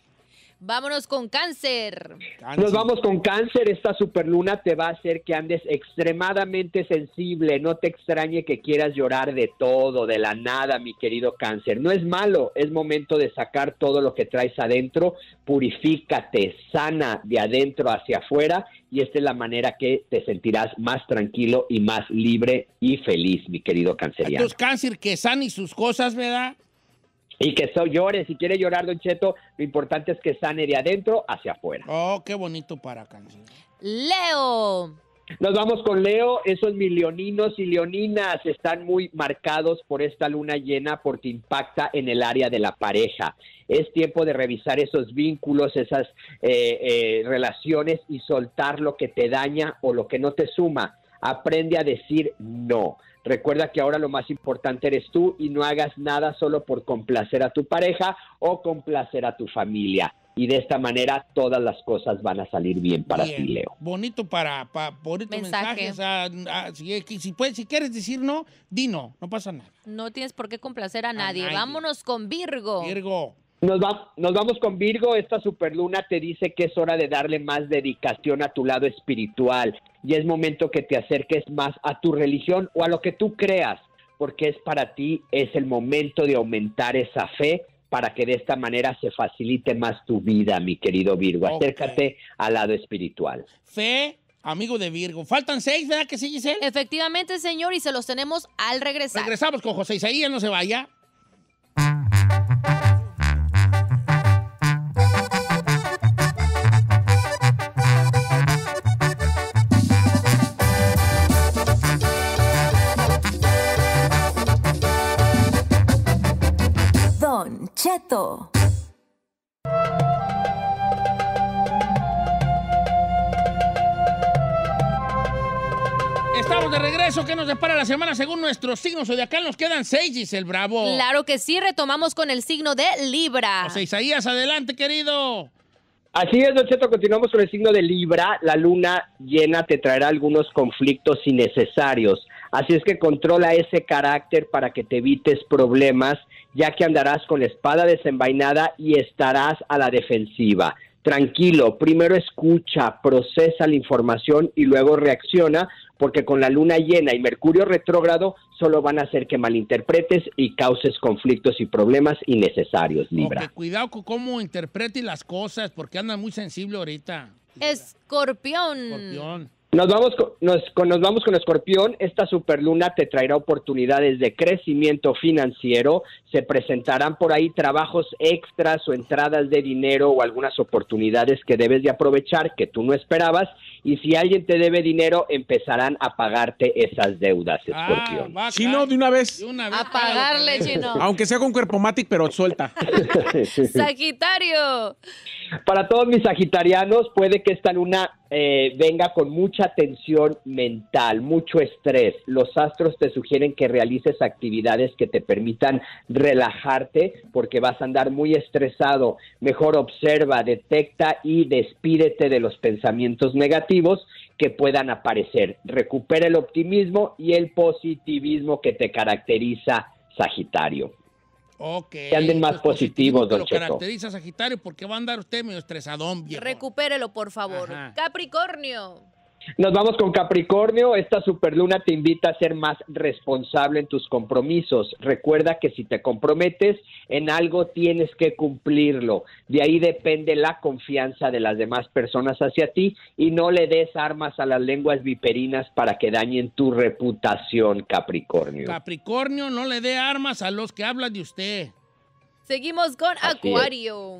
Vámonos con cáncer. Nos vamos con cáncer. Esta superluna te va a hacer que andes extremadamente sensible. No te extrañe que quieras llorar de todo, de la nada, mi querido cáncer. No es malo, es momento de sacar todo lo que traes adentro. Purifícate, sana de adentro hacia afuera y esta es la manera que te sentirás más tranquilo y más libre y feliz, mi querido canceriano. Los cáncer que y sus cosas, ¿verdad? y que eso llore. Si quiere llorar, Don Cheto, lo importante es que sane de adentro hacia afuera. Oh, qué bonito para canción. Leo. Nos vamos con Leo. Esos milioninos y leoninas están muy marcados por esta luna llena porque impacta en el área de la pareja. Es tiempo de revisar esos vínculos, esas eh, eh, relaciones y soltar lo que te daña o lo que no te suma. Aprende a decir no. Recuerda que ahora lo más importante eres tú y no hagas nada solo por complacer a tu pareja o complacer a tu familia. Y de esta manera todas las cosas van a salir bien para ti, Leo. Bonito para, bonito Mensaje. mensajes. Ah, si, quieres decir no, di no, no pasa nada. No tienes por qué complacer a, nadie. nadie. Vámonos con Virgo. Virgo. Nos, nos vamos con Virgo, esta superluna te dice que es hora de darle más dedicación a tu lado espiritual y es momento que te acerques más a tu religión o a lo que tú creas, porque es para ti, es el momento de aumentar esa fe para que de esta manera se facilite más tu vida, mi querido Virgo. Acércate al lado espiritual. Fe, amigo de Virgo. Faltan seis, ¿verdad que sí, Giselle? Efectivamente, señor, y se los tenemos al regresar. Regresamos con José Isaías, no se vaya. Estamos de regreso. ¿Qué nos depara la semana según nuestros signos de acá Nos quedan seis, el Bravo. Claro que sí, retomamos con el signo de Libra. O Isaías, adelante, querido. Así es, Don Cheto, continuamos con el signo de Libra. La luna llena te traerá algunos conflictos innecesarios. Así es que controla ese carácter para que te evites problemas, ya que andarás con la espada desenvainada y estarás a la defensiva. Tranquilo, primero escucha, procesa la información y luego reacciona, porque con la luna llena y Mercurio retrógrado solo van a hacer que malinterpretes y causes conflictos y problemas innecesarios, Libra. cuidado con cómo interpretes las cosas, porque anda muy sensible ahorita. Escorpión. Escorpión. Nos vamos con, nos, con, nos vamos con Escorpión. Esta superluna te traerá oportunidades de crecimiento financiero. Se presentarán por ahí trabajos extras o entradas de dinero o algunas oportunidades que debes de aprovechar que tú no esperabas y si alguien te debe dinero, empezarán a pagarte esas deudas, ah, Scorpion chino, de una vez. a pagarle, Aunque sea con cuerpo matic, pero suelta. [laughs] Sagitario. Para todos mis sagitarianos, puede que esta luna eh, venga con mucha tensión mental, mucho estrés. Los astros te sugieren que realices actividades que te permitan relajarte porque vas a andar muy estresado. Mejor observa, detecta y despídete de los pensamientos negativos que puedan aparecer. Recupera el optimismo y el positivismo que te caracteriza, Sagitario. Ok. Que anden más positivos, don Cheto. Lo caracteriza Sagitario porque va a andar usted medio estresadón, viejo. Recupérelo, por favor. Capricornio. Nos vamos con Capricornio. Esta superluna te invita a ser más responsable en tus compromisos. Recuerda que si te comprometes en algo tienes que cumplirlo. De ahí depende la confianza de las demás personas hacia ti y no le des armas a las lenguas viperinas para que dañen tu reputación, Capricornio. Capricornio, no le dé armas a los que hablan de usted. Seguimos con Acuario.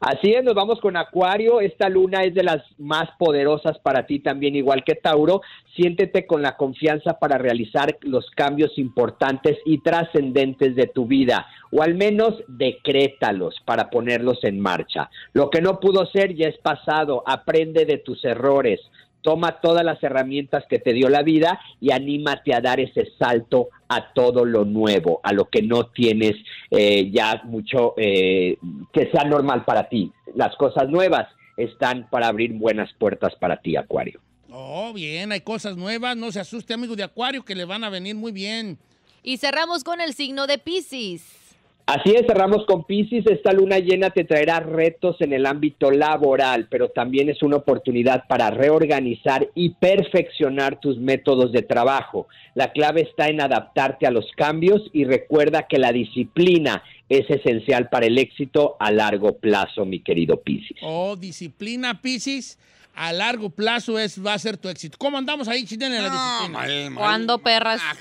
Así es, nos vamos con Acuario. Esta luna es de las más poderosas para ti también, igual que Tauro. Siéntete con la confianza para realizar los cambios importantes y trascendentes de tu vida, o al menos decrétalos para ponerlos en marcha. Lo que no pudo ser ya es pasado. Aprende de tus errores toma todas las herramientas que te dio la vida y anímate a dar ese salto a todo lo nuevo, a lo que no tienes eh, ya mucho eh, que sea normal para ti. Las cosas nuevas están para abrir buenas puertas para ti, Acuario. Oh, bien, hay cosas nuevas, no se asuste, amigo de Acuario, que le van a venir muy bien. Y cerramos con el signo de Pisces. Así es, cerramos con Pisces. Esta luna llena te traerá retos en el ámbito laboral, pero también es una oportunidad para reorganizar y perfeccionar tus métodos de trabajo. La clave está en adaptarte a los cambios y recuerda que la disciplina es esencial para el éxito a largo plazo, mi querido Piscis. Oh, disciplina, Pisces a largo plazo es, va a ser tu éxito. ¿Cómo andamos ahí, Chiden, no, mal, ¿Cuándo, perras? Ah,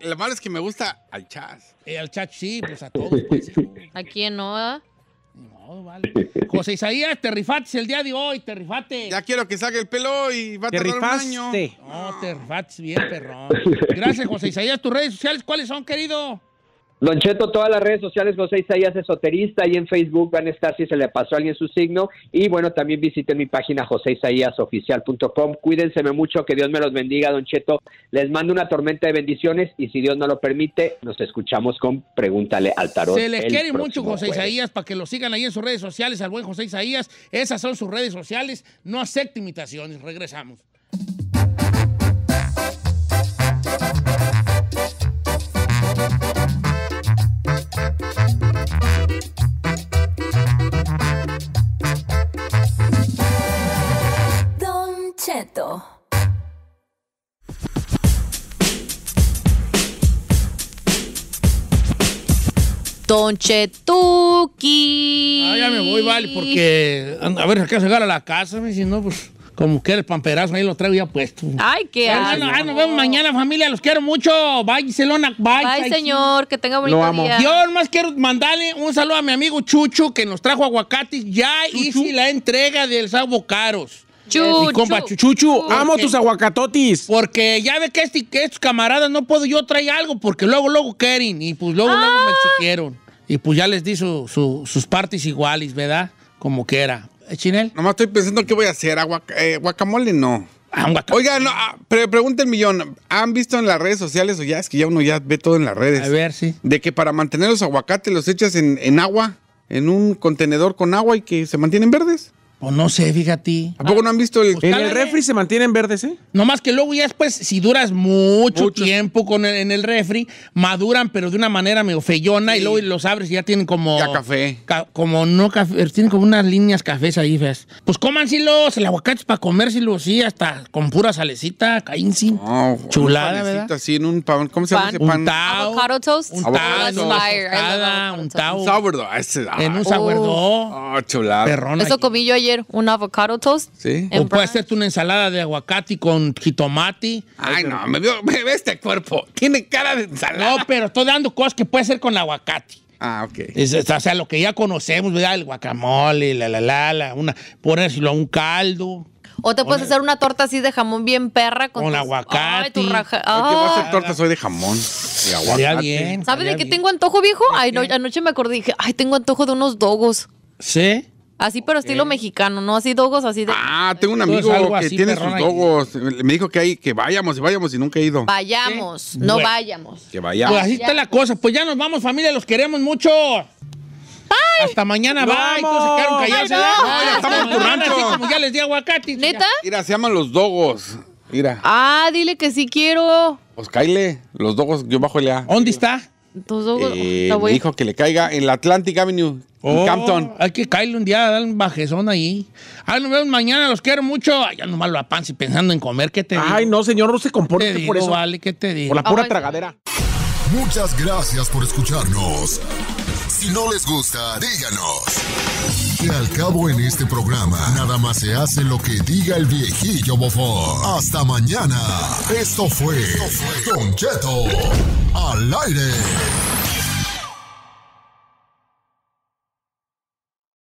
lo malo es que me gusta al chat. Eh, al chas, sí, pues a todos. Pues. [laughs] ¿A quién no? Ah? No, vale. José Isaías, te rifates el día de hoy, te rifate. Ya quiero que saque el pelo y va a tardar un año. No, te rifates bien, perrón. Gracias, José Isaías. ¿Tus redes sociales cuáles son, querido? Don Cheto, todas las redes sociales, José Isaías Esoterista, ahí en Facebook van a estar si se le pasó a alguien su signo. Y bueno, también visiten mi página joseisaíasoficial.com, Cuídense mucho, que Dios me los bendiga, Don Cheto. Les mando una tormenta de bendiciones y si Dios no lo permite, nos escuchamos con Pregúntale al Tarot. Se les quiere mucho, José Isaías, para que lo sigan ahí en sus redes sociales, al buen José Isaías. Esas son sus redes sociales. No acepte imitaciones. Regresamos. Don Chetuki. Ah, ya me voy, vale, porque a ver, acá se a la casa, me si no, pues como que el pamperazo ahí lo traigo ya puesto. Ay, qué ah, no, ah, nos vemos mañana, familia, los quiero mucho. Bye, Celona, bye. Bye, señor, que tenga bonito día. Yo más quiero mandarle un saludo a mi amigo Chucho, que nos trajo aguacates. Ya y hice la entrega del Sabo Caros. Chuchu. Mi compa amo tus aguacatotis. Porque ya ve que, este, que, estos camaradas no puedo yo traer algo porque luego, luego quieren y pues luego, luego me ah. exigieron. Y pues ya les di su, sus partes iguales, ¿verdad? Como que era. ¿Eh, ¿Chinel? Nomás estoy pensando qué voy a hacer. Eh, guacamole no. Ah, Oiga, no, ah, pre pregunta millón. ¿Han visto en las redes sociales o ya? Es que ya uno ya ve todo en las redes. A ver, sí. De que para mantener los aguacates los echas en agua, en un contenedor con agua y que se mantienen verdes. Pues no sé, fíjate. ¿A poco no han visto el.? ¿En el pues refri se mantienen verdes, eh? No más que luego ya después, si duras mucho, tiempo con en el refri, maduran, pero de una manera medio feyona y luego los abres y ya tienen como. Ya café. como no café, tienen como unas líneas cafés ahí, feas. Pues cómansilos, el aguacate es para comérselos, sí, hasta con pura salecita, caín Chulada, ¿verdad? Así, en un pan. ¿Cómo se llama ese pan? Un tau. Avocado toast. Un tau. Un tau. Un En un ah. sourdough. Oh, chulada. Eso comí yo ayer un avocado toast. O puede hacerte una ensalada de aguacate con jitomate. Ay, no, me, ve este cuerpo. Tiene cara de ensalada. No, pero estoy dando cosas que puede ser con aguacate. Ah, ok. o sea, lo que ya conocemos, ¿verdad? El guacamole, la, la, la, la, una, ponérselo a un caldo. O te puedes hacer una torta así de jamón bien perra con, aguacate. Ay, tu a hacer torta soy de jamón y aguacate. Bien, ¿Sabes de qué tengo antojo, viejo? Ay, no, anoche me acordé dije, ay, tengo antojo de unos dogos. ¿Sí? Así, pero estilo mexicano, ¿no? Así dogos, así de. Ah, tengo un amigo que tiene sus dogos. Me dijo que hay, que vayamos y vayamos y nunca he ido. Vayamos, no vayamos. Que vayamos. Pues así está la cosa. Pues ya nos vamos, familia, los queremos mucho. Ay. Hasta mañana, bye. Todos se quedaron callados. No. ¿eh? ya estamos en ya les di aguacate. ¿Neta? Mira, se llaman los dogos. Mira. Ah, dile que sí quiero. Pues caile, los dogos, yo bajo el A. ¿Dónde está? Tus dogos. Eh, me dijo que le caiga en la Atlantic Avenue. Oh, hay que caerle un día, dar un bajezón ahí. Ay, ah, nos vemos mañana, los quiero mucho. Ay, ya nomás panza y pensando en comer, ¿qué te digo? Ay, no, señor, no se comporte por eso. Vale, ¿qué te digo? Por la pura tragadera. Muchas gracias por escucharnos. Si no les gusta, díganos. Que al cabo en este programa, nada más se hace lo que diga el viejillo bofón. Hasta mañana. Esto fue, Esto fue Don Cheto al aire.